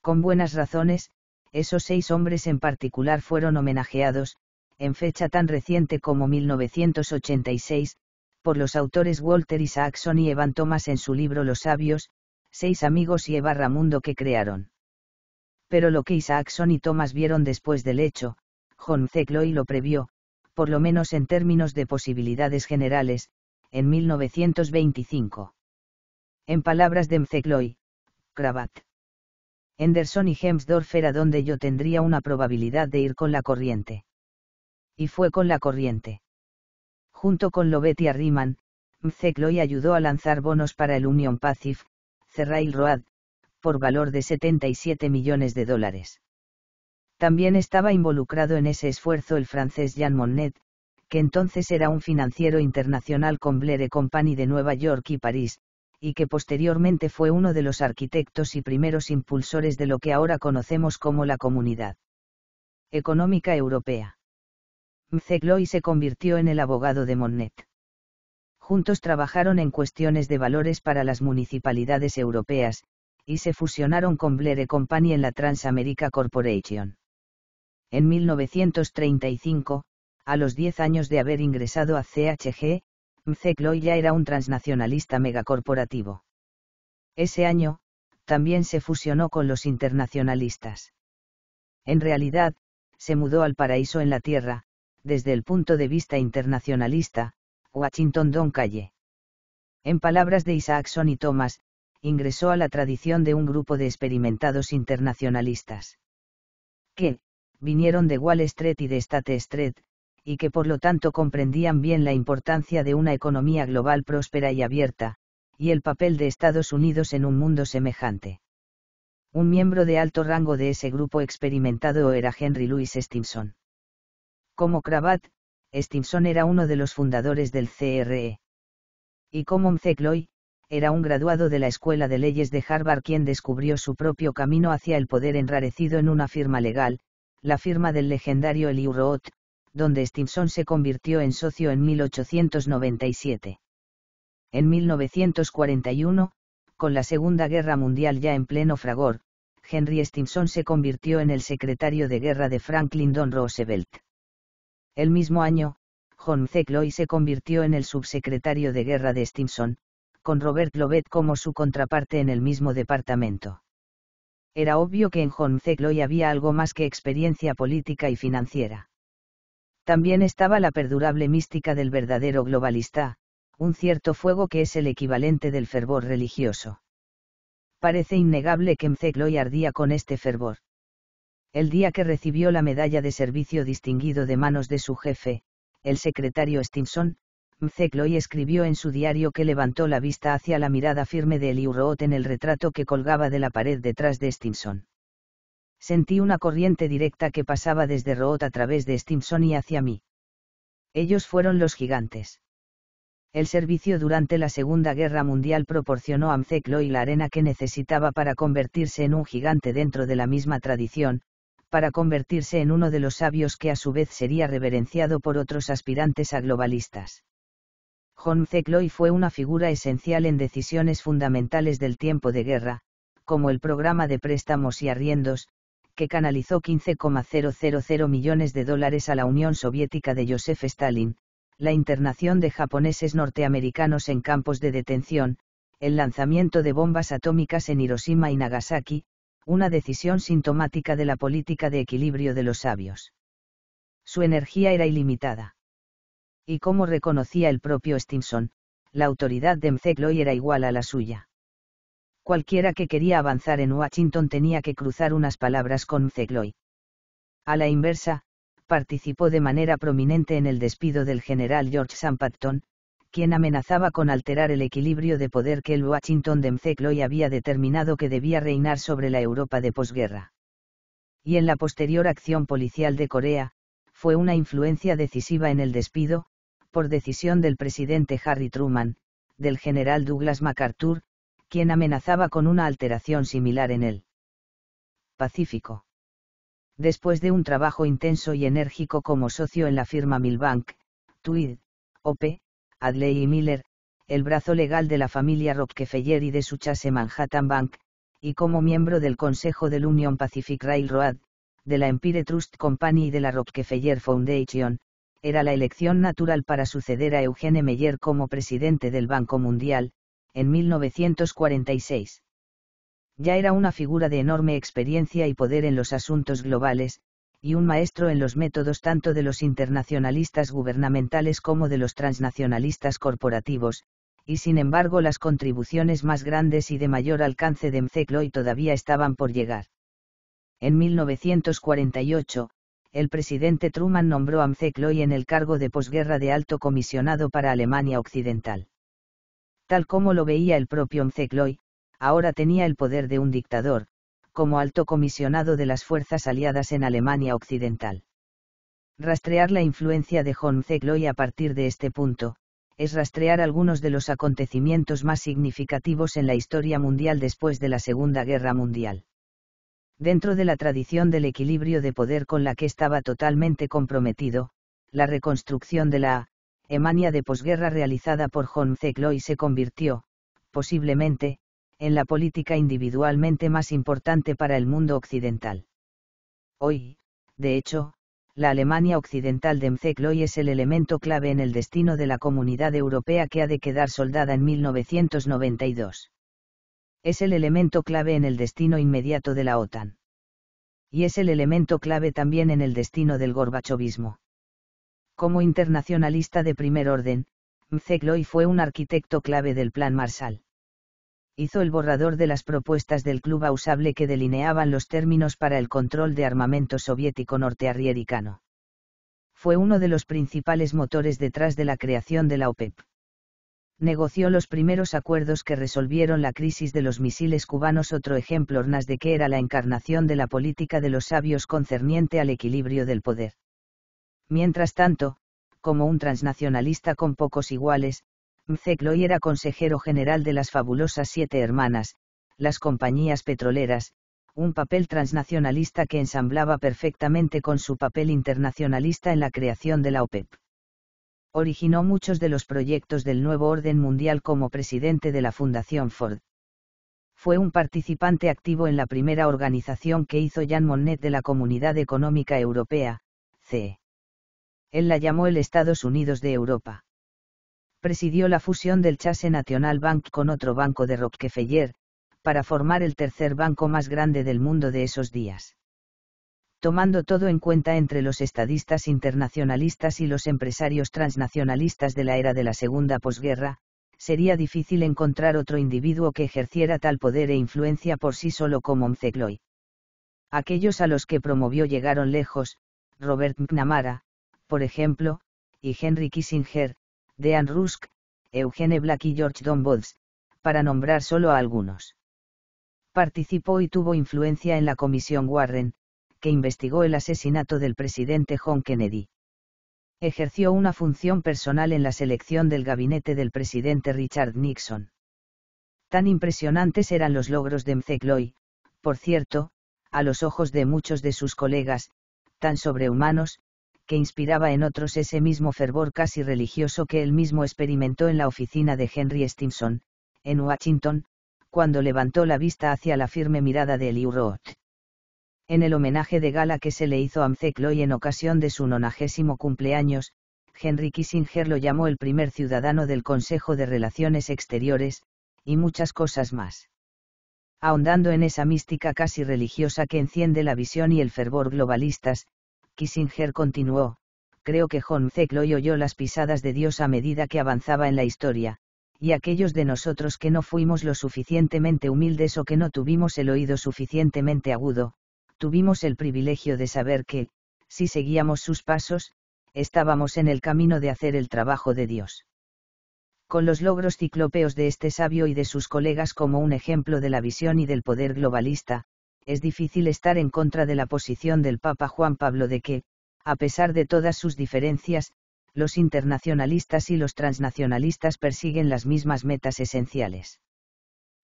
Con buenas razones, esos seis hombres en particular fueron homenajeados, en fecha tan reciente como 1986, por los autores Walter Isaacson y Evan Thomas en su libro Los Sabios, seis amigos y Eva Ramundo que crearon. Pero lo que Isaacson y Thomas vieron después del hecho, John C. lo previó, por lo menos en términos de posibilidades generales, en 1925. En palabras de Mzekloy, Kravat. Henderson y Hemsdorf era donde yo tendría una probabilidad de ir con la corriente. Y fue con la corriente. Junto con Lobet y Arriman, Mcecloy ayudó a lanzar bonos para el Union Pacific, Cerrail-Road, por valor de 77 millones de dólares. También estaba involucrado en ese esfuerzo el francés Jean Monnet, que entonces era un financiero internacional con Blair Company de Nueva York y París, y que posteriormente fue uno de los arquitectos y primeros impulsores de lo que ahora conocemos como la Comunidad Económica Europea. y se convirtió en el abogado de Monnet juntos trabajaron en cuestiones de valores para las municipalidades europeas, y se fusionaron con Blair Company en la Transamerica Corporation. En 1935, a los 10 años de haber ingresado a CHG, Cloy ya era un transnacionalista megacorporativo. Ese año, también se fusionó con los internacionalistas. En realidad, se mudó al paraíso en la tierra, desde el punto de vista internacionalista, Washington Don Calle. En palabras de Isaacson y Thomas, ingresó a la tradición de un grupo de experimentados internacionalistas. Que, vinieron de Wall Street y de State Street, y que por lo tanto comprendían bien la importancia de una economía global próspera y abierta, y el papel de Estados Unidos en un mundo semejante. Un miembro de alto rango de ese grupo experimentado era Henry Louis Stimson. Como cravat. Stimson era uno de los fundadores del CRE. Y como Cloy, era un graduado de la Escuela de Leyes de Harvard quien descubrió su propio camino hacia el poder enrarecido en una firma legal, la firma del legendario Eliu Roth, donde Stimson se convirtió en socio en 1897. En 1941, con la Segunda Guerra Mundial ya en pleno fragor, Henry Stimson se convirtió en el secretario de guerra de Franklin D. Roosevelt. El mismo año, John C. se convirtió en el subsecretario de guerra de Stimson, con Robert Lovett como su contraparte en el mismo departamento. Era obvio que en John C. había algo más que experiencia política y financiera. También estaba la perdurable mística del verdadero globalista, un cierto fuego que es el equivalente del fervor religioso. Parece innegable que Mcegloy ardía con este fervor el día que recibió la medalla de servicio distinguido de manos de su jefe, el secretario Stimson, Mcecloy escribió en su diario que levantó la vista hacia la mirada firme de Eliu Root en el retrato que colgaba de la pared detrás de Stimson. Sentí una corriente directa que pasaba desde Root a través de Stimson y hacia mí. Ellos fueron los gigantes. El servicio durante la Segunda Guerra Mundial proporcionó a Mcecloy la arena que necesitaba para convertirse en un gigante dentro de la misma tradición, para convertirse en uno de los sabios que a su vez sería reverenciado por otros aspirantes a globalistas. John C. fue una figura esencial en decisiones fundamentales del tiempo de guerra, como el programa de préstamos y arriendos, que canalizó 15,000 millones de dólares a la Unión Soviética de Joseph Stalin, la internación de japoneses norteamericanos en campos de detención, el lanzamiento de bombas atómicas en Hiroshima y Nagasaki, una decisión sintomática de la política de equilibrio de los sabios. Su energía era ilimitada. Y como reconocía el propio Stimson, la autoridad de Mcegloy era igual a la suya. Cualquiera que quería avanzar en Washington tenía que cruzar unas palabras con Mcegloy. A la inversa, participó de manera prominente en el despido del general George Sampatton, quien amenazaba con alterar el equilibrio de poder que el Washington de había determinado que debía reinar sobre la Europa de posguerra. Y en la posterior acción policial de Corea, fue una influencia decisiva en el despido, por decisión del presidente Harry Truman, del general Douglas MacArthur, quien amenazaba con una alteración similar en el Pacífico. Después de un trabajo intenso y enérgico como socio en la firma Milbank, Tweed, OP, Adley y Miller, el brazo legal de la familia Rockefeller y de su chase Manhattan Bank, y como miembro del Consejo del Union Pacific Railroad, de la Empire Trust Company y de la Rockefeller Foundation, era la elección natural para suceder a Eugene Meyer como presidente del Banco Mundial, en 1946. Ya era una figura de enorme experiencia y poder en los asuntos globales, y un maestro en los métodos tanto de los internacionalistas gubernamentales como de los transnacionalistas corporativos, y sin embargo las contribuciones más grandes y de mayor alcance de Mcecloy todavía estaban por llegar. En 1948, el presidente Truman nombró a Mcecloy en el cargo de posguerra de alto comisionado para Alemania Occidental. Tal como lo veía el propio Mcecloy, ahora tenía el poder de un dictador, como alto comisionado de las fuerzas aliadas en Alemania Occidental. Rastrear la influencia de John Zegloy a partir de este punto, es rastrear algunos de los acontecimientos más significativos en la historia mundial después de la Segunda Guerra Mundial. Dentro de la tradición del equilibrio de poder con la que estaba totalmente comprometido, la reconstrucción de la Emania de posguerra realizada por John Zegloy se convirtió, posiblemente, en la política individualmente más importante para el mundo occidental. Hoy, de hecho, la Alemania occidental de Mzegloy es el elemento clave en el destino de la comunidad europea que ha de quedar soldada en 1992. Es el elemento clave en el destino inmediato de la OTAN. Y es el elemento clave también en el destino del gorbachovismo. Como internacionalista de primer orden, Mzegloy fue un arquitecto clave del Plan Marshall hizo el borrador de las propuestas del club ausable que delineaban los términos para el control de armamento soviético norteamericano. Fue uno de los principales motores detrás de la creación de la OPEP. Negoció los primeros acuerdos que resolvieron la crisis de los misiles cubanos, otro ejemplo ornas de que era la encarnación de la política de los sabios concerniente al equilibrio del poder. Mientras tanto, como un transnacionalista con pocos iguales, Mzekloy era consejero general de las fabulosas Siete Hermanas, las compañías petroleras, un papel transnacionalista que ensamblaba perfectamente con su papel internacionalista en la creación de la OPEP. E Originó muchos de los proyectos del nuevo orden mundial como presidente de la Fundación Ford. Fue un participante activo en la primera organización que hizo Jean Monnet de la Comunidad Económica Europea, CE. Él la llamó el Estados Unidos de Europa presidió la fusión del Chase National Bank con otro banco de Rockefeller, para formar el tercer banco más grande del mundo de esos días. Tomando todo en cuenta entre los estadistas internacionalistas y los empresarios transnacionalistas de la era de la segunda posguerra, sería difícil encontrar otro individuo que ejerciera tal poder e influencia por sí solo como Mzegloy. Aquellos a los que promovió llegaron lejos, Robert McNamara, por ejemplo, y Henry Kissinger, de Rusk, Eugene Black y George Don para nombrar solo a algunos. Participó y tuvo influencia en la Comisión Warren, que investigó el asesinato del presidente John Kennedy. Ejerció una función personal en la selección del gabinete del presidente Richard Nixon. Tan impresionantes eran los logros de McCloy, por cierto, a los ojos de muchos de sus colegas, tan sobrehumanos, que inspiraba en otros ese mismo fervor casi religioso que él mismo experimentó en la oficina de Henry Stimson, en Washington, cuando levantó la vista hacia la firme mirada de Eliu Roth. En el homenaje de gala que se le hizo a y en ocasión de su nonagésimo cumpleaños, Henry Kissinger lo llamó el primer ciudadano del Consejo de Relaciones Exteriores, y muchas cosas más. Ahondando en esa mística casi religiosa que enciende la visión y el fervor globalistas, Kissinger continuó, creo que Zekloy oyó las pisadas de Dios a medida que avanzaba en la historia, y aquellos de nosotros que no fuimos lo suficientemente humildes o que no tuvimos el oído suficientemente agudo, tuvimos el privilegio de saber que, si seguíamos sus pasos, estábamos en el camino de hacer el trabajo de Dios. Con los logros ciclopeos de este sabio y de sus colegas como un ejemplo de la visión y del poder globalista, es difícil estar en contra de la posición del Papa Juan Pablo de que, a pesar de todas sus diferencias, los internacionalistas y los transnacionalistas persiguen las mismas metas esenciales.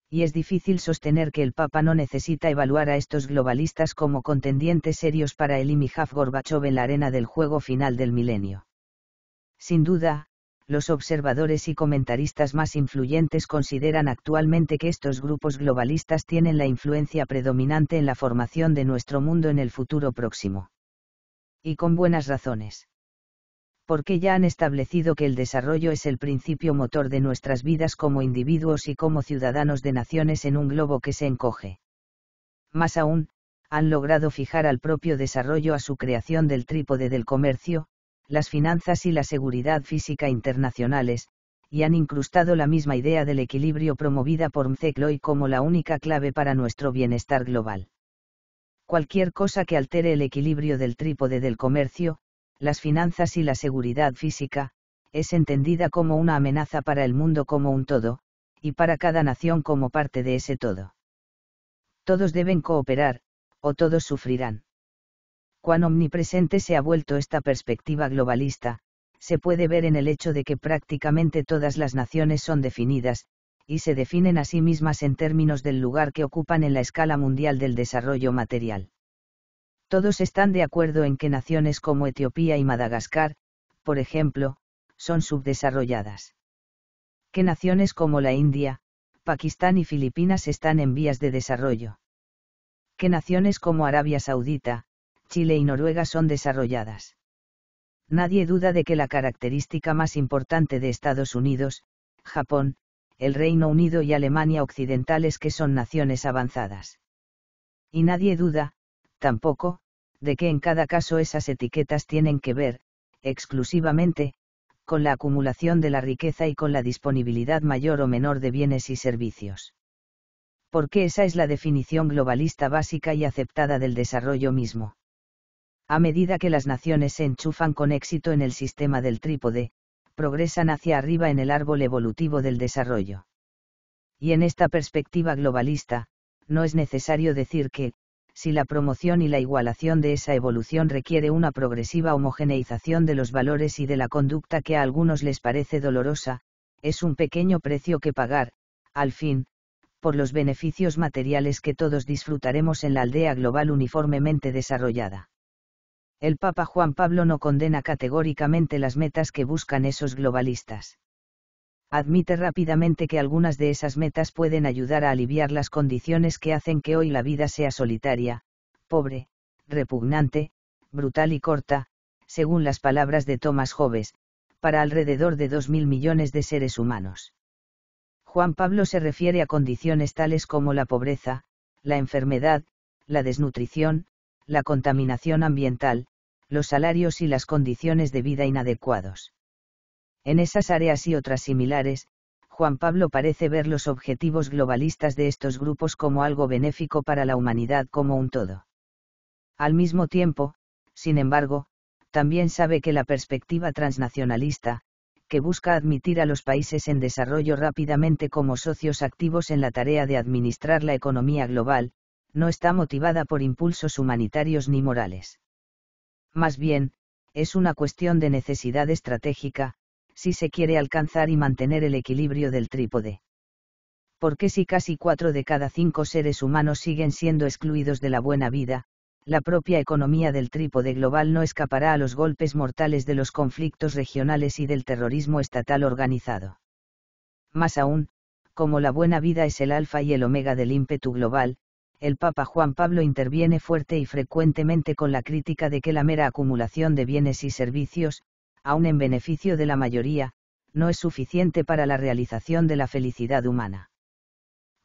Y es difícil sostener que el Papa no necesita evaluar a estos globalistas como contendientes serios para el y Gorbachev en la arena del juego final del milenio. Sin duda, los observadores y comentaristas más influyentes consideran actualmente que estos grupos globalistas tienen la influencia predominante en la formación de nuestro mundo en el futuro próximo. Y con buenas razones. Porque ya han establecido que el desarrollo es el principio motor de nuestras vidas como individuos y como ciudadanos de naciones en un globo que se encoge. Más aún, han logrado fijar al propio desarrollo a su creación del trípode del comercio, las finanzas y la seguridad física internacionales, y han incrustado la misma idea del equilibrio promovida por Mzekloy como la única clave para nuestro bienestar global. Cualquier cosa que altere el equilibrio del trípode del comercio, las finanzas y la seguridad física, es entendida como una amenaza para el mundo como un todo, y para cada nación como parte de ese todo. Todos deben cooperar, o todos sufrirán cuán omnipresente se ha vuelto esta perspectiva globalista, se puede ver en el hecho de que prácticamente todas las naciones son definidas, y se definen a sí mismas en términos del lugar que ocupan en la escala mundial del desarrollo material. Todos están de acuerdo en que naciones como Etiopía y Madagascar, por ejemplo, son subdesarrolladas. Que naciones como la India, Pakistán y Filipinas están en vías de desarrollo. Que naciones como Arabia Saudita, Chile y Noruega son desarrolladas. Nadie duda de que la característica más importante de Estados Unidos, Japón, el Reino Unido y Alemania Occidental es que son naciones avanzadas. Y nadie duda, tampoco, de que en cada caso esas etiquetas tienen que ver, exclusivamente, con la acumulación de la riqueza y con la disponibilidad mayor o menor de bienes y servicios. Porque esa es la definición globalista básica y aceptada del desarrollo mismo. A medida que las naciones se enchufan con éxito en el sistema del trípode, progresan hacia arriba en el árbol evolutivo del desarrollo. Y en esta perspectiva globalista, no es necesario decir que, si la promoción y la igualación de esa evolución requiere una progresiva homogeneización de los valores y de la conducta que a algunos les parece dolorosa, es un pequeño precio que pagar, al fin, por los beneficios materiales que todos disfrutaremos en la aldea global uniformemente desarrollada el Papa Juan Pablo no condena categóricamente las metas que buscan esos globalistas. Admite rápidamente que algunas de esas metas pueden ayudar a aliviar las condiciones que hacen que hoy la vida sea solitaria, pobre, repugnante, brutal y corta, según las palabras de Thomas Hobbes, para alrededor de 2.000 millones de seres humanos. Juan Pablo se refiere a condiciones tales como la pobreza, la enfermedad, la desnutrición, la contaminación ambiental, los salarios y las condiciones de vida inadecuados. En esas áreas y otras similares, Juan Pablo parece ver los objetivos globalistas de estos grupos como algo benéfico para la humanidad como un todo. Al mismo tiempo, sin embargo, también sabe que la perspectiva transnacionalista, que busca admitir a los países en desarrollo rápidamente como socios activos en la tarea de administrar la economía global, no está motivada por impulsos humanitarios ni morales. Más bien, es una cuestión de necesidad estratégica, si se quiere alcanzar y mantener el equilibrio del trípode. Porque si casi cuatro de cada cinco seres humanos siguen siendo excluidos de la buena vida, la propia economía del trípode global no escapará a los golpes mortales de los conflictos regionales y del terrorismo estatal organizado. Más aún, como la buena vida es el alfa y el omega del ímpetu global, el Papa Juan Pablo interviene fuerte y frecuentemente con la crítica de que la mera acumulación de bienes y servicios, aun en beneficio de la mayoría, no es suficiente para la realización de la felicidad humana.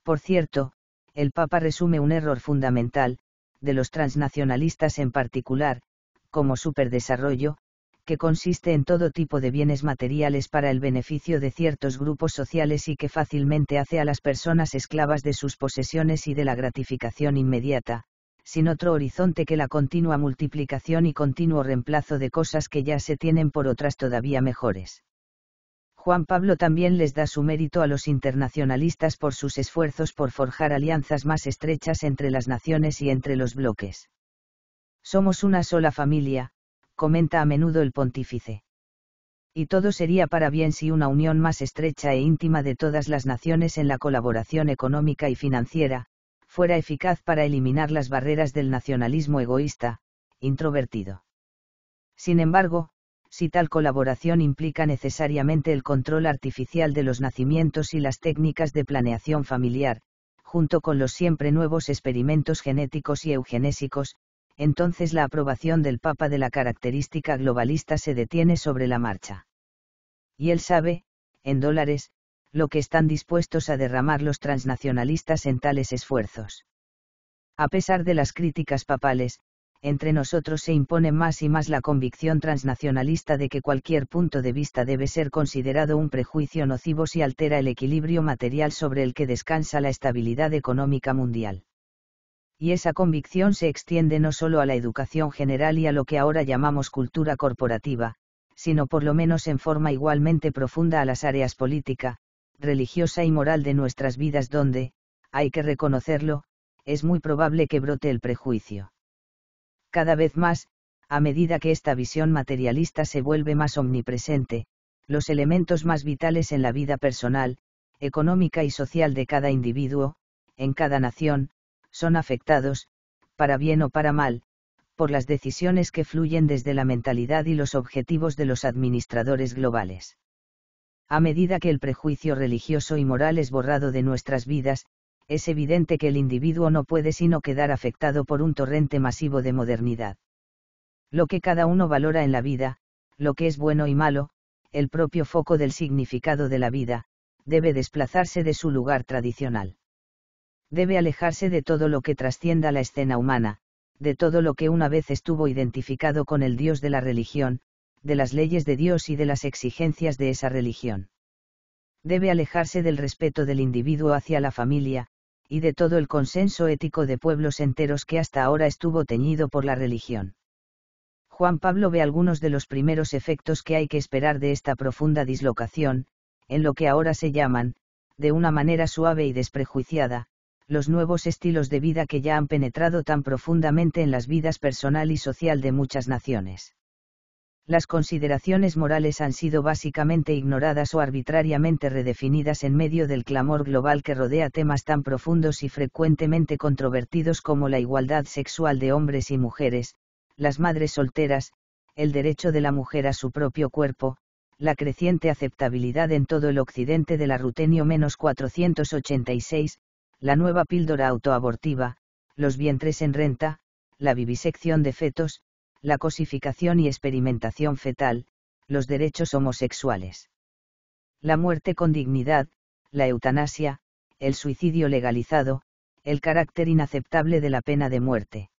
Por cierto, el Papa resume un error fundamental, de los transnacionalistas en particular, como superdesarrollo, que consiste en todo tipo de bienes materiales para el beneficio de ciertos grupos sociales y que fácilmente hace a las personas esclavas de sus posesiones y de la gratificación inmediata, sin otro horizonte que la continua multiplicación y continuo reemplazo de cosas que ya se tienen por otras todavía mejores. Juan Pablo también les da su mérito a los internacionalistas por sus esfuerzos por forjar alianzas más estrechas entre las naciones y entre los bloques. Somos una sola familia, comenta a menudo el pontífice. Y todo sería para bien si una unión más estrecha e íntima de todas las naciones en la colaboración económica y financiera, fuera eficaz para eliminar las barreras del nacionalismo egoísta, introvertido. Sin embargo, si tal colaboración implica necesariamente el control artificial de los nacimientos y las técnicas de planeación familiar, junto con los siempre nuevos experimentos genéticos y eugenésicos, entonces la aprobación del Papa de la característica globalista se detiene sobre la marcha. Y él sabe, en dólares, lo que están dispuestos a derramar los transnacionalistas en tales esfuerzos. A pesar de las críticas papales, entre nosotros se impone más y más la convicción transnacionalista de que cualquier punto de vista debe ser considerado un prejuicio nocivo si altera el equilibrio material sobre el que descansa la estabilidad económica mundial y esa convicción se extiende no solo a la educación general y a lo que ahora llamamos cultura corporativa, sino por lo menos en forma igualmente profunda a las áreas política, religiosa y moral de nuestras vidas donde, hay que reconocerlo, es muy probable que brote el prejuicio. Cada vez más, a medida que esta visión materialista se vuelve más omnipresente, los elementos más vitales en la vida personal, económica y social de cada individuo, en cada nación, son afectados, para bien o para mal, por las decisiones que fluyen desde la mentalidad y los objetivos de los administradores globales. A medida que el prejuicio religioso y moral es borrado de nuestras vidas, es evidente que el individuo no puede sino quedar afectado por un torrente masivo de modernidad. Lo que cada uno valora en la vida, lo que es bueno y malo, el propio foco del significado de la vida, debe desplazarse de su lugar tradicional debe alejarse de todo lo que trascienda la escena humana, de todo lo que una vez estuvo identificado con el Dios de la religión, de las leyes de Dios y de las exigencias de esa religión. Debe alejarse del respeto del individuo hacia la familia, y de todo el consenso ético de pueblos enteros que hasta ahora estuvo teñido por la religión. Juan Pablo ve algunos de los primeros efectos que hay que esperar de esta profunda dislocación, en lo que ahora se llaman, de una manera suave y desprejuiciada, los nuevos estilos de vida que ya han penetrado tan profundamente en las vidas personal y social de muchas naciones. Las consideraciones morales han sido básicamente ignoradas o arbitrariamente redefinidas en medio del clamor global que rodea temas tan profundos y frecuentemente controvertidos como la igualdad sexual de hombres y mujeres, las madres solteras, el derecho de la mujer a su propio cuerpo, la creciente aceptabilidad en todo el occidente la Rutenio menos 486, la nueva píldora autoabortiva, los vientres en renta, la vivisección de fetos, la cosificación y experimentación fetal, los derechos homosexuales. La muerte con dignidad, la eutanasia, el suicidio legalizado, el carácter inaceptable de la pena de muerte.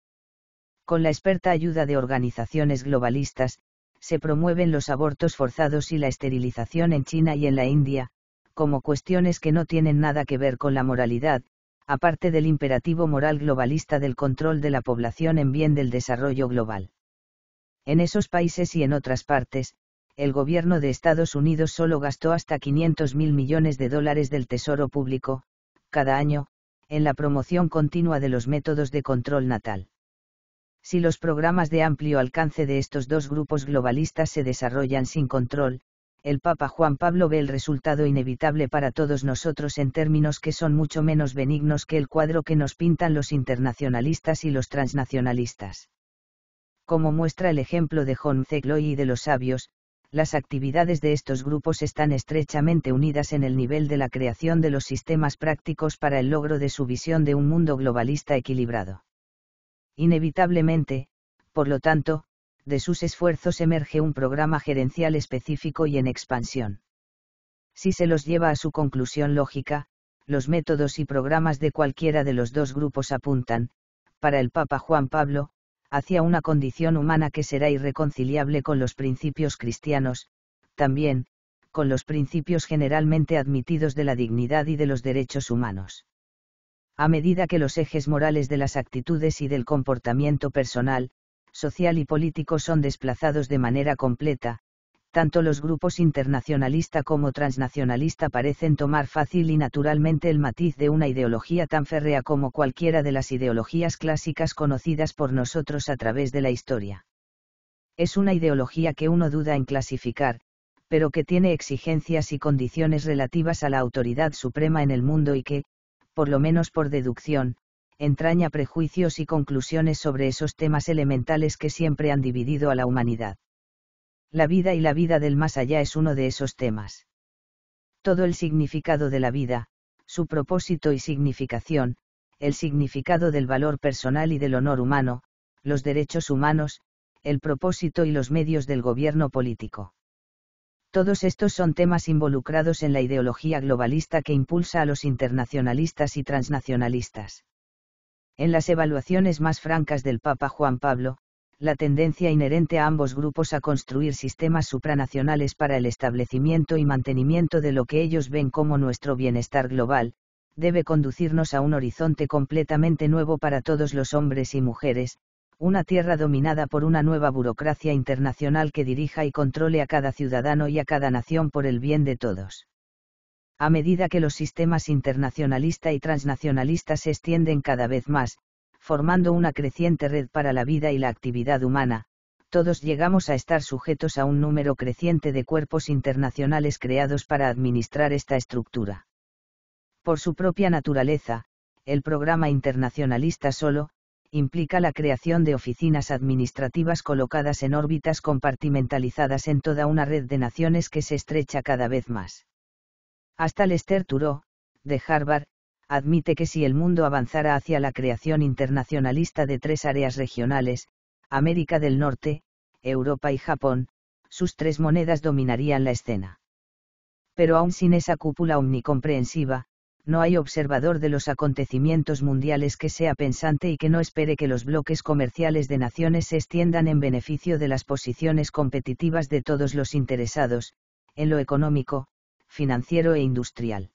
Con la experta ayuda de organizaciones globalistas, se promueven los abortos forzados y la esterilización en China y en la India, como cuestiones que no tienen nada que ver con la moralidad, aparte del imperativo moral globalista del control de la población en bien del desarrollo global. En esos países y en otras partes, el gobierno de Estados Unidos solo gastó hasta 500 mil millones de dólares del Tesoro Público, cada año, en la promoción continua de los métodos de control natal. Si los programas de amplio alcance de estos dos grupos globalistas se desarrollan sin control, el Papa Juan Pablo ve el resultado inevitable para todos nosotros en términos que son mucho menos benignos que el cuadro que nos pintan los internacionalistas y los transnacionalistas. Como muestra el ejemplo de John Zegloy y de los sabios, las actividades de estos grupos están estrechamente unidas en el nivel de la creación de los sistemas prácticos para el logro de su visión de un mundo globalista equilibrado. Inevitablemente, por lo tanto, de sus esfuerzos emerge un programa gerencial específico y en expansión. Si se los lleva a su conclusión lógica, los métodos y programas de cualquiera de los dos grupos apuntan, para el Papa Juan Pablo, hacia una condición humana que será irreconciliable con los principios cristianos, también, con los principios generalmente admitidos de la dignidad y de los derechos humanos. A medida que los ejes morales de las actitudes y del comportamiento personal, social y político son desplazados de manera completa, tanto los grupos internacionalista como transnacionalista parecen tomar fácil y naturalmente el matiz de una ideología tan férrea como cualquiera de las ideologías clásicas conocidas por nosotros a través de la historia. Es una ideología que uno duda en clasificar, pero que tiene exigencias y condiciones relativas a la autoridad suprema en el mundo y que, por lo menos por deducción, entraña prejuicios y conclusiones sobre esos temas elementales que siempre han dividido a la humanidad. La vida y la vida del más allá es uno de esos temas. Todo el significado de la vida, su propósito y significación, el significado del valor personal y del honor humano, los derechos humanos, el propósito y los medios del gobierno político. Todos estos son temas involucrados en la ideología globalista que impulsa a los internacionalistas y transnacionalistas. En las evaluaciones más francas del Papa Juan Pablo, la tendencia inherente a ambos grupos a construir sistemas supranacionales para el establecimiento y mantenimiento de lo que ellos ven como nuestro bienestar global, debe conducirnos a un horizonte completamente nuevo para todos los hombres y mujeres, una tierra dominada por una nueva burocracia internacional que dirija y controle a cada ciudadano y a cada nación por el bien de todos. A medida que los sistemas internacionalista y transnacionalista se extienden cada vez más, formando una creciente red para la vida y la actividad humana, todos llegamos a estar sujetos a un número creciente de cuerpos internacionales creados para administrar esta estructura. Por su propia naturaleza, el programa internacionalista solo, implica la creación de oficinas administrativas colocadas en órbitas compartimentalizadas en toda una red de naciones que se estrecha cada vez más. Hasta Lester Turo, de Harvard, admite que si el mundo avanzara hacia la creación internacionalista de tres áreas regionales, América del Norte, Europa y Japón, sus tres monedas dominarían la escena. Pero aún sin esa cúpula omnicomprensiva, no hay observador de los acontecimientos mundiales que sea pensante y que no espere que los bloques comerciales de naciones se extiendan en beneficio de las posiciones competitivas de todos los interesados, en lo económico, financiero e industrial.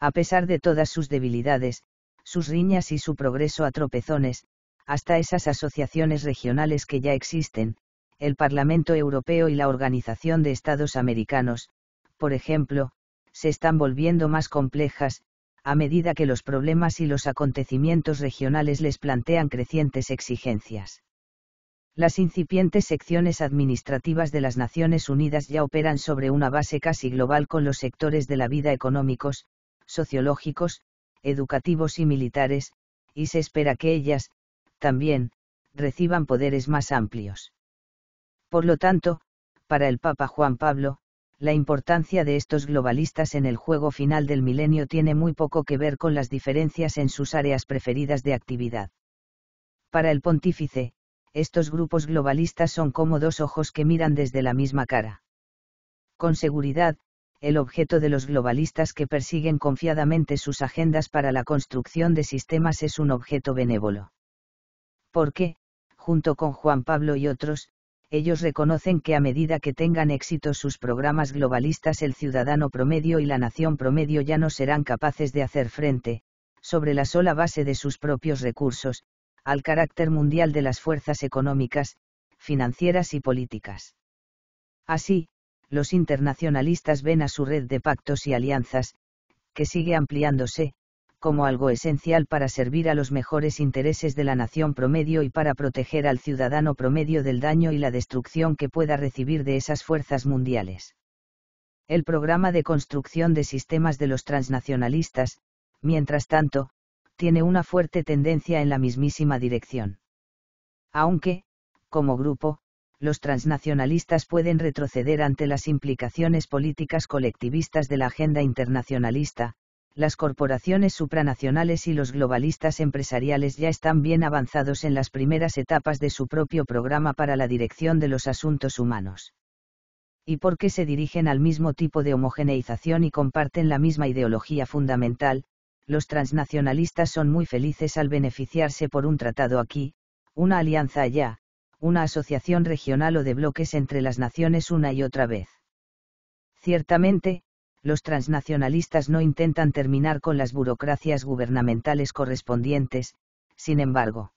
A pesar de todas sus debilidades, sus riñas y su progreso a tropezones, hasta esas asociaciones regionales que ya existen, el Parlamento Europeo y la Organización de Estados Americanos, por ejemplo, se están volviendo más complejas, a medida que los problemas y los acontecimientos regionales les plantean crecientes exigencias. Las incipientes secciones administrativas de las Naciones Unidas ya operan sobre una base casi global con los sectores de la vida económicos, sociológicos, educativos y militares, y se espera que ellas, también, reciban poderes más amplios. Por lo tanto, para el Papa Juan Pablo, la importancia de estos globalistas en el juego final del milenio tiene muy poco que ver con las diferencias en sus áreas preferidas de actividad. Para el pontífice, estos grupos globalistas son como dos ojos que miran desde la misma cara. Con seguridad, el objeto de los globalistas que persiguen confiadamente sus agendas para la construcción de sistemas es un objeto benévolo. Porque, junto con Juan Pablo y otros, ellos reconocen que a medida que tengan éxito sus programas globalistas el ciudadano promedio y la nación promedio ya no serán capaces de hacer frente, sobre la sola base de sus propios recursos, al carácter mundial de las fuerzas económicas, financieras y políticas. Así, los internacionalistas ven a su red de pactos y alianzas, que sigue ampliándose, como algo esencial para servir a los mejores intereses de la nación promedio y para proteger al ciudadano promedio del daño y la destrucción que pueda recibir de esas fuerzas mundiales. El programa de construcción de sistemas de los transnacionalistas, mientras tanto, tiene una fuerte tendencia en la mismísima dirección. Aunque, como grupo, los transnacionalistas pueden retroceder ante las implicaciones políticas colectivistas de la agenda internacionalista, las corporaciones supranacionales y los globalistas empresariales ya están bien avanzados en las primeras etapas de su propio programa para la dirección de los asuntos humanos. Y por qué se dirigen al mismo tipo de homogeneización y comparten la misma ideología fundamental, los transnacionalistas son muy felices al beneficiarse por un tratado aquí, una alianza allá, una asociación regional o de bloques entre las naciones una y otra vez. Ciertamente, los transnacionalistas no intentan terminar con las burocracias gubernamentales correspondientes, sin embargo.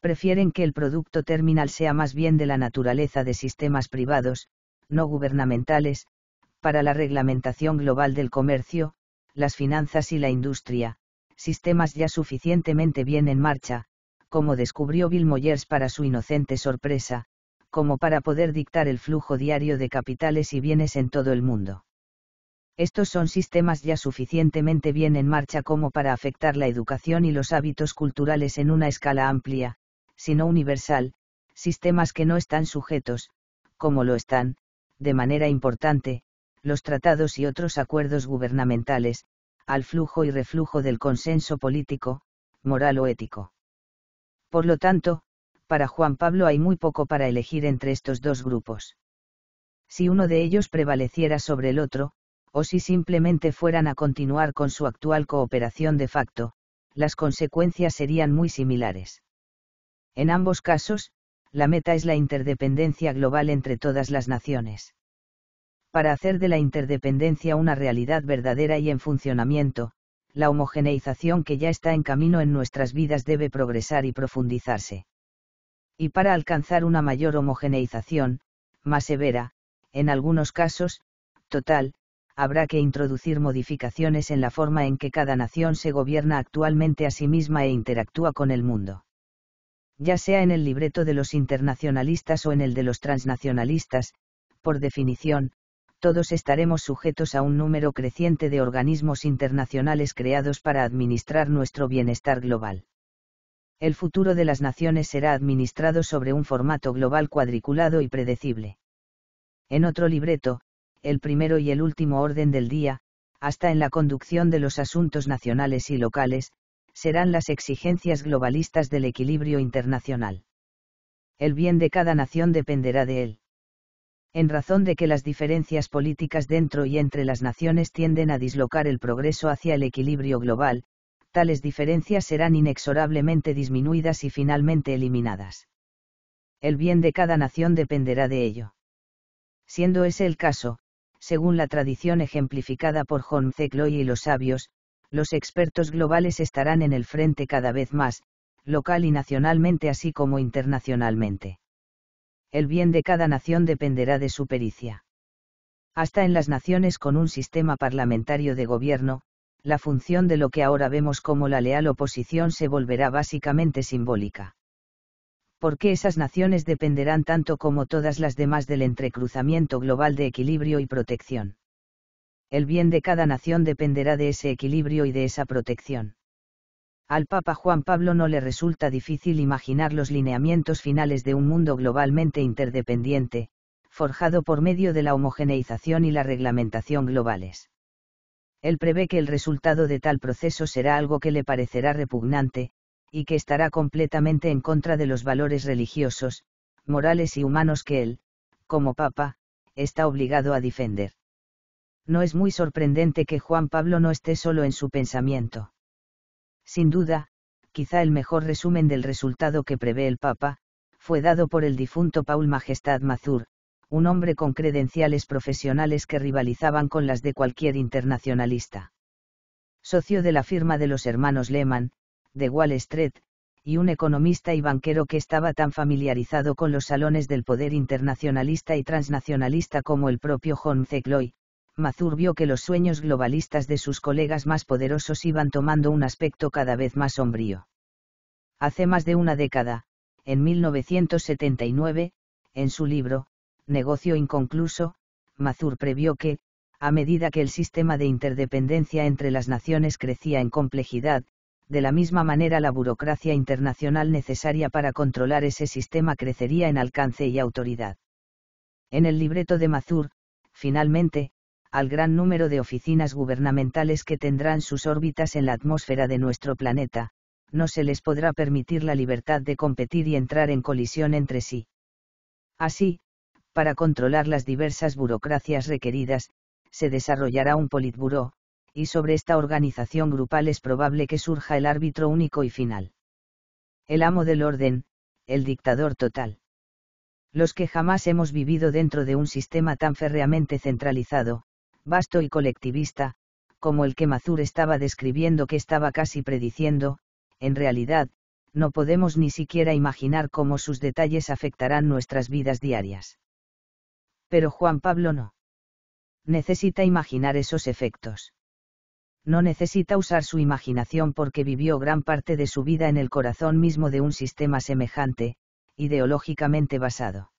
Prefieren que el producto terminal sea más bien de la naturaleza de sistemas privados, no gubernamentales, para la reglamentación global del comercio, las finanzas y la industria, sistemas ya suficientemente bien en marcha, como descubrió Bill Moyers para su inocente sorpresa, como para poder dictar el flujo diario de capitales y bienes en todo el mundo. Estos son sistemas ya suficientemente bien en marcha como para afectar la educación y los hábitos culturales en una escala amplia, sino universal, sistemas que no están sujetos, como lo están, de manera importante, los tratados y otros acuerdos gubernamentales, al flujo y reflujo del consenso político, moral o ético. Por lo tanto, para Juan Pablo hay muy poco para elegir entre estos dos grupos. Si uno de ellos prevaleciera sobre el otro, o si simplemente fueran a continuar con su actual cooperación de facto, las consecuencias serían muy similares. En ambos casos, la meta es la interdependencia global entre todas las naciones para hacer de la interdependencia una realidad verdadera y en funcionamiento, la homogeneización que ya está en camino en nuestras vidas debe progresar y profundizarse. Y para alcanzar una mayor homogeneización, más severa, en algunos casos, total, habrá que introducir modificaciones en la forma en que cada nación se gobierna actualmente a sí misma e interactúa con el mundo. Ya sea en el libreto de los internacionalistas o en el de los transnacionalistas, por definición, todos estaremos sujetos a un número creciente de organismos internacionales creados para administrar nuestro bienestar global. El futuro de las naciones será administrado sobre un formato global cuadriculado y predecible. En otro libreto, el primero y el último orden del día, hasta en la conducción de los asuntos nacionales y locales, serán las exigencias globalistas del equilibrio internacional. El bien de cada nación dependerá de él en razón de que las diferencias políticas dentro y entre las naciones tienden a dislocar el progreso hacia el equilibrio global, tales diferencias serán inexorablemente disminuidas y finalmente eliminadas. El bien de cada nación dependerá de ello. Siendo ese el caso, según la tradición ejemplificada por John C. y los sabios, los expertos globales estarán en el frente cada vez más, local y nacionalmente así como internacionalmente el bien de cada nación dependerá de su pericia. Hasta en las naciones con un sistema parlamentario de gobierno, la función de lo que ahora vemos como la leal oposición se volverá básicamente simbólica. Porque esas naciones dependerán tanto como todas las demás del entrecruzamiento global de equilibrio y protección. El bien de cada nación dependerá de ese equilibrio y de esa protección. Al Papa Juan Pablo no le resulta difícil imaginar los lineamientos finales de un mundo globalmente interdependiente, forjado por medio de la homogeneización y la reglamentación globales. Él prevé que el resultado de tal proceso será algo que le parecerá repugnante, y que estará completamente en contra de los valores religiosos, morales y humanos que él, como Papa, está obligado a defender. No es muy sorprendente que Juan Pablo no esté solo en su pensamiento. Sin duda, quizá el mejor resumen del resultado que prevé el Papa, fue dado por el difunto Paul Majestad Mazur, un hombre con credenciales profesionales que rivalizaban con las de cualquier internacionalista. Socio de la firma de los hermanos Lehman, de Wall Street, y un economista y banquero que estaba tan familiarizado con los salones del poder internacionalista y transnacionalista como el propio John C. Mazur vio que los sueños globalistas de sus colegas más poderosos iban tomando un aspecto cada vez más sombrío. Hace más de una década, en 1979, en su libro, Negocio Inconcluso, Mazur previó que, a medida que el sistema de interdependencia entre las naciones crecía en complejidad, de la misma manera la burocracia internacional necesaria para controlar ese sistema crecería en alcance y autoridad. En el libreto de Mazur, finalmente, al gran número de oficinas gubernamentales que tendrán sus órbitas en la atmósfera de nuestro planeta, no se les podrá permitir la libertad de competir y entrar en colisión entre sí. Así, para controlar las diversas burocracias requeridas, se desarrollará un politburó, y sobre esta organización grupal es probable que surja el árbitro único y final. El amo del orden, el dictador total. Los que jamás hemos vivido dentro de un sistema tan férreamente centralizado, vasto y colectivista, como el que Mazur estaba describiendo que estaba casi prediciendo, en realidad, no podemos ni siquiera imaginar cómo sus detalles afectarán nuestras vidas diarias. Pero Juan Pablo no. Necesita imaginar esos efectos. No necesita usar su imaginación porque vivió gran parte de su vida en el corazón mismo de un sistema semejante, ideológicamente basado.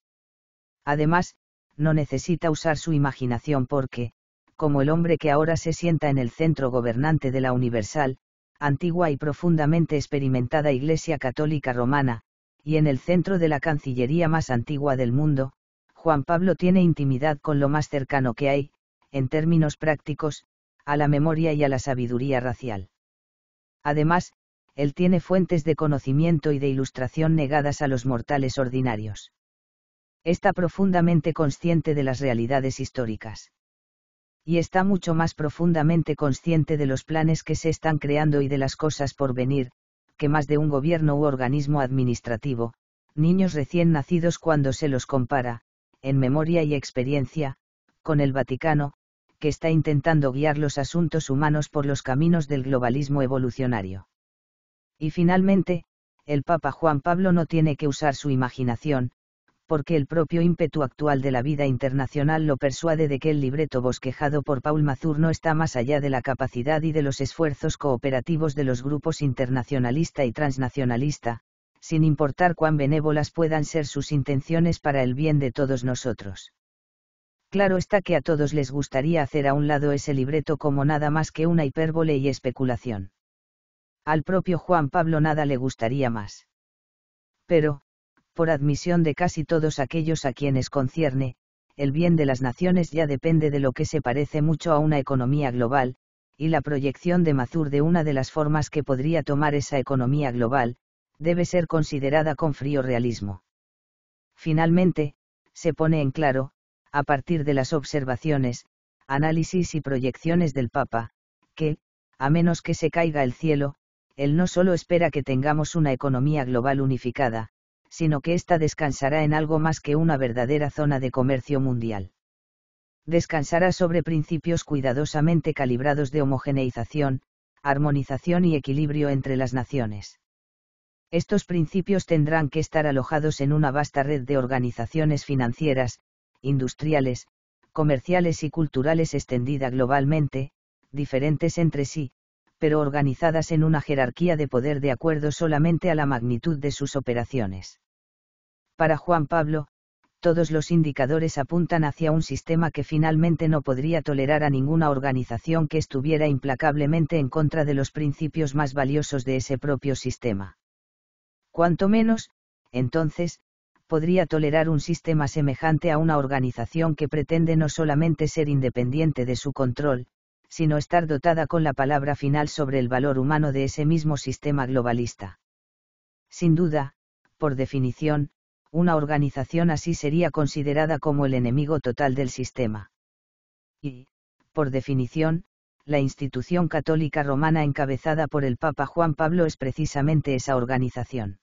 Además, no necesita usar su imaginación porque, como el hombre que ahora se sienta en el centro gobernante de la universal, antigua y profundamente experimentada Iglesia Católica Romana, y en el centro de la Cancillería más antigua del mundo, Juan Pablo tiene intimidad con lo más cercano que hay, en términos prácticos, a la memoria y a la sabiduría racial. Además, él tiene fuentes de conocimiento y de ilustración negadas a los mortales ordinarios. Está profundamente consciente de las realidades históricas y está mucho más profundamente consciente de los planes que se están creando y de las cosas por venir, que más de un gobierno u organismo administrativo, niños recién nacidos cuando se los compara, en memoria y experiencia, con el Vaticano, que está intentando guiar los asuntos humanos por los caminos del globalismo evolucionario. Y finalmente, el Papa Juan Pablo no tiene que usar su imaginación, porque el propio ímpetu actual de la vida internacional lo persuade de que el libreto bosquejado por Paul Mazur no está más allá de la capacidad y de los esfuerzos cooperativos de los grupos internacionalista y transnacionalista, sin importar cuán benévolas puedan ser sus intenciones para el bien de todos nosotros. Claro está que a todos les gustaría hacer a un lado ese libreto como nada más que una hipérbole y especulación. Al propio Juan Pablo nada le gustaría más. Pero, por admisión de casi todos aquellos a quienes concierne, el bien de las naciones ya depende de lo que se parece mucho a una economía global, y la proyección de Mazur de una de las formas que podría tomar esa economía global, debe ser considerada con frío realismo. Finalmente, se pone en claro, a partir de las observaciones, análisis y proyecciones del Papa, que, a menos que se caiga el cielo, él no solo espera que tengamos una economía global unificada, sino que ésta descansará en algo más que una verdadera zona de comercio mundial. Descansará sobre principios cuidadosamente calibrados de homogeneización, armonización y equilibrio entre las naciones. Estos principios tendrán que estar alojados en una vasta red de organizaciones financieras, industriales, comerciales y culturales extendida globalmente, diferentes entre sí, pero organizadas en una jerarquía de poder de acuerdo solamente a la magnitud de sus operaciones. Para Juan Pablo, todos los indicadores apuntan hacia un sistema que finalmente no podría tolerar a ninguna organización que estuviera implacablemente en contra de los principios más valiosos de ese propio sistema. Cuanto menos, entonces, podría tolerar un sistema semejante a una organización que pretende no solamente ser independiente de su control, sino estar dotada con la palabra final sobre el valor humano de ese mismo sistema globalista. Sin duda, por definición, una organización así sería considerada como el enemigo total del sistema. Y, por definición, la institución católica romana encabezada por el Papa Juan Pablo es precisamente esa organización.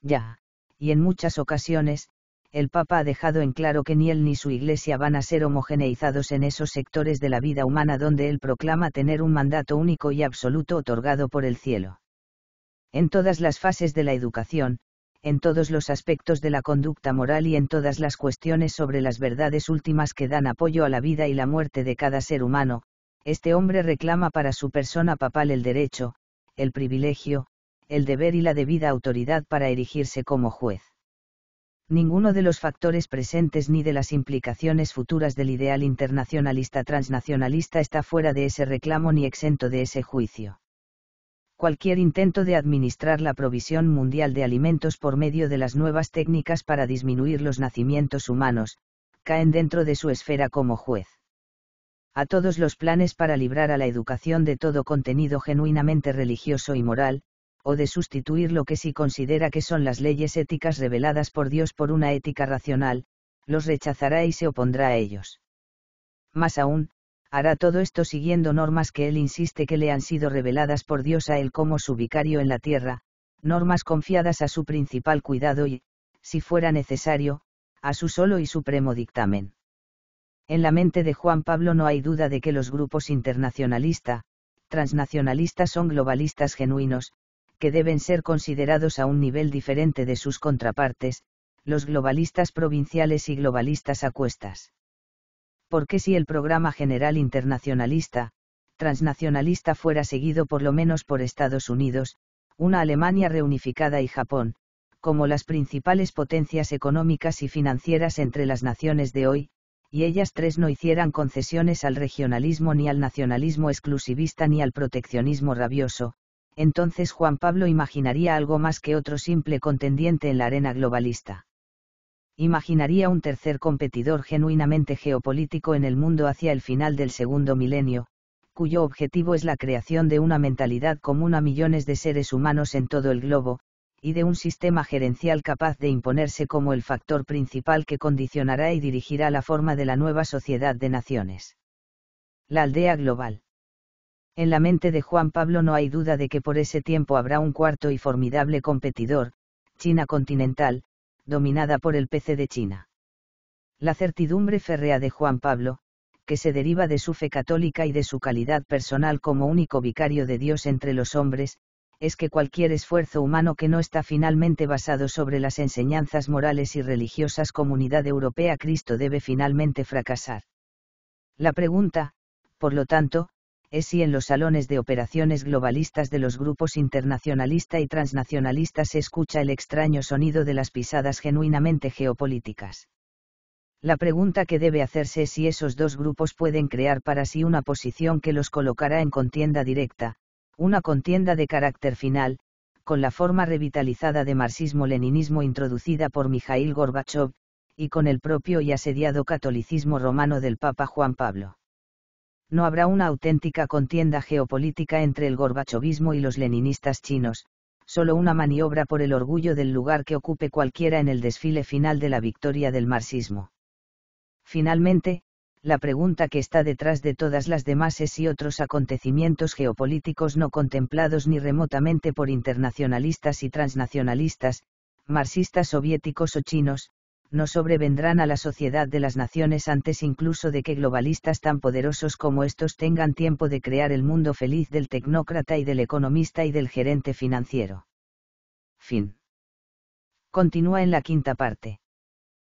Ya, y en muchas ocasiones, el Papa ha dejado en claro que ni él ni su Iglesia van a ser homogeneizados en esos sectores de la vida humana donde él proclama tener un mandato único y absoluto otorgado por el cielo. En todas las fases de la educación, en todos los aspectos de la conducta moral y en todas las cuestiones sobre las verdades últimas que dan apoyo a la vida y la muerte de cada ser humano, este hombre reclama para su persona papal el derecho, el privilegio, el deber y la debida autoridad para erigirse como juez ninguno de los factores presentes ni de las implicaciones futuras del ideal internacionalista transnacionalista está fuera de ese reclamo ni exento de ese juicio. Cualquier intento de administrar la provisión mundial de alimentos por medio de las nuevas técnicas para disminuir los nacimientos humanos, caen dentro de su esfera como juez. A todos los planes para librar a la educación de todo contenido genuinamente religioso y moral, o de sustituir lo que sí considera que son las leyes éticas reveladas por Dios por una ética racional, los rechazará y se opondrá a ellos. Más aún, hará todo esto siguiendo normas que él insiste que le han sido reveladas por Dios a él como su vicario en la tierra, normas confiadas a su principal cuidado y, si fuera necesario, a su solo y supremo dictamen. En la mente de Juan Pablo no hay duda de que los grupos internacionalista, transnacionalistas son globalistas genuinos, que deben ser considerados a un nivel diferente de sus contrapartes, los globalistas provinciales y globalistas a cuestas. Porque si el programa general internacionalista, transnacionalista fuera seguido por lo menos por Estados Unidos, una Alemania reunificada y Japón, como las principales potencias económicas y financieras entre las naciones de hoy, y ellas tres no hicieran concesiones al regionalismo ni al nacionalismo exclusivista ni al proteccionismo rabioso, entonces Juan Pablo imaginaría algo más que otro simple contendiente en la arena globalista. Imaginaría un tercer competidor genuinamente geopolítico en el mundo hacia el final del segundo milenio, cuyo objetivo es la creación de una mentalidad común a millones de seres humanos en todo el globo, y de un sistema gerencial capaz de imponerse como el factor principal que condicionará y dirigirá la forma de la nueva sociedad de naciones. La aldea global. En la mente de Juan Pablo no hay duda de que por ese tiempo habrá un cuarto y formidable competidor, China continental, dominada por el PC de China. La certidumbre férrea de Juan Pablo, que se deriva de su fe católica y de su calidad personal como único vicario de Dios entre los hombres, es que cualquier esfuerzo humano que no está finalmente basado sobre las enseñanzas morales y religiosas comunidad europea Cristo debe finalmente fracasar. La pregunta, por lo tanto, es si en los salones de operaciones globalistas de los grupos internacionalista y transnacionalista se escucha el extraño sonido de las pisadas genuinamente geopolíticas. La pregunta que debe hacerse es si esos dos grupos pueden crear para sí una posición que los colocará en contienda directa, una contienda de carácter final, con la forma revitalizada de marxismo-leninismo introducida por Mijail Gorbachev, y con el propio y asediado catolicismo romano del Papa Juan Pablo no habrá una auténtica contienda geopolítica entre el gorbachovismo y los leninistas chinos, solo una maniobra por el orgullo del lugar que ocupe cualquiera en el desfile final de la victoria del marxismo. Finalmente, la pregunta que está detrás de todas las demás es si otros acontecimientos geopolíticos no contemplados ni remotamente por internacionalistas y transnacionalistas, marxistas soviéticos o chinos, no sobrevendrán a la sociedad de las naciones antes incluso de que globalistas tan poderosos como estos tengan tiempo de crear el mundo feliz del tecnócrata y del economista y del gerente financiero. Fin. Continúa en la quinta parte.